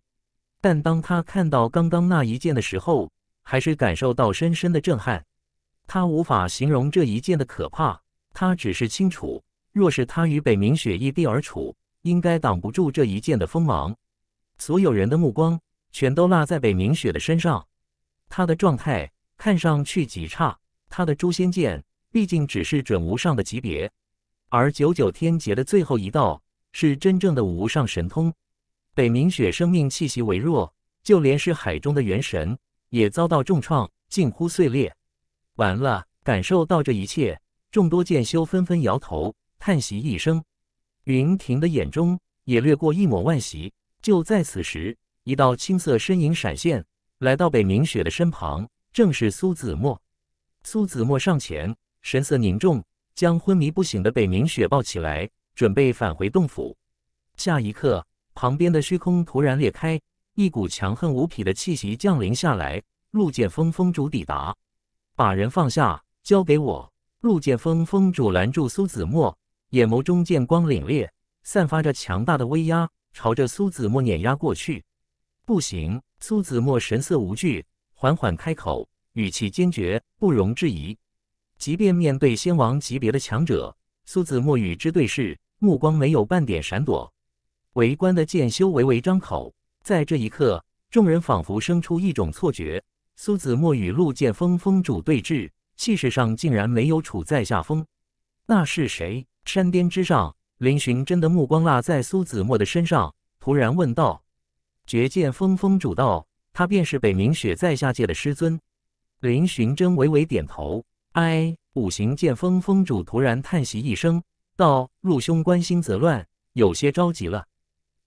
但当他看到刚刚那一剑的时候，还是感受到深深的震撼。他无法形容这一剑的可怕，他只是清楚，若是他与北冥雪异地而处，应该挡不住这一剑的锋芒。所有人的目光全都落在北冥雪的身上，他的状态看上去极差。他的诛仙剑毕竟只是准无上的级别，而九九天劫的最后一道是真正的无上神通。北冥雪生命气息微弱，就连是海中的元神也遭到重创，近乎碎裂。完了！感受到这一切，众多剑修纷纷摇头叹息一声。云霆的眼中也掠过一抹惋惜。就在此时，一道青色身影闪现，来到北冥雪的身旁，正是苏子墨。苏子墨上前，神色凝重，将昏迷不醒的北冥雪抱起来，准备返回洞府。下一刻。旁边的虚空突然裂开，一股强横无匹的气息降临下来。陆剑锋峰主抵达，把人放下，交给我。陆剑锋峰主拦住苏子墨，眼眸中剑光凛冽，散发着强大的威压，朝着苏子墨碾压过去。不行！苏子墨神色无惧，缓缓开口，语气坚决，不容置疑。即便面对仙王级别的强者，苏子墨与之对视，目光没有半点闪躲。围观的剑修微微张口，在这一刻，众人仿佛生出一种错觉：苏子墨与陆剑锋峰主对峙，气势上竟然没有处在下风。那是谁？山巅之上，林寻真的目光落在苏子墨的身上，突然问道：“绝剑锋峰主道，他便是北冥雪在下界的师尊。”林寻真微微点头。唉，五行剑锋峰主突然叹息一声，道：“陆兄，关心则乱，有些着急了。”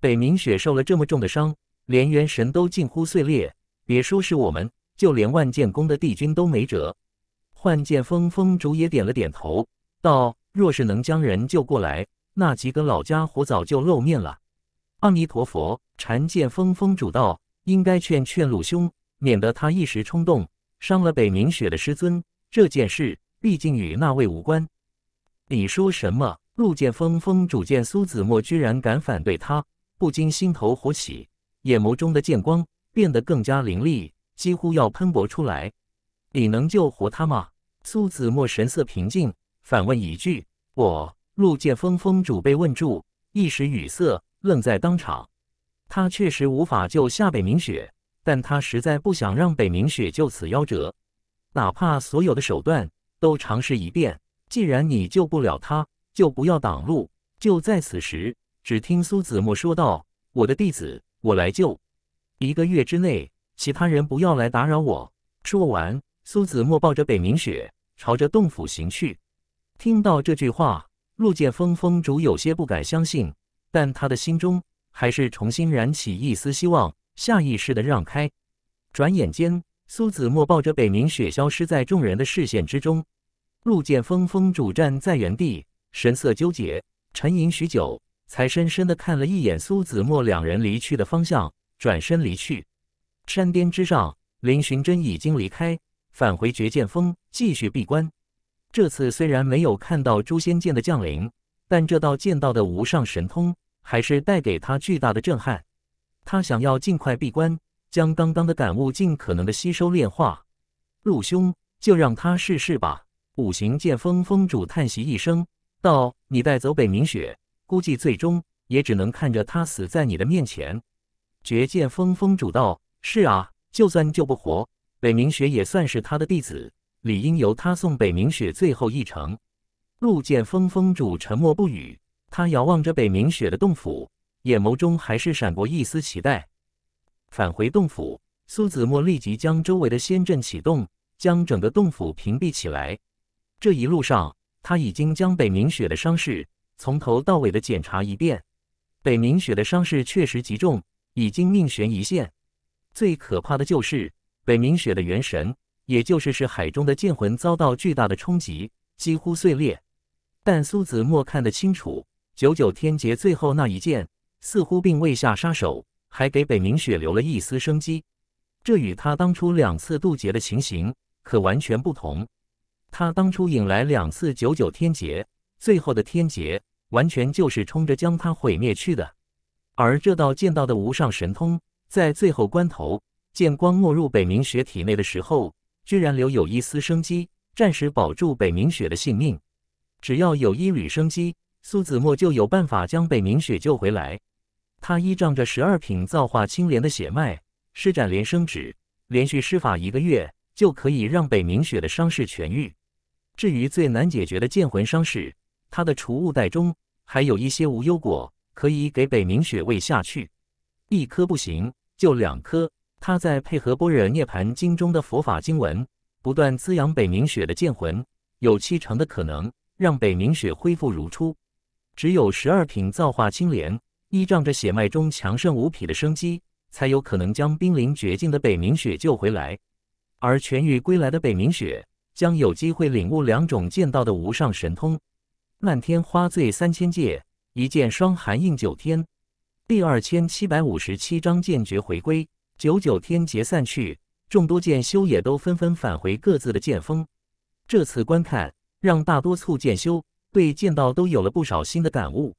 北冥雪受了这么重的伤，连元神都近乎碎裂，别说是我们，就连万剑宫的帝君都没辙。幻剑峰峰主也点了点头，道：“若是能将人救过来，那几个老家伙早就露面了。”阿弥陀佛，禅剑峰峰主道：“应该劝劝陆兄，免得他一时冲动伤了北冥雪的师尊。这件事毕竟与那位无关。”你说什么？陆剑峰峰主见苏子墨居然敢反对他。不禁心头火起，眼眸中的剑光变得更加凌厉，几乎要喷薄出来。你能救活他吗？苏子墨神色平静，反问一句：“我。”陆剑锋峰主被问住，一时语塞，愣在当场。他确实无法救下北冥雪，但他实在不想让北冥雪就此夭折，哪怕所有的手段都尝试一遍。既然你救不了他，就不要挡路。就在此时。只听苏子墨说道：“我的弟子，我来救。一个月之内，其他人不要来打扰我。”说完，苏子墨抱着北冥雪，朝着洞府行去。听到这句话，陆剑锋峰主有些不敢相信，但他的心中还是重新燃起一丝希望，下意识的让开。转眼间，苏子墨抱着北冥雪消失在众人的视线之中。陆剑锋峰主站在原地，神色纠结，沉吟许久。才深深地看了一眼苏子墨两人离去的方向，转身离去。山巅之上，林寻真已经离开，返回绝剑峰继续闭关。这次虽然没有看到诛仙剑的降临，但这道剑道的无上神通还是带给他巨大的震撼。他想要尽快闭关，将刚刚的感悟尽可能的吸收炼化。陆兄，就让他试试吧。五行剑峰峰主叹息一声，道：“你带走北冥雪。”估计最终也只能看着他死在你的面前。绝剑峰峰主道：“是啊，就算救不活北冥雪，也算是他的弟子，理应由他送北冥雪最后一程。”陆剑峰峰主沉默不语，他遥望着北冥雪的洞府，眼眸中还是闪过一丝期待。返回洞府，苏子墨立即将周围的仙阵启动，将整个洞府屏蔽起来。这一路上，他已经将北冥雪的伤势。从头到尾的检查一遍，北冥雪的伤势确实极重，已经命悬一线。最可怕的就是北冥雪的元神，也就是是海中的剑魂遭到巨大的冲击，几乎碎裂。但苏子墨看得清楚，九九天劫最后那一剑似乎并未下杀手，还给北冥雪留了一丝生机。这与他当初两次渡劫的情形可完全不同。他当初引来两次九九天劫。最后的天劫完全就是冲着将他毁灭去的，而这道剑道的无上神通，在最后关头，剑光没入北冥雪体内的时候，居然留有一丝生机，暂时保住北冥雪的性命。只要有一缕生机，苏子墨就有办法将北冥雪救回来。他依仗着十二品造化青莲的血脉，施展连生指，连续施法一个月，就可以让北冥雪的伤势痊愈。至于最难解决的剑魂伤势，他的储物袋中还有一些无忧果，可以给北冥雪喂下去，一颗不行就两颗。他再配合《般若涅盘经》中的佛法经文，不断滋养北冥雪的剑魂，有七成的可能让北冥雪恢复如初。只有十二品造化青莲，依仗着血脉中强盛无匹的生机，才有可能将濒临绝境的北冥雪救回来。而痊愈归来的北冥雪，将有机会领悟两种剑道的无上神通。漫天花醉三千界，一剑霜寒映九天。第二千七百五十七章剑诀回归。九九天劫散去，众多剑修也都纷纷返回各自的剑峰。这次观看，让大多数剑修对剑道都有了不少新的感悟。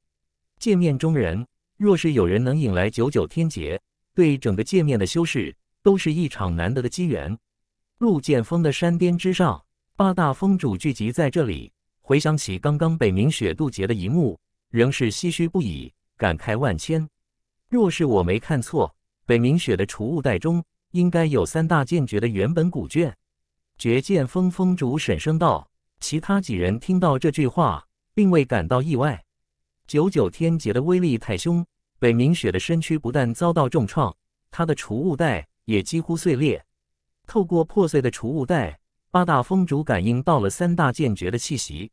界面中人，若是有人能引来九九天劫，对整个界面的修饰都是一场难得的机缘。陆剑峰的山巅之上，八大峰主聚集在这里。回想起刚刚北冥雪渡劫的一幕，仍是唏嘘不已，感慨万千。若是我没看错，北冥雪的储物袋中应该有三大剑诀的原本古卷。绝剑峰峰主沈声道。其他几人听到这句话，并未感到意外。九九天劫的威力太凶，北冥雪的身躯不但遭到重创，他的储物袋也几乎碎裂。透过破碎的储物袋。八大风主感应到了三大剑诀的气息，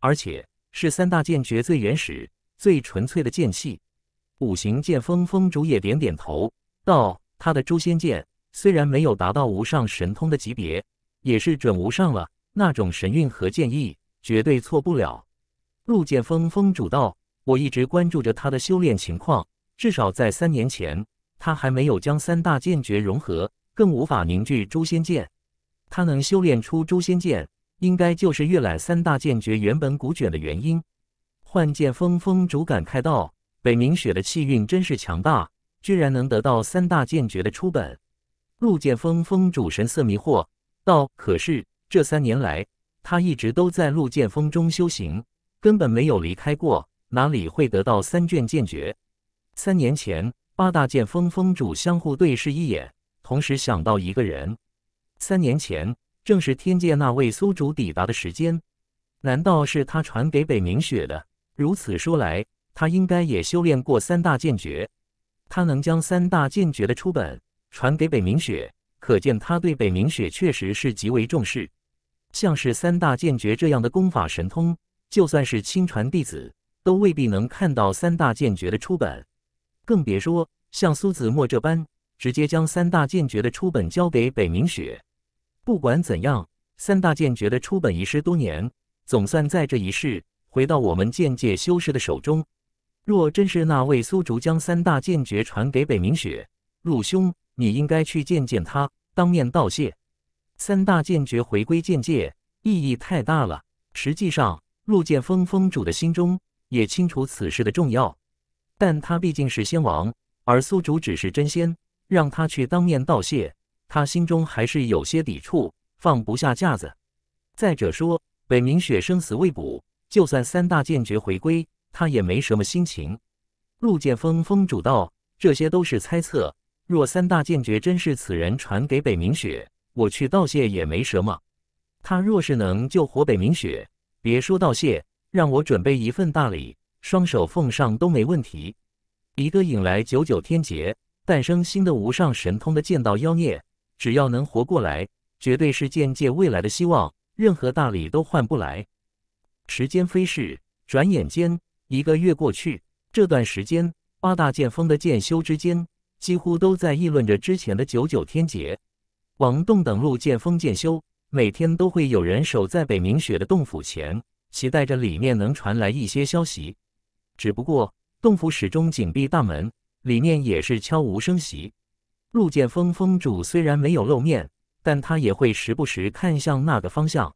而且是三大剑诀最原始、最纯粹的剑气。五行剑锋风主也点点头道：“他的诛仙剑虽然没有达到无上神通的级别，也是准无上了。那种神韵和剑意，绝对错不了。”陆剑锋风主道：“我一直关注着他的修炼情况，至少在三年前，他还没有将三大剑诀融合，更无法凝聚诛仙剑。”他能修炼出诛仙剑，应该就是阅览三大剑诀原本古卷的原因。幻剑峰峰主感慨道：“北冥雪的气运真是强大，居然能得到三大剑诀的初本。”陆剑峰峰主神色迷惑道：“可是这三年来，他一直都在陆剑峰中修行，根本没有离开过，哪里会得到三卷剑诀？”三年前，八大剑峰峰主相互对视一眼，同时想到一个人。三年前，正是天界那位苏主抵达的时间。难道是他传给北冥雪的？如此说来，他应该也修炼过三大剑诀。他能将三大剑诀的初本传给北冥雪，可见他对北冥雪确实是极为重视。像是三大剑诀这样的功法神通，就算是亲传弟子，都未必能看到三大剑诀的初本，更别说像苏子墨这般。直接将三大剑诀的初本交给北冥雪。不管怎样，三大剑诀的初本遗失多年，总算在这一世回到我们剑界修士的手中。若真是那位苏竹将三大剑诀传给北冥雪，陆兄，你应该去见见他，当面道谢。三大剑诀回归剑界，意义太大了。实际上，陆剑峰峰主的心中也清楚此事的重要，但他毕竟是仙王，而苏竹只是真仙。让他去当面道谢，他心中还是有些抵触，放不下架子。再者说，北冥雪生死未卜，就算三大剑诀回归，他也没什么心情。陆剑锋，锋主道，这些都是猜测。若三大剑诀真是此人传给北冥雪，我去道谢也没什么。他若是能救活北冥雪，别说道谢，让我准备一份大礼，双手奉上都没问题。一个引来九九天劫。诞生新的无上神通的剑道妖孽，只要能活过来，绝对是剑界未来的希望，任何大礼都换不来。时间飞逝，转眼间一个月过去。这段时间，八大剑峰的剑修之间几乎都在议论着之前的九九天劫。王栋等陆剑峰剑修每天都会有人守在北冥雪的洞府前，期待着里面能传来一些消息，只不过洞府始终紧闭大门。里面也是悄无声息。陆剑峰峰主虽然没有露面，但他也会时不时看向那个方向。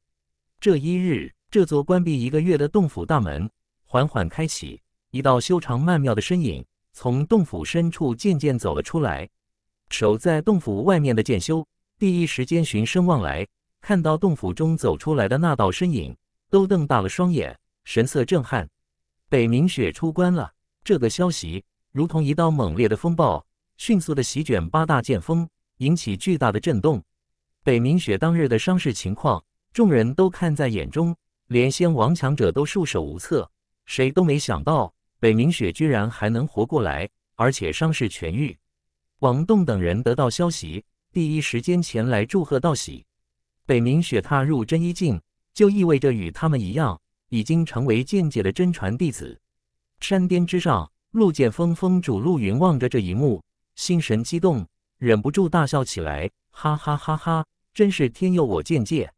这一日，这座关闭一个月的洞府大门缓缓开启，一道修长曼妙的身影从洞府深处渐渐走了出来。守在洞府外面的剑修第一时间循声望来，看到洞府中走出来的那道身影，都瞪大了双眼，神色震撼。北冥雪出关了，这个消息。如同一道猛烈的风暴，迅速地席卷八大剑峰，引起巨大的震动。北冥雪当日的伤势情况，众人都看在眼中，连仙王强者都束手无策。谁都没想到，北冥雪居然还能活过来，而且伤势痊愈。王栋等人得到消息，第一时间前来祝贺道喜。北冥雪踏入真一境，就意味着与他们一样，已经成为剑界的真传弟子。山巅之上。陆剑锋峰主陆云望着这一幕，心神激动，忍不住大笑起来，哈哈哈哈！真是天佑我剑界！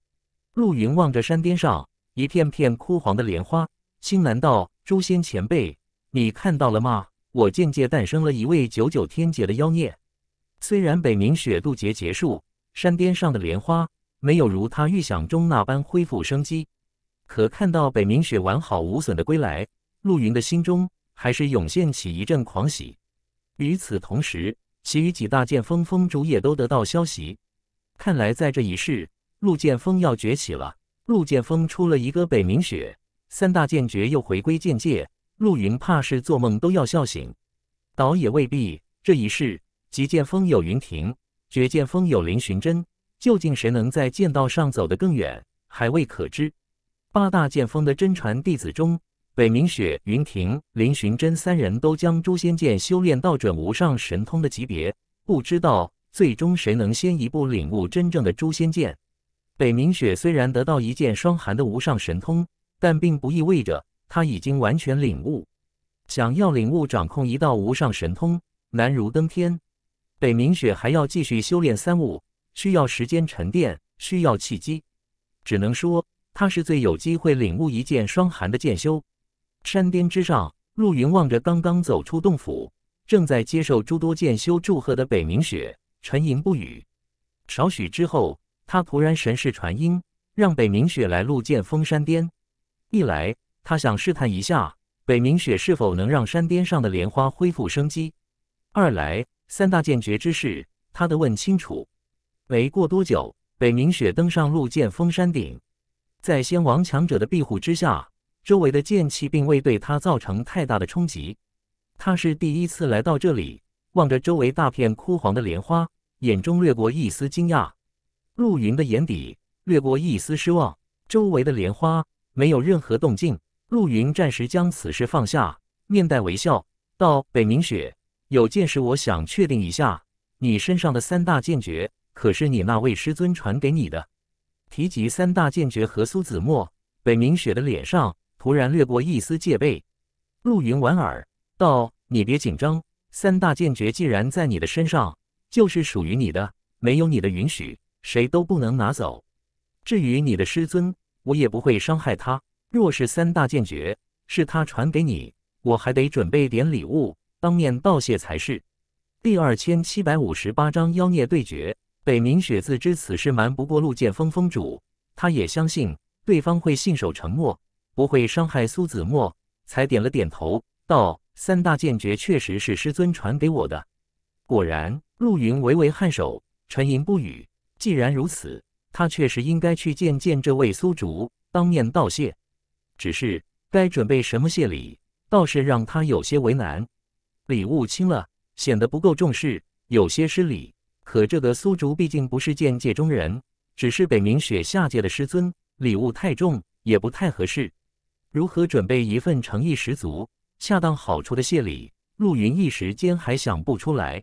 陆云望着山巅上一片片枯黄的莲花，心难道诛仙前辈，你看到了吗？我剑界诞生了一位九九天劫的妖孽。虽然北冥雪渡劫结束，山巅上的莲花没有如他预想中那般恢复生机，可看到北冥雪完好无损的归来，陆云的心中。还是涌现起一阵狂喜。与此同时，其余几大剑锋峰主也都得到消息。看来，在这一世，陆剑锋要崛起了。陆剑锋出了一个北冥雪，三大剑诀又回归剑界。陆云怕是做梦都要笑醒。倒也未必，这一世，极剑锋有云霆，绝剑锋有林寻真，究竟谁能在剑道上走得更远，还未可知。八大剑锋的真传弟子中。北冥雪、云亭、林寻真三人都将诛仙剑修炼到准无上神通的级别，不知道最终谁能先一步领悟真正的诛仙剑。北冥雪虽然得到一剑霜寒的无上神通，但并不意味着他已经完全领悟。想要领悟掌控一道无上神通，难如登天。北冥雪还要继续修炼三悟，需要时间沉淀，需要契机。只能说他是最有机会领悟一剑霜寒的剑修。山巅之上，陆云望着刚刚走出洞府、正在接受诸多剑修祝贺的北冥雪，沉吟不语。少许之后，他突然神识传音，让北冥雪来陆剑峰山巅。一来，他想试探一下北冥雪是否能让山巅上的莲花恢复生机；二来，三大剑诀之事，他得问清楚。没过多久，北冥雪登上陆剑峰山顶，在仙王强者的庇护之下。周围的剑气并未对他造成太大的冲击。他是第一次来到这里，望着周围大片枯黄的莲花，眼中掠过一丝惊讶。陆云的眼底掠过一丝失望。周围的莲花没有任何动静。陆云暂时将此事放下，面带微笑道：“北冥雪，有件事我想确定一下，你身上的三大剑诀可是你那位师尊传给你的？”提及三大剑诀和苏子墨，北冥雪的脸上。突然掠过一丝戒备，陆云莞尔道：“你别紧张，三大剑诀既然在你的身上，就是属于你的，没有你的允许，谁都不能拿走。至于你的师尊，我也不会伤害他。若是三大剑诀是他传给你，我还得准备点礼物，当面道谢才是。”第二千七百五十八章妖孽对决。北冥雪自知此事瞒不过陆剑峰峰主，他也相信对方会信守承诺。不会伤害苏子墨，才点了点头，道：“三大剑诀确实是师尊传给我的。”果然，陆云微微颔首，沉吟不语。既然如此，他确实应该去见见这位苏竹，当面道谢。只是该准备什么谢礼，倒是让他有些为难。礼物轻了，显得不够重视，有些失礼；可这个苏竹毕竟不是剑界中人，只是北冥雪下界的师尊，礼物太重也不太合适。如何准备一份诚意十足、恰当好处的谢礼？陆云一时间还想不出来。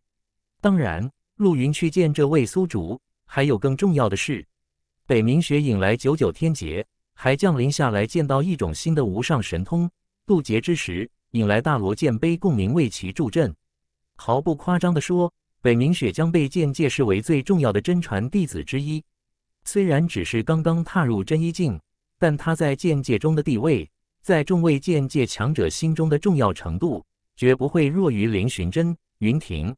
当然，陆云去见这位苏竹，还有更重要的事：北冥雪引来九九天劫，还降临下来，见到一种新的无上神通。渡劫之时，引来大罗剑碑共鸣为其助阵。毫不夸张地说，北冥雪将被剑界视为最重要的真传弟子之一。虽然只是刚刚踏入真一境，但他在剑界中的地位。在众位剑界强者心中的重要程度，绝不会弱于林寻真、云霆。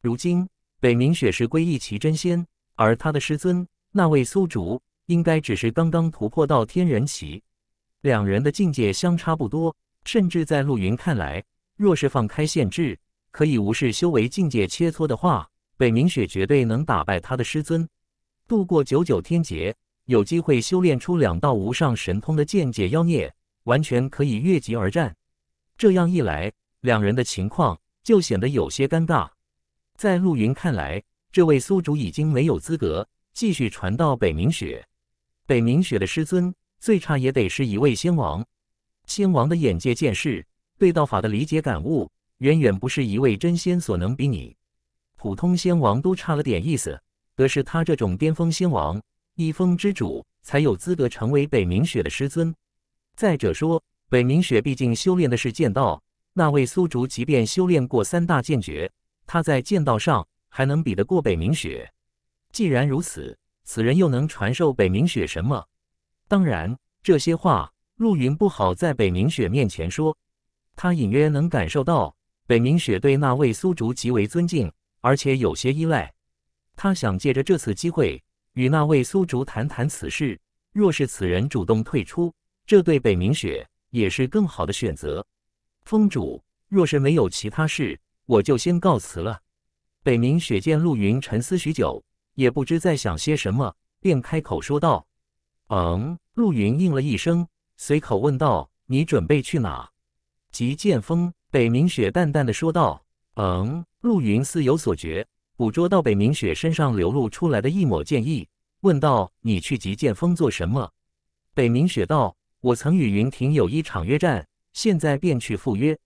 如今，北冥雪是归一齐真仙，而他的师尊那位苏竹，应该只是刚刚突破到天人齐。两人的境界相差不多，甚至在陆云看来，若是放开限制，可以无视修为境界切磋的话，北冥雪绝对能打败他的师尊，度过九九天劫，有机会修炼出两道无上神通的剑界妖孽。完全可以越级而战，这样一来，两人的情况就显得有些尴尬。在陆云看来，这位宿主已经没有资格继续传道北冥雪。北冥雪的师尊，最差也得是一位仙王。仙王的眼界见识，对道法的理解感悟，远远不是一位真仙所能比拟。普通仙王都差了点意思，得是他这种巅峰仙王，一峰之主，才有资格成为北冥雪的师尊。再者说，北冥雪毕竟修炼的是剑道，那位苏竹即便修炼过三大剑诀，他在剑道上还能比得过北冥雪？既然如此，此人又能传授北冥雪什么？当然，这些话陆云不好在北冥雪面前说。他隐约能感受到北冥雪对那位苏竹极为尊敬，而且有些依赖。他想借着这次机会与那位苏竹谈谈此事。若是此人主动退出，这对北冥雪也是更好的选择。峰主，若是没有其他事，我就先告辞了。北冥雪见陆云沉思许久，也不知在想些什么，便开口说道：“嗯。”陆云应了一声，随口问道：“你准备去哪？”急剑峰。北冥雪淡淡的说道：“嗯。”陆云似有所觉，捕捉到北冥雪身上流露出来的一抹剑意，问道：“你去极剑峰做什么？”北冥雪道。我曾与云庭有一场约战，现在便去赴约。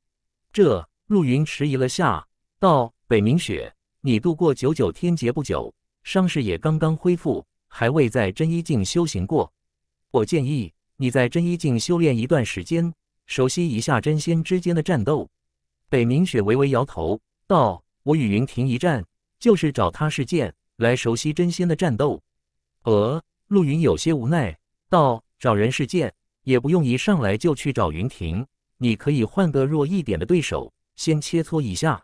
这陆云迟疑了下，道：“北冥雪，你度过九九天劫不久，伤势也刚刚恢复，还未在真一境修行过。我建议你在真一境修炼一段时间，熟悉一下真仙之间的战斗。”北冥雪微微摇头，道：“我与云庭一战，就是找他试剑来熟悉真仙的战斗。”呃，陆云有些无奈，道：“找人试剑。”也不用一上来就去找云庭，你可以换个弱一点的对手先切磋一下。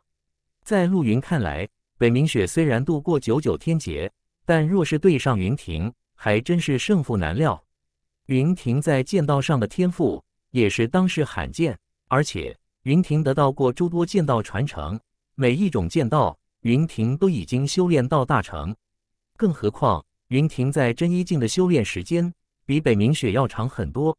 在陆云看来，北冥雪虽然度过九九天劫，但若是对上云庭，还真是胜负难料。云庭在剑道上的天赋也是当世罕见，而且云庭得到过诸多剑道传承，每一种剑道云庭都已经修炼到大成。更何况云庭在真一境的修炼时间比北冥雪要长很多。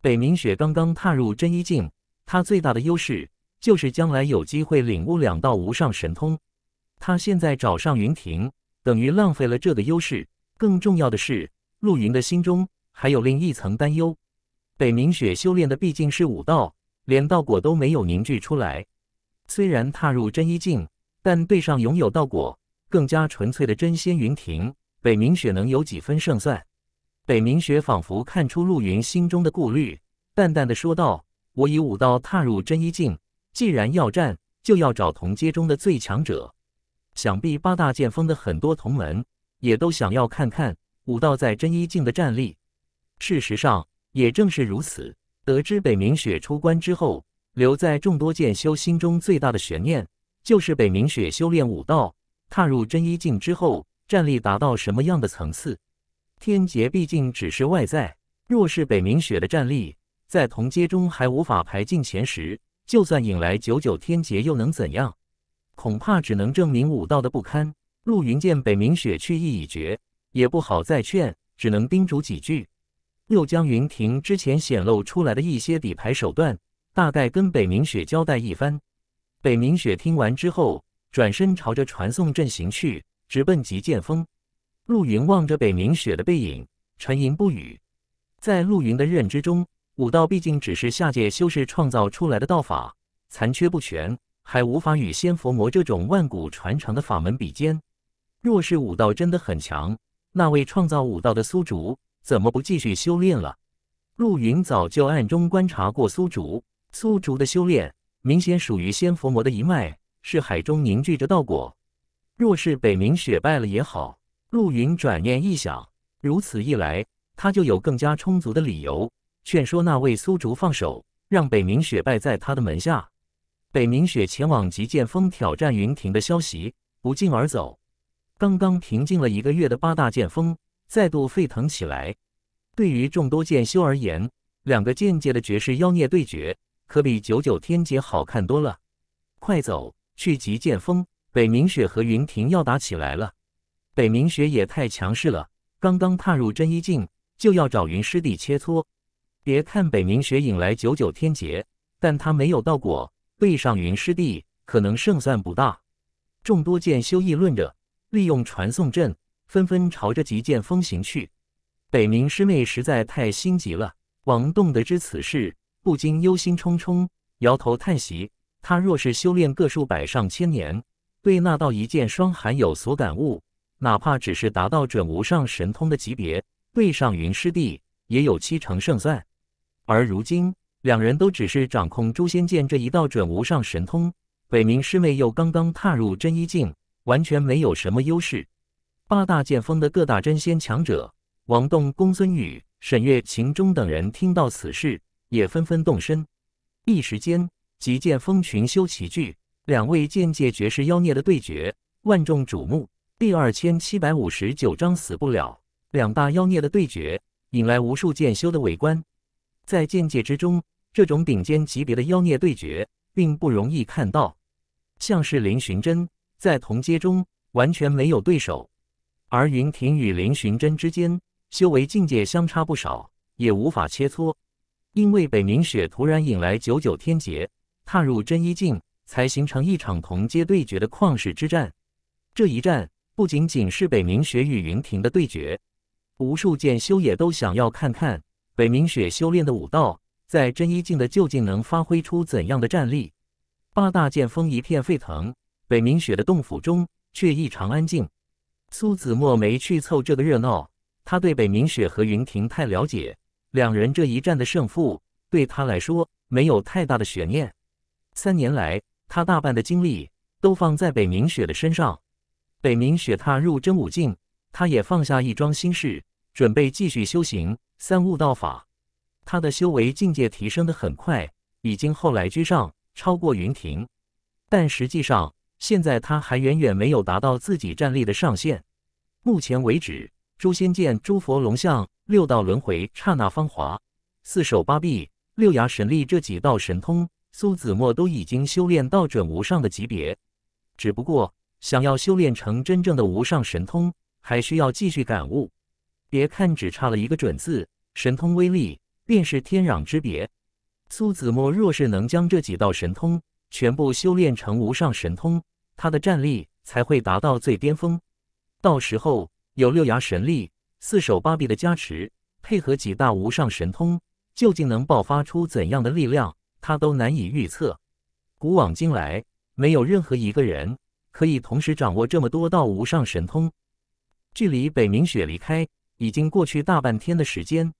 北冥雪刚刚踏入真一境，他最大的优势就是将来有机会领悟两道无上神通。他现在找上云庭，等于浪费了这个优势。更重要的是，陆云的心中还有另一层担忧：北冥雪修炼的毕竟是武道，连道果都没有凝聚出来。虽然踏入真一境，但对上拥有道果、更加纯粹的真仙云庭，北冥雪能有几分胜算？北冥雪仿佛看出陆云心中的顾虑，淡淡的说道：“我以武道踏入真一境，既然要战，就要找同阶中的最强者。想必八大剑峰的很多同门也都想要看看武道在真一境的战力。事实上，也正是如此。得知北冥雪出关之后，留在众多剑修心中最大的悬念，就是北冥雪修炼武道踏入真一境之后，战力达到什么样的层次。”天劫毕竟只是外在，若是北冥雪的战力在同阶中还无法排进前十，就算引来九九天劫又能怎样？恐怕只能证明武道的不堪。陆云见北冥雪去意已决，也不好再劝，只能叮嘱几句，又将云霆之前显露出来的一些底牌手段，大概跟北冥雪交代一番。北冥雪听完之后，转身朝着传送阵行去，直奔极剑峰。陆云望着北冥雪的背影，沉吟不语。在陆云的认知中，武道毕竟只是下界修士创造出来的道法，残缺不全，还无法与仙佛魔这种万古传承的法门比肩。若是武道真的很强，那位创造武道的苏竹怎么不继续修炼了？陆云早就暗中观察过苏竹，苏竹的修炼明显属于仙佛魔的一脉，是海中凝聚着道果。若是北冥雪败了也好。陆云转念一想，如此一来，他就有更加充足的理由劝说那位苏竹放手，让北冥雪拜在他的门下。北冥雪前往极剑峰挑战云霆的消息不胫而走，刚刚平静了一个月的八大剑峰再度沸腾起来。对于众多剑修而言，两个剑界的绝世妖孽对决，可比九九天劫好看多了。快走，去极剑峰，北冥雪和云霆要打起来了。北冥雪也太强势了，刚刚踏入真一境就要找云师弟切磋。别看北冥雪引来九九天劫，但他没有道果，对上云师弟可能胜算不大。众多剑修议论着，利用传送阵纷纷朝着极剑峰行去。北冥师妹实在太心急了。王栋得知此事，不禁忧心忡忡，摇头叹息。他若是修炼个数百上千年，对那道一剑霜寒有所感悟。哪怕只是达到准无上神通的级别，对上云师弟也有七成胜算。而如今，两人都只是掌控诛仙剑这一道准无上神通，北冥师妹又刚刚踏入真一境，完全没有什么优势。八大剑峰的各大真仙强者，王栋、公孙羽、沈月、秦钟等人听到此事，也纷纷动身。一时间，极剑峰群修齐聚，两位剑界绝世妖孽的对决，万众瞩目。第二千七百五十九章死不了。两大妖孽的对决，引来无数剑修的围观。在剑界之中，这种顶尖级别的妖孽对决，并不容易看到。像是林寻真在同阶中完全没有对手，而云庭与林寻真之间修为境界相差不少，也无法切磋。因为北冥雪突然引来九九天劫，踏入真一境，才形成一场同阶对决的旷世之战。这一战。不仅仅是北冥雪与云霆的对决，无数剑修也都想要看看北冥雪修炼的武道在真一境的究竟能发挥出怎样的战力。八大剑锋一片沸腾，北冥雪的洞府中却异常安静。苏子墨没去凑这个热闹，他对北冥雪和云霆太了解，两人这一战的胜负对他来说没有太大的悬念。三年来，他大半的精力都放在北冥雪的身上。北冥雪踏入真武境，他也放下一桩心事，准备继续修行三悟道法。他的修为境界提升的很快，已经后来居上，超过云霆。但实际上，现在他还远远没有达到自己战力的上限。目前为止，诛仙剑、诸佛龙象、六道轮回、刹那芳华、四手八臂、六牙神力这几道神通，苏子墨都已经修炼到准无上的级别。只不过。想要修炼成真正的无上神通，还需要继续感悟。别看只差了一个“准”字，神通威力便是天壤之别。苏子墨若是能将这几道神通全部修炼成无上神通，他的战力才会达到最巅峰。到时候有六牙神力、四手八臂的加持，配合几大无上神通，究竟能爆发出怎样的力量，他都难以预测。古往今来，没有任何一个人。可以同时掌握这么多道无上神通。距离北冥雪离开已经过去大半天的时间，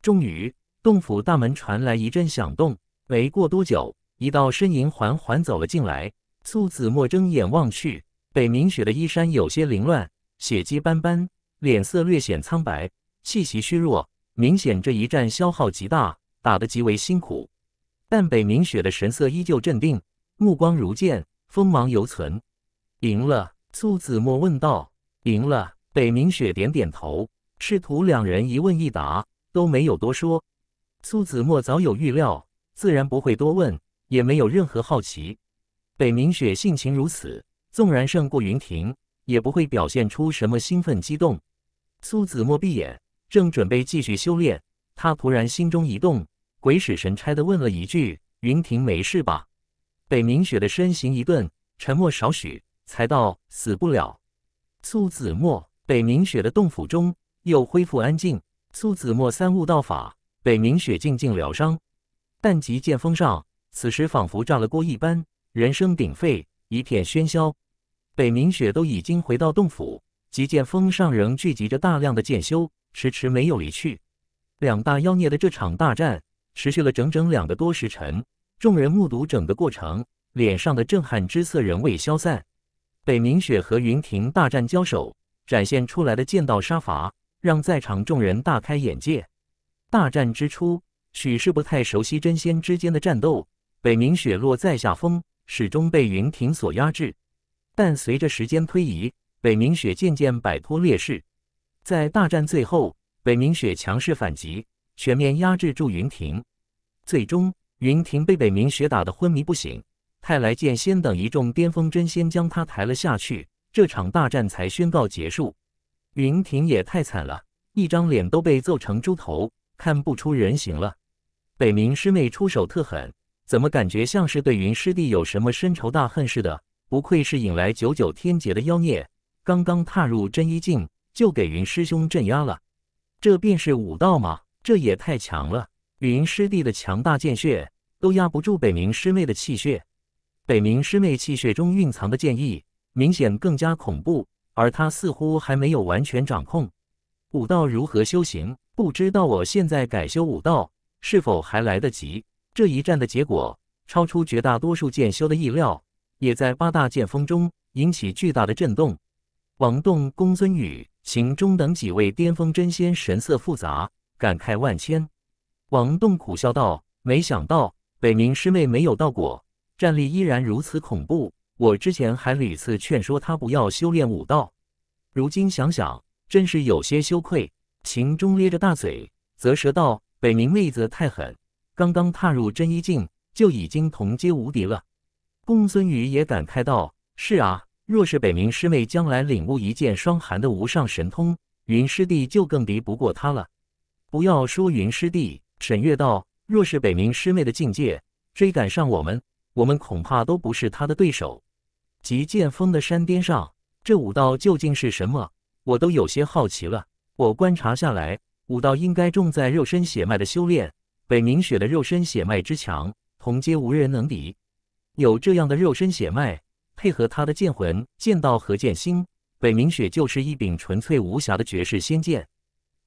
终于，洞府大门传来一阵响动。没过多久，一道身影缓缓走了进来。苏子墨睁眼望去，北冥雪的衣衫有些凌乱，血迹斑斑，脸色略显苍白，气息虚弱，明显这一战消耗极大，打得极为辛苦。但北冥雪的神色依旧镇定，目光如剑，锋芒犹存。赢了，苏子墨问道。赢了，北明雪点点头。师徒两人一问一答都没有多说。苏子墨早有预料，自然不会多问，也没有任何好奇。北明雪性情如此，纵然胜过云霆，也不会表现出什么兴奋激动。苏子墨闭眼，正准备继续修炼，他突然心中一动，鬼使神差地问了一句：“云霆没事吧？”北明雪的身形一顿，沉默少许。才到死不了，苏子墨、北冥雪的洞府中又恢复安静。苏子墨三悟道法，北冥雪静静疗伤。但极剑峰上此时仿佛炸了锅一般，人声鼎沸，一片喧嚣。北冥雪都已经回到洞府，极剑峰上仍聚集着大量的剑修，迟迟没有离去。两大妖孽的这场大战持续了整整两个多时辰，众人目睹整个过程，脸上的震撼之色仍未消散。北冥雪和云霆大战交手，展现出来的剑道杀伐，让在场众人大开眼界。大战之初，许是不太熟悉真仙之间的战斗，北冥雪落在下风，始终被云霆所压制。但随着时间推移，北冥雪渐渐摆脱劣势，在大战最后，北冥雪强势反击，全面压制住云霆。最终，云霆被北冥雪打得昏迷不醒。派来剑仙等一众巅峰真仙将他抬了下去，这场大战才宣告结束。云庭也太惨了，一张脸都被揍成猪头，看不出人形了。北冥师妹出手特狠，怎么感觉像是对云师弟有什么深仇大恨似的？不愧是引来九九天劫的妖孽，刚刚踏入真一境就给云师兄镇压了。这便是武道吗？这也太强了。云师弟的强大剑血都压不住北冥师妹的气血。北冥师妹气血中蕴藏的剑意明显更加恐怖，而她似乎还没有完全掌控武道如何修行。不知道我现在改修武道是否还来得及？这一战的结果超出绝大多数剑修的意料，也在八大剑锋中引起巨大的震动。王栋、公孙羽、秦钟等几位巅峰真仙神色复杂，感慨万千。王栋苦笑道：“没想到北冥师妹没有道果。”战力依然如此恐怖，我之前还屡次劝说他不要修炼武道，如今想想，真是有些羞愧。秦钟咧着大嘴，啧舌道：“北冥妹子太狠，刚刚踏入真一境，就已经同阶无敌了。”公孙羽也感慨道：“是啊，若是北冥师妹将来领悟一剑霜寒的无上神通，云师弟就更敌不过她了。”不要说云师弟，沈月道：“若是北冥师妹的境界追赶上我们。”我们恐怕都不是他的对手。极剑峰的山巅上，这武道究竟是什么？我都有些好奇了。我观察下来，武道应该重在肉身血脉的修炼。北冥雪的肉身血脉之强，同阶无人能敌。有这样的肉身血脉，配合他的剑魂、剑道和剑心，北冥雪就是一柄纯粹无瑕的绝世仙剑。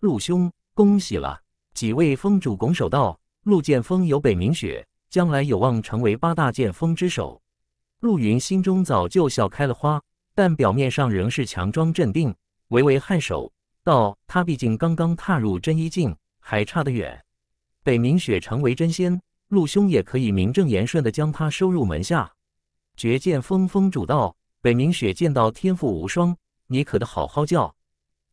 陆兄，恭喜了！几位峰主拱手道：“陆剑峰有北冥雪。”将来有望成为八大剑锋之首，陆云心中早就笑开了花，但表面上仍是强装镇定，微微颔首道：“他毕竟刚刚踏入真一境，还差得远。北冥雪成为真仙，陆兄也可以名正言顺的将他收入门下。”绝剑锋锋主道：“北冥雪剑道天赋无双，你可得好好教。”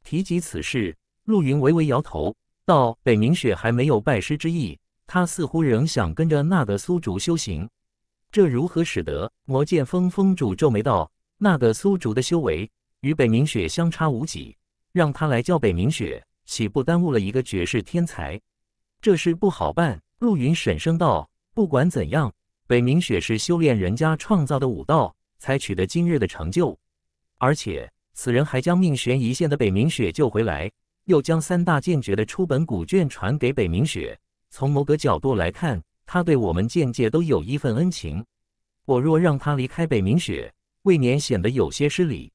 提及此事，陆云微微摇头道：“北冥雪还没有拜师之意。”他似乎仍想跟着那个苏竹修行，这如何使得魔剑峰峰主皱眉道：“那个苏竹的修为与北冥雪相差无几，让他来教北冥雪，岂不耽误了一个绝世天才？”这事不好办。陆云沈声道：“不管怎样，北冥雪是修炼人家创造的武道才取得今日的成就，而且此人还将命悬一线的北冥雪救回来，又将三大剑诀的初本古卷传给北冥雪。”从某个角度来看，他对我们剑界都有一份恩情。我若让他离开北冥雪，未免显得有些失礼。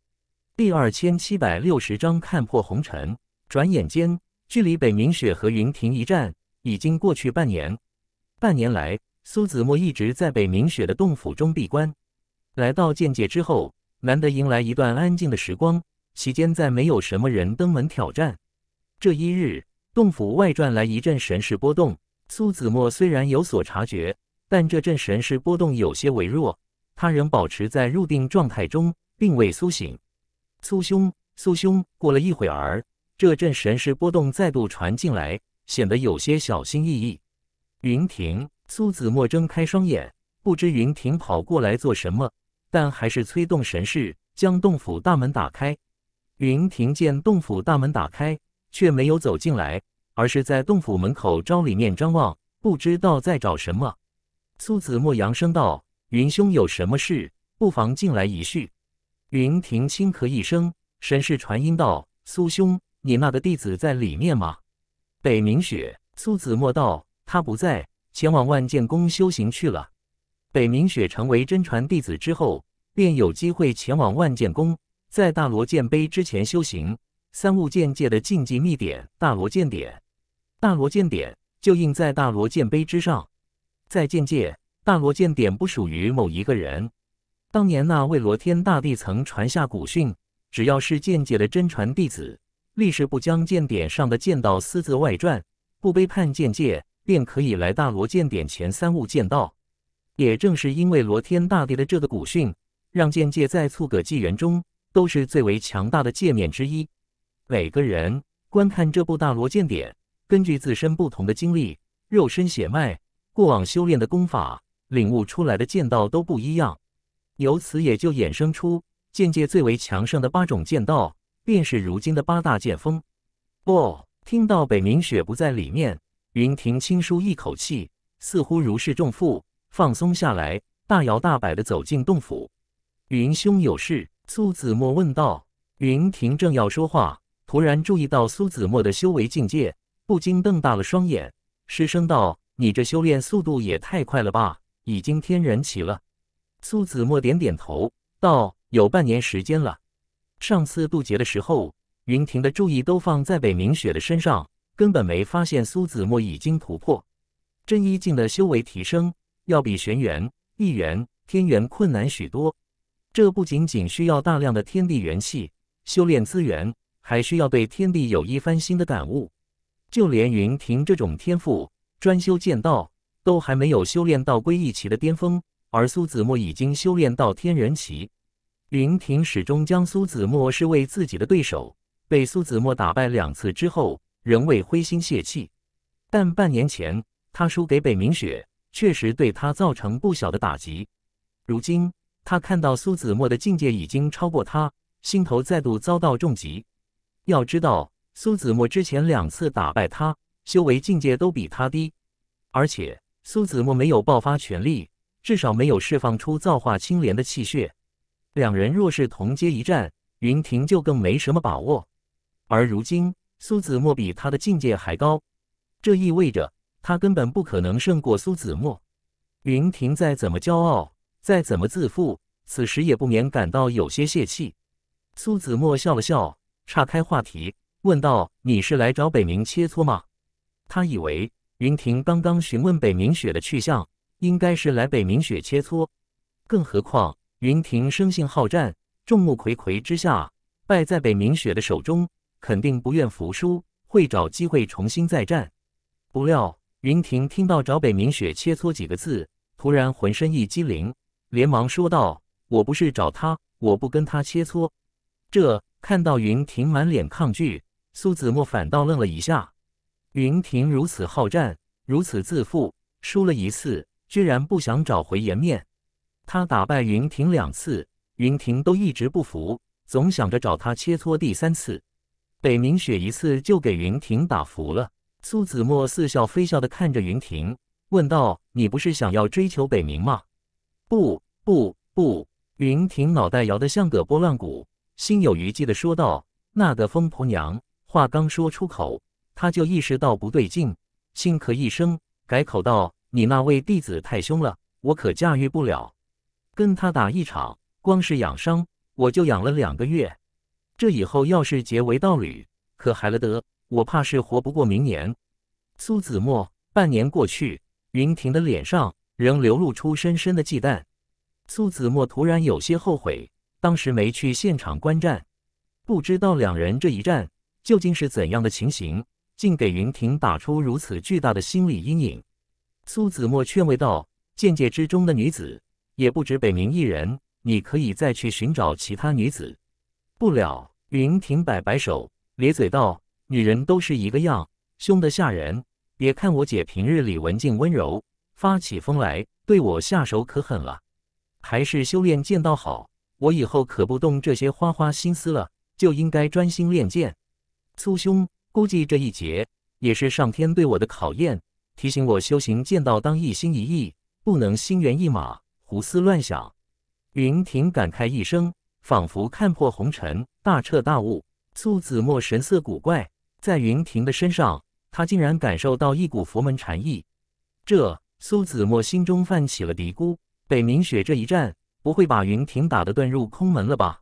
第二千七百六十章看破红尘。转眼间，距离北冥雪和云霆一战已经过去半年。半年来，苏子墨一直在北冥雪的洞府中闭关。来到剑界之后，难得迎来一段安静的时光，其间再没有什么人登门挑战。这一日，洞府外传来一阵神识波动。苏子墨虽然有所察觉，但这阵神识波动有些微弱，他仍保持在入定状态中，并未苏醒。苏兄，苏兄，过了一会儿，这阵神识波动再度传进来，显得有些小心翼翼。云庭，苏子墨睁开双眼，不知云庭跑过来做什么，但还是催动神识将洞府大门打开。云庭见洞府大门打开，却没有走进来。而是在洞府门口朝里面张望，不知道在找什么。苏子墨扬声道：“云兄有什么事，不妨进来一叙。”云庭轻咳一声，神是传音道：“苏兄，你那个弟子在里面吗？”北冥雪。苏子墨道：“他不在，前往万剑宫修行去了。”北冥雪成为真传弟子之后，便有机会前往万剑宫，在大罗剑碑之前修行。三物剑界的禁忌秘典《大罗剑典》，《大罗剑典》就印在《大罗剑碑》之上。在剑界，《大罗剑典》不属于某一个人。当年那位罗天大帝曾传下古训：只要是剑界的真传弟子，立誓不将剑典上的剑道私自外传，不背叛剑界，便可以来《大罗剑典》前三悟剑道。也正是因为罗天大帝的这个古训，让剑界在促葛纪元中都是最为强大的界面之一。每个人观看这部大罗剑典，根据自身不同的经历、肉身血脉、过往修炼的功法，领悟出来的剑道都不一样。由此也就衍生出剑界最为强盛的八种剑道，便是如今的八大剑锋。哦，听到北冥雪不在里面，云庭轻舒一口气，似乎如释重负，放松下来，大摇大摆地走进洞府。云兄有事，苏子墨问道。云庭正要说话。突然注意到苏子墨的修为境界，不禁瞪大了双眼，失声道：“你这修炼速度也太快了吧，已经天人齐了。”苏子墨点点头，道：“有半年时间了。上次渡劫的时候，云庭的注意都放在北冥雪的身上，根本没发现苏子墨已经突破真一境的修为提升，要比玄元、一元、天元困难许多。这不仅仅需要大量的天地元气、修炼资源。”还需要对天地有一番新的感悟。就连云庭这种天赋专修剑道，都还没有修炼到归一期的巅峰，而苏子墨已经修炼到天人期。云庭始终将苏子墨视为自己的对手，被苏子墨打败两次之后，仍未灰心泄气。但半年前他输给北冥雪，确实对他造成不小的打击。如今他看到苏子墨的境界已经超过他，心头再度遭到重击。要知道，苏子墨之前两次打败他，修为境界都比他低，而且苏子墨没有爆发全力，至少没有释放出造化青莲的气血。两人若是同阶一战，云庭就更没什么把握。而如今苏子墨比他的境界还高，这意味着他根本不可能胜过苏子墨。云庭再怎么骄傲，再怎么自负，此时也不免感到有些泄气。苏子墨笑了笑。岔开话题，问道：“你是来找北冥切磋吗？”他以为云霆刚刚询问北冥雪的去向，应该是来北冥雪切磋。更何况云霆生性好战，众目睽睽之下败在北冥雪的手中，肯定不愿服输，会找机会重新再战。不料云霆听到“找北冥雪切磋”几个字，突然浑身一激灵，连忙说道：“我不是找他，我不跟他切磋。”这。看到云婷满脸抗拒，苏子墨反倒愣了一下。云婷如此好战，如此自负，输了一次居然不想找回颜面。他打败云婷两次，云婷都一直不服，总想着找他切磋第三次。北冥雪一次就给云婷打服了。苏子墨似笑非笑的看着云婷，问道：“你不是想要追求北冥吗？”“不不不！”云婷脑袋摇得像个拨浪鼓。心有余悸地说道：“那个疯婆娘。”话刚说出口，他就意识到不对劲，心咳一声，改口道：“你那位弟子太凶了，我可驾驭不了。跟他打一场，光是养伤我就养了两个月。这以后要是结为道侣，可还了得？我怕是活不过明年。”苏子墨，半年过去，云婷的脸上仍流露出深深的忌惮。苏子墨突然有些后悔。当时没去现场观战，不知道两人这一战究竟是怎样的情形，竟给云霆打出如此巨大的心理阴影。苏子墨劝慰道：“剑界之中的女子也不止北冥一人，你可以再去寻找其他女子。”不了，云霆摆摆手，咧嘴道：“女人都是一个样，凶得吓人。别看我姐平日里文静温柔，发起疯来对我下手可狠了。还是修炼剑道好。”我以后可不动这些花花心思了，就应该专心练剑。苏兄，估计这一劫也是上天对我的考验，提醒我修行剑道当一心一意，不能心猿意马、胡思乱想。云霆感慨一声，仿佛看破红尘，大彻大悟。苏子墨神色古怪，在云霆的身上，他竟然感受到一股佛门禅意。这苏子墨心中泛起了嘀咕：北冥雪这一战。不会把云霆打得遁入空门了吧？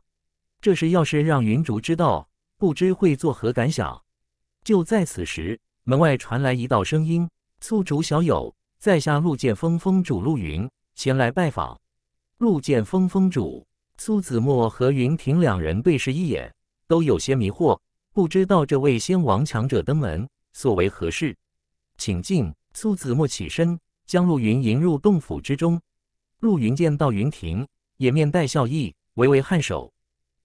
这事要是让云竹知道，不知会作何感想。就在此时，门外传来一道声音：“宿主小友，在下陆剑峰峰主陆云前来拜访。”陆剑峰峰主苏子墨和云霆两人对视一眼，都有些迷惑，不知道这位仙王强者登门所为何事。请进。苏子墨起身，将陆云迎入洞府之中。陆云见到云霆，也面带笑意，微微颔首。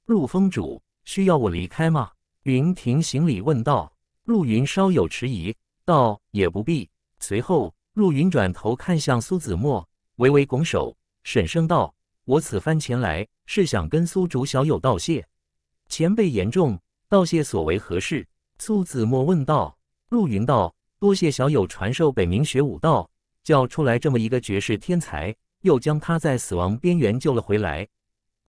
陆峰主需要我离开吗？云霆行礼问道。陆云稍有迟疑，道：“也不必。”随后，陆云转头看向苏子墨，微微拱手，沈声道：“我此番前来，是想跟苏竹小友道谢。”前辈言重，道谢所为何事？苏子墨问道。陆云道：“多谢小友传授北冥学武道，教出来这么一个绝世天才。”又将他在死亡边缘救了回来。